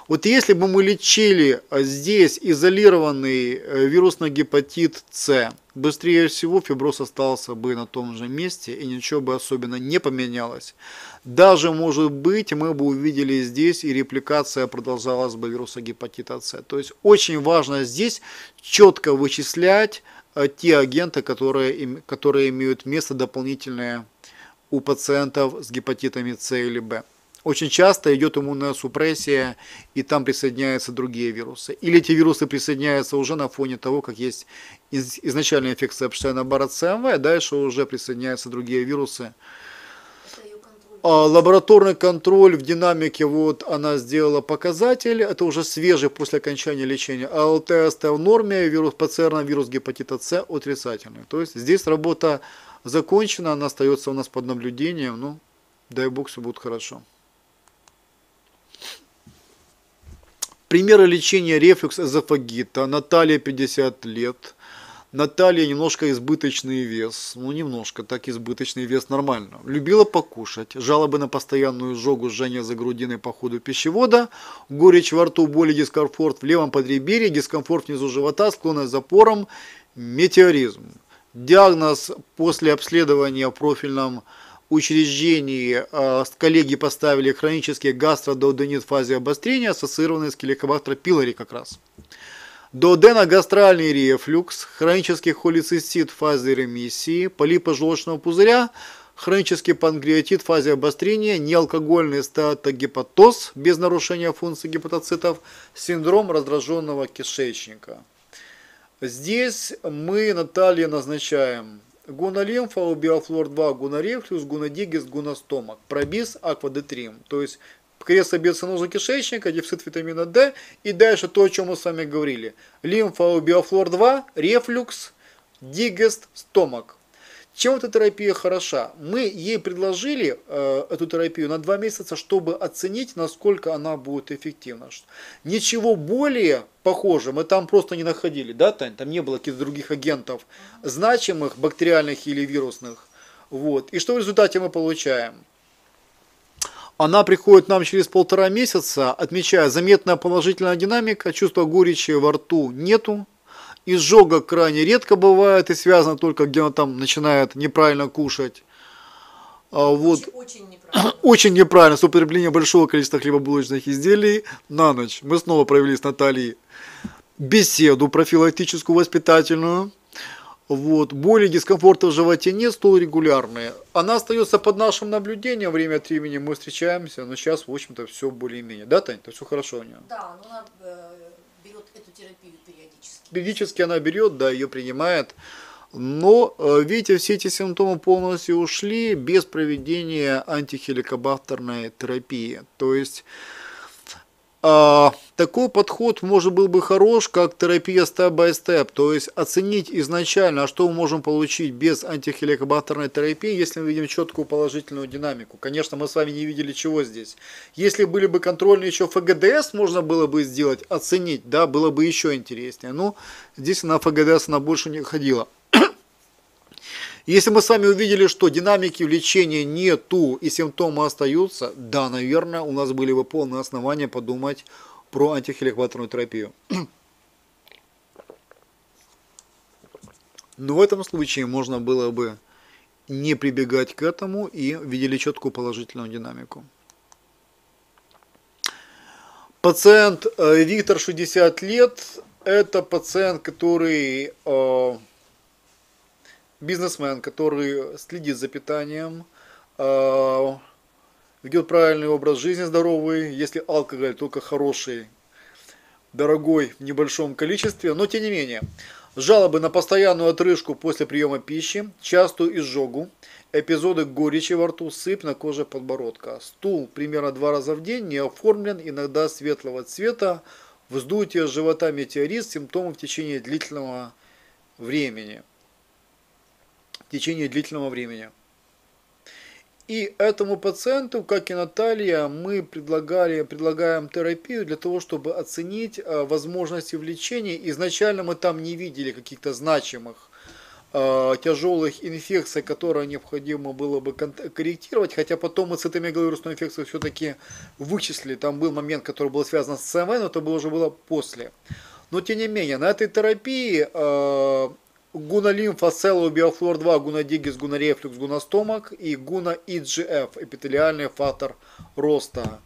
Вот если бы мы лечили э, здесь изолированный э, вирусный гепатит С, быстрее всего фиброз остался бы на том же месте и ничего бы особенно не поменялось. Даже, может быть, мы бы увидели здесь и репликация продолжалась бы вируса гепатита С. То есть очень важно здесь четко вычислять э, те агенты, которые, которые имеют место дополнительное у пациентов с гепатитами С или Б очень часто идет иммуносупрессия, и там присоединяются другие вирусы. Или эти вирусы присоединяются уже на фоне того, как есть изначальная инфекция Эпштейна-Барра ЦМВ, а дальше уже присоединяются другие вирусы. А, лабораторный контроль в динамике, вот она сделала показатель, это уже свежий после окончания лечения. АЛТ-тест в норме, вирус ПЦР вирус гепатита С отрицательный. То есть здесь работа закончена, она остается у нас под наблюдением, ну, дай бог, все будет хорошо. Примеры лечения рефлюкс-эзофагита. Наталья, 50 лет. Наталья немножко избыточный вес. Ну, немножко, так избыточный вес нормально. Любила покушать. Жалобы на постоянную жогу, жжение за грудиной по ходу пищевода. Горечь во рту, боли, дискомфорт в левом подреберье, дискомфорт внизу живота, склонность запором, метеоризм. Диагноз после обследования в профильном учреждении а, коллеги поставили хронический гастродооденит в фазе обострения, ассоциированный с келикобактер пилори как раз. додена гастральный рефлюкс, хронический холецистит в фазе ремиссии, полипы желчного пузыря, хронический панкреатит в фазе обострения, неалкогольный статогепатоз без нарушения функции гепатоцитов, синдром раздраженного кишечника. Здесь мы Наталья назначаем Гонолемфа, биофлор 2, гонорефлюс, гонодигис, гоностомак, пробис, аквадетрим. То есть крест обециноза кишечника, дефицит витамина D и дальше то, о чем мы с вами говорили. Лимфа, биофлор 2, рефлюкс, дигест, стомак. Чем эта терапия хороша? Мы ей предложили э, эту терапию на два месяца, чтобы оценить, насколько она будет эффективна. Ничего более похожего мы там просто не находили, да, Тань? Там не было каких-то других агентов значимых, бактериальных или вирусных. Вот. И что в результате мы получаем? Она приходит нам через полтора месяца, отмечая заметная положительная динамика, чувства горечи во рту нету, изжога крайне редко бывает и связано только, где она там начинает неправильно кушать. А, вот. Очень, очень неправильно. Очень неправильно с употреблением большого количества хлебобулочных изделий на ночь. Мы снова провели с Натальей беседу профилактическую, воспитательную. Вот. Боли, дискомфорта в животе нет, стул регулярные. Она остается под нашим наблюдением время от времени, мы встречаемся, но сейчас, в общем-то, все более-менее. Да, Тань, это все хорошо у нее? Да, ну, э, периодически она берет, да, ее принимает. Но, э, видите, все эти симптомы полностью ушли без проведения антихеликобактерной терапии. То есть а, такой подход может был бы хорош, как терапия степ-бай-степ, то есть оценить изначально, а что мы можем получить без антихеликобактерной терапии, если мы видим четкую положительную динамику. Конечно, мы с вами не видели чего здесь. Если были бы контрольные еще ФГДС, можно было бы сделать, оценить, да, было бы еще интереснее. Но ну, здесь на ФГДС она больше не ходила. Если мы с вами увидели, что динамики влечения нету и симптомы остаются, да, наверное, у нас были бы полные основания подумать про антихеликваторную терапию. Но в этом случае можно было бы не прибегать к этому и видели четкую положительную динамику. Пациент э, Виктор, 60 лет, это пациент, который э, бизнесмен, который следит за питанием, а, ведет правильный образ жизни здоровый, если алкоголь только хороший, дорогой в небольшом количестве, но тем не менее. Жалобы на постоянную отрыжку после приема пищи, частую изжогу, эпизоды горечи во рту, сыпь на коже подбородка. Стул примерно два раза в день, не оформлен, иногда светлого цвета, вздутие живота метеорит, симптомы в течение длительного времени в течение длительного времени. И этому пациенту, как и Наталья, мы предлагали, предлагаем терапию для того, чтобы оценить э, возможности в лечении. Изначально мы там не видели каких-то значимых э, тяжелых инфекций, которые необходимо было бы корректировать, хотя потом мы цитомегаловирусную инфекцию все-таки вычислили. Там был момент, который был связан с ЦМВ, но это было уже было после. Но тем не менее, на этой терапии э, Гунолимфа Биофлор 2, Гунодигис, Гунорефлюкс, Гуностомак и Гуна ИГФ, эпителиальный фактор роста.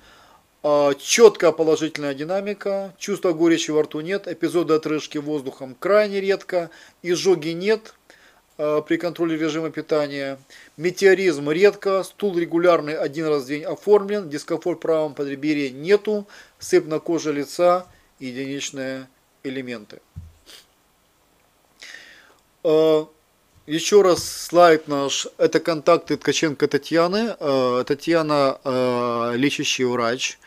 А, четкая положительная динамика, чувства горечи во рту нет, эпизоды отрыжки воздухом крайне редко, изжоги нет а, при контроле режима питания, метеоризм редко, стул регулярный один раз в день оформлен, дискомфорт в правом подреберье нету, сыпь на коже лица, единичные элементы. А, Еще раз слайд наш. Это контакты Ткаченко Татьяны. А, Татьяна а, – лечащий врач,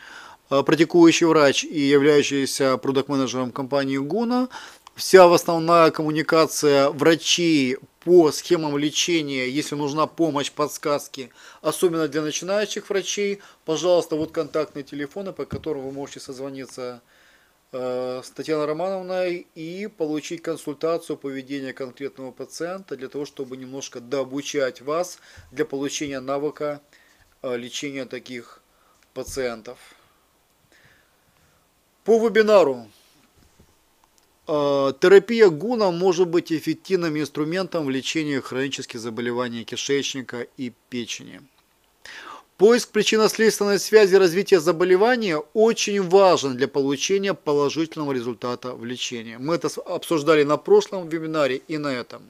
практикующий врач и являющийся продакт-менеджером компании «Гуна». Вся основная коммуникация врачей по схемам лечения, если нужна помощь, подсказки, особенно для начинающих врачей, пожалуйста, вот контактные телефоны, по которым вы можете созвониться Э, с Татьяной Романовной и получить консультацию поведения конкретного пациента для того, чтобы немножко дообучать вас для получения навыка э, лечения таких пациентов. По вебинару. Э, терапия гуна может быть эффективным инструментом в лечении хронических заболеваний кишечника и печени. Поиск причинно-следственной связи развития заболевания очень важен для получения положительного результата в лечении. Мы это обсуждали на прошлом вебинаре и на этом.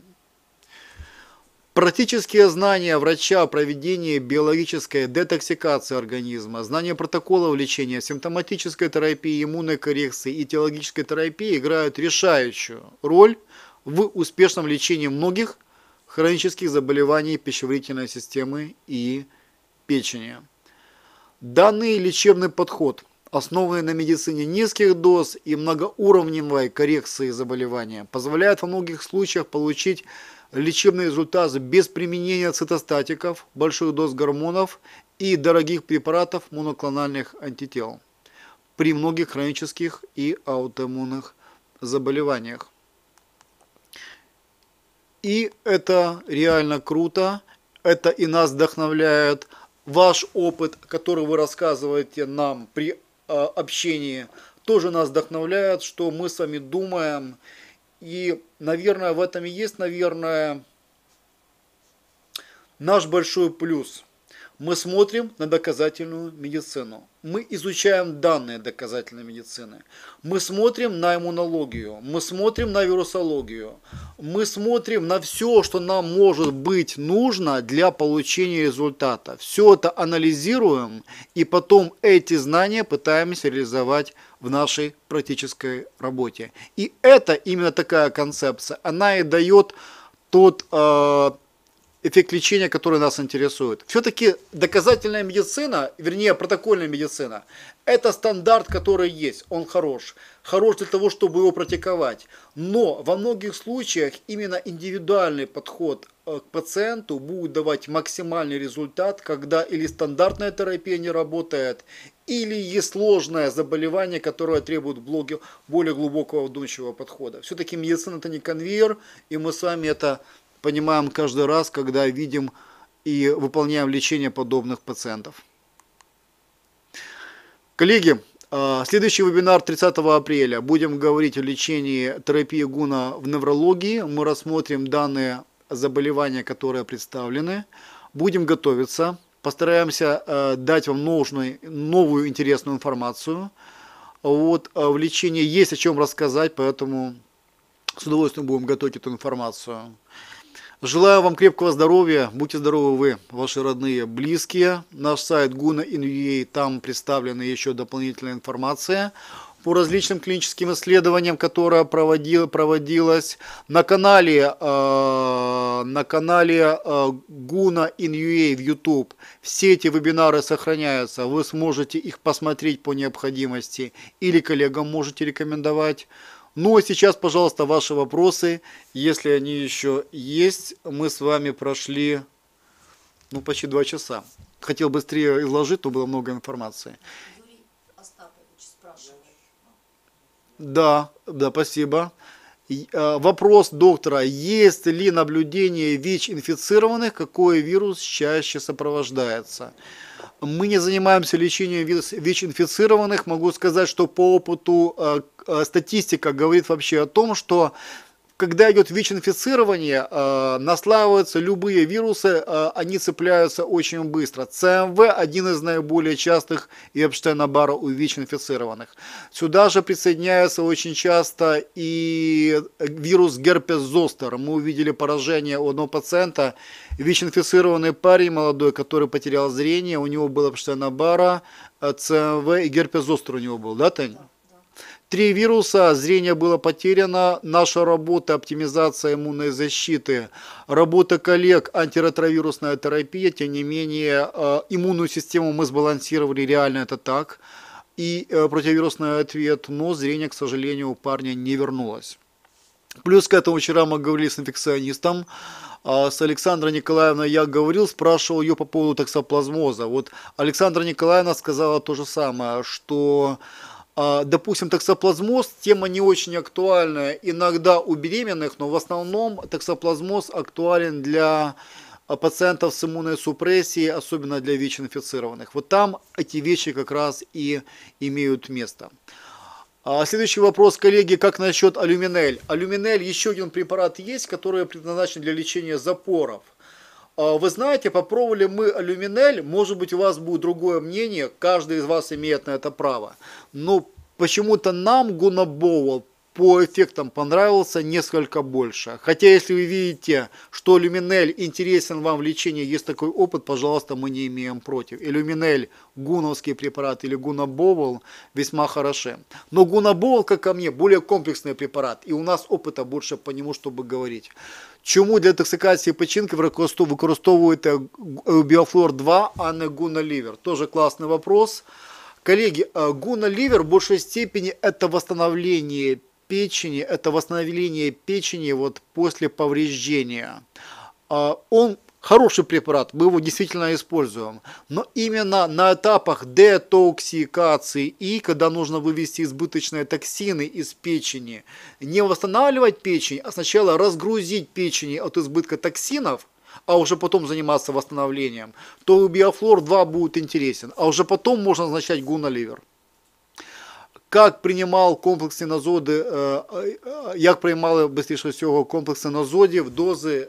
Практические знания врача о проведении биологической детоксикации организма, знания протоколов лечения, симптоматической терапии, иммунной коррекции и теологической терапии играют решающую роль в успешном лечении многих хронических заболеваний пищеварительной системы и печени. Данный лечебный подход, основанный на медицине низких доз и многоуровневой коррекции заболевания, позволяет во многих случаях получить лечебный результат без применения цитостатиков, больших доз гормонов и дорогих препаратов моноклональных антител при многих хронических и аутоиммунных заболеваниях. И это реально круто, это и нас вдохновляет – ваш опыт, который вы рассказываете нам при а, общении, тоже нас вдохновляет, что мы с вами думаем. И, наверное, в этом и есть, наверное, наш большой плюс. Мы смотрим на доказательную медицину мы изучаем данные доказательной медицины, мы смотрим на иммунологию, мы смотрим на вирусологию, мы смотрим на все, что нам может быть нужно для получения результата. Все это анализируем и потом эти знания пытаемся реализовать в нашей практической работе. И это именно такая концепция, она и дает тот... Э, эффект лечения, который нас интересует. Все-таки доказательная медицина, вернее протокольная медицина, это стандарт, который есть, он хорош. Хорош для того, чтобы его практиковать. Но во многих случаях именно индивидуальный подход э, к пациенту будет давать максимальный результат, когда или стандартная терапия не работает, или есть сложное заболевание, которое требует более глубокого вдумчивого подхода. Все-таки медицина это не конвейер, и мы с вами это понимаем каждый раз, когда видим и выполняем лечение подобных пациентов. Коллеги, а, Следующий вебинар 30 апреля. Будем говорить о лечении терапии гуна в неврологии. Мы рассмотрим данные заболевания, которые представлены. Будем готовиться. Постараемся а, дать вам нужную, новую интересную информацию. Вот, а, в лечении есть о чем рассказать, поэтому с удовольствием будем готовить эту информацию. Желаю вам крепкого здоровья, будьте здоровы вы, ваши родные, близкие. Наш сайт guna.in.ua, там представлена еще дополнительная информация по различным клиническим исследованиям, которое проводил, проводилась на канале, э, на канале э, Гуна in UA в YouTube. Все эти вебинары сохраняются, вы сможете их посмотреть по необходимости или коллегам можете рекомендовать. Ну а сейчас, пожалуйста, ваши вопросы, если они еще есть. Мы с вами прошли ну, почти два часа. Хотел быстрее изложить, то было много информации. Да, да, спасибо. А, вопрос доктора, есть ли наблюдение ВИЧ-инфицированных, какой вирус чаще сопровождается? Мы не занимаемся лечением ВИЧ-инфицированных. Могу сказать, что по опыту э, э, статистика говорит вообще о том, что когда идет ВИЧ-инфицирование, э, наслаиваются любые вирусы, э, они цепляются очень быстро. ЦМВ – один из наиболее частых и Эпштейна-Барра у ВИЧ-инфицированных. Сюда же присоединяется очень часто и вирус герпес зостер. Мы увидели поражение у одного пациента, ВИЧ-инфицированный парень молодой, который потерял зрение, у него было Эпштейна-Барра, э, ЦМВ и герпес зостер у него был, да, Таня? три вируса а зрение было потеряно, наша работа оптимизация иммунной защиты, работа коллег, антиретровирусная терапия, тем не менее э, иммунную систему мы сбалансировали, реально это так, и э, противовирусный ответ, но зрение, к сожалению, у парня не вернулось. Плюс к этому вчера мы говорили с инфекционистом, а, с Александрой Николаевной я говорил, спрашивал ее по поводу токсоплазмоза. Вот Александра Николаевна сказала то же самое, что а, допустим, токсоплазмоз – тема не очень актуальная иногда у беременных, но в основном токсоплазмоз актуален для а, пациентов с иммунной супрессией, особенно для ВИЧ-инфицированных. Вот там эти вещи как раз и имеют место. А, следующий вопрос, коллеги, как насчет алюминель? Алюминель, еще один препарат есть, который предназначен для лечения запоров – а, вы знаете, попробовали мы алюминель, может быть, у вас будет другое мнение, каждый из вас имеет на это право. Но почему-то нам Гунабоул по эффектам понравился несколько больше. Хотя, если вы видите, что алюминель интересен вам в лечении, есть такой опыт, пожалуйста, мы не имеем против. Алюминель гуновский препарат или гунабовол весьма хороши. Но гунабовол, как ко мне, более комплексный препарат, и у нас опыта больше по нему, чтобы говорить. Чому для токсикації печінки використовуєте Біофлор 2, а не Гуна Ливер? Тоже классный вопрос. Коллеги, Гуна Ливер в большей степени это восстановление печени, это восстановление печени вот после повреждения. А он хороший препарат, мы его действительно используем. Но именно на этапах детоксикации и когда нужно вывести избыточные токсины из печени, не восстанавливать печень, а сначала разгрузить печень от избытка токсинов, а уже потом заниматься восстановлением, то биофлор 2 будет интересен, а уже потом можно назначать Гуналивер. как принимал комплексні назоди, э, э, э, як приймали бистріше всього комплексні назодів, дози,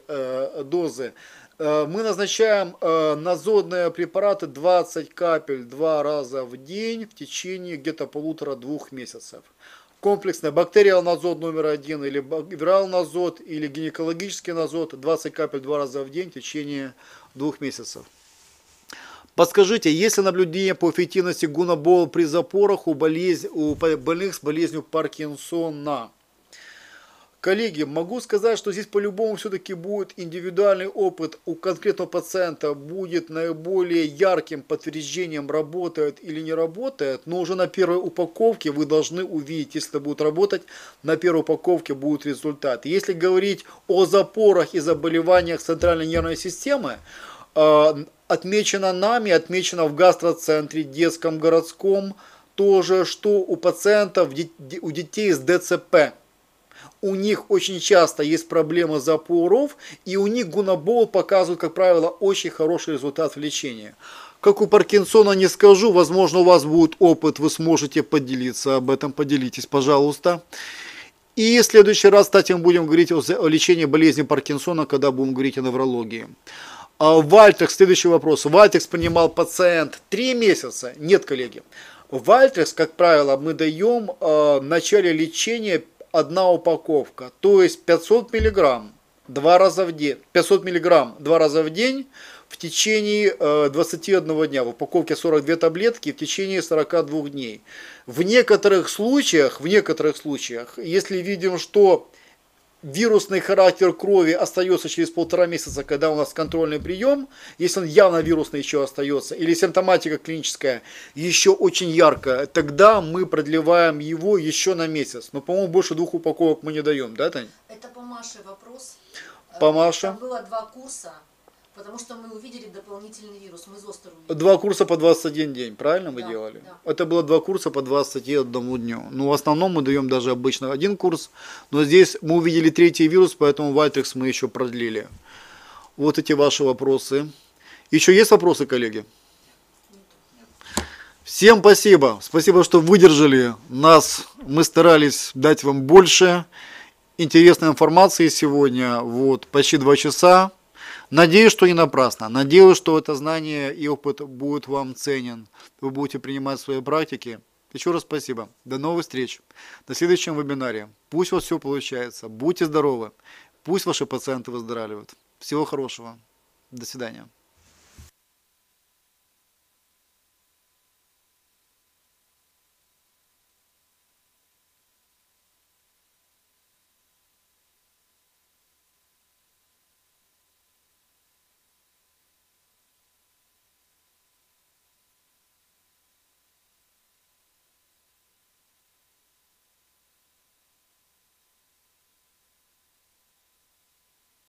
дозы Э, мы назначаем э, назодные препараты 20 капель два раза в день в течение где-то полутора-двух месяцев. Комплексная бактериал назод номер один или вирал назод или гинекологический назод 20 капель два раза в день в течение двух месяцев. Подскажите, есть ли наблюдение по эффективности гунобол при запорах у, болезнь, у больных с болезнью Паркинсона? Коллеги, могу сказать, что здесь по-любому все-таки будет индивидуальный опыт у конкретного пациента, будет наиболее ярким подтверждением, работает или не работает, но уже на первой упаковке вы должны увидеть, если это будет работать, на первой упаковке будет результат. Если говорить о запорах и заболеваниях центральной нервной системы, э, отмечено нами, отмечено в гастроцентре, детском, городском, тоже, что у пациентов, у детей с ДЦП – у них очень часто есть проблема запоров, и у них гунабол показывает, как правило, очень хороший результат в лечении. Как у Паркинсона не скажу, возможно, у вас будет опыт, вы сможете поделиться об этом, поделитесь, пожалуйста. И в следующий раз, кстати, мы будем говорить о лечении болезни Паркинсона, когда будем говорить о неврологии. А Вальтекс, следующий вопрос. Вальтекс принимал пациент 3 месяца? Нет, коллеги. Вальтекс, как правило, мы даем э, в начале лечения одна упаковка, то есть 500 миллиграмм два раза в день, 500 миллиграмм два раза в день в течение 21 э, дня, в упаковке 42 таблетки в течение 42 дней. В некоторых случаях, в некоторых случаях, если видим, что вирусный характер крови остается через полтора месяца, когда у нас контрольный прием, если он явно вирусный еще остается, или симптоматика клиническая еще очень яркая, тогда мы продлеваем его еще на месяц. Но, по-моему, больше двух упаковок мы не даем, да, Тань? Это по Маше вопрос. По Маше. Там было два курса. Потому что мы увидели дополнительный вирус, мы зостер увидели. Два курса по 21 день, правильно мы да, делали? Да. Это было два курса по 21 дню. Ну, в основном мы даем даже обычно один курс, но здесь мы увидели третий вирус, поэтому Вальтрикс мы еще продлили. Вот эти ваши вопросы. Еще есть вопросы, коллеги? Всем спасибо. Спасибо, что выдержали нас. Мы старались дать вам больше интересной информации сегодня. Вот, почти два часа. Надеюсь, что не напрасно. Надеюсь, что это знание и опыт будут вам ценен. Вы будете принимать свои практики. Еще раз спасибо. До новых встреч на следующем вебинаре. Пусть у вас все получается. Будьте здоровы. Пусть ваши пациенты выздоравливают. Всего хорошего. До свидания.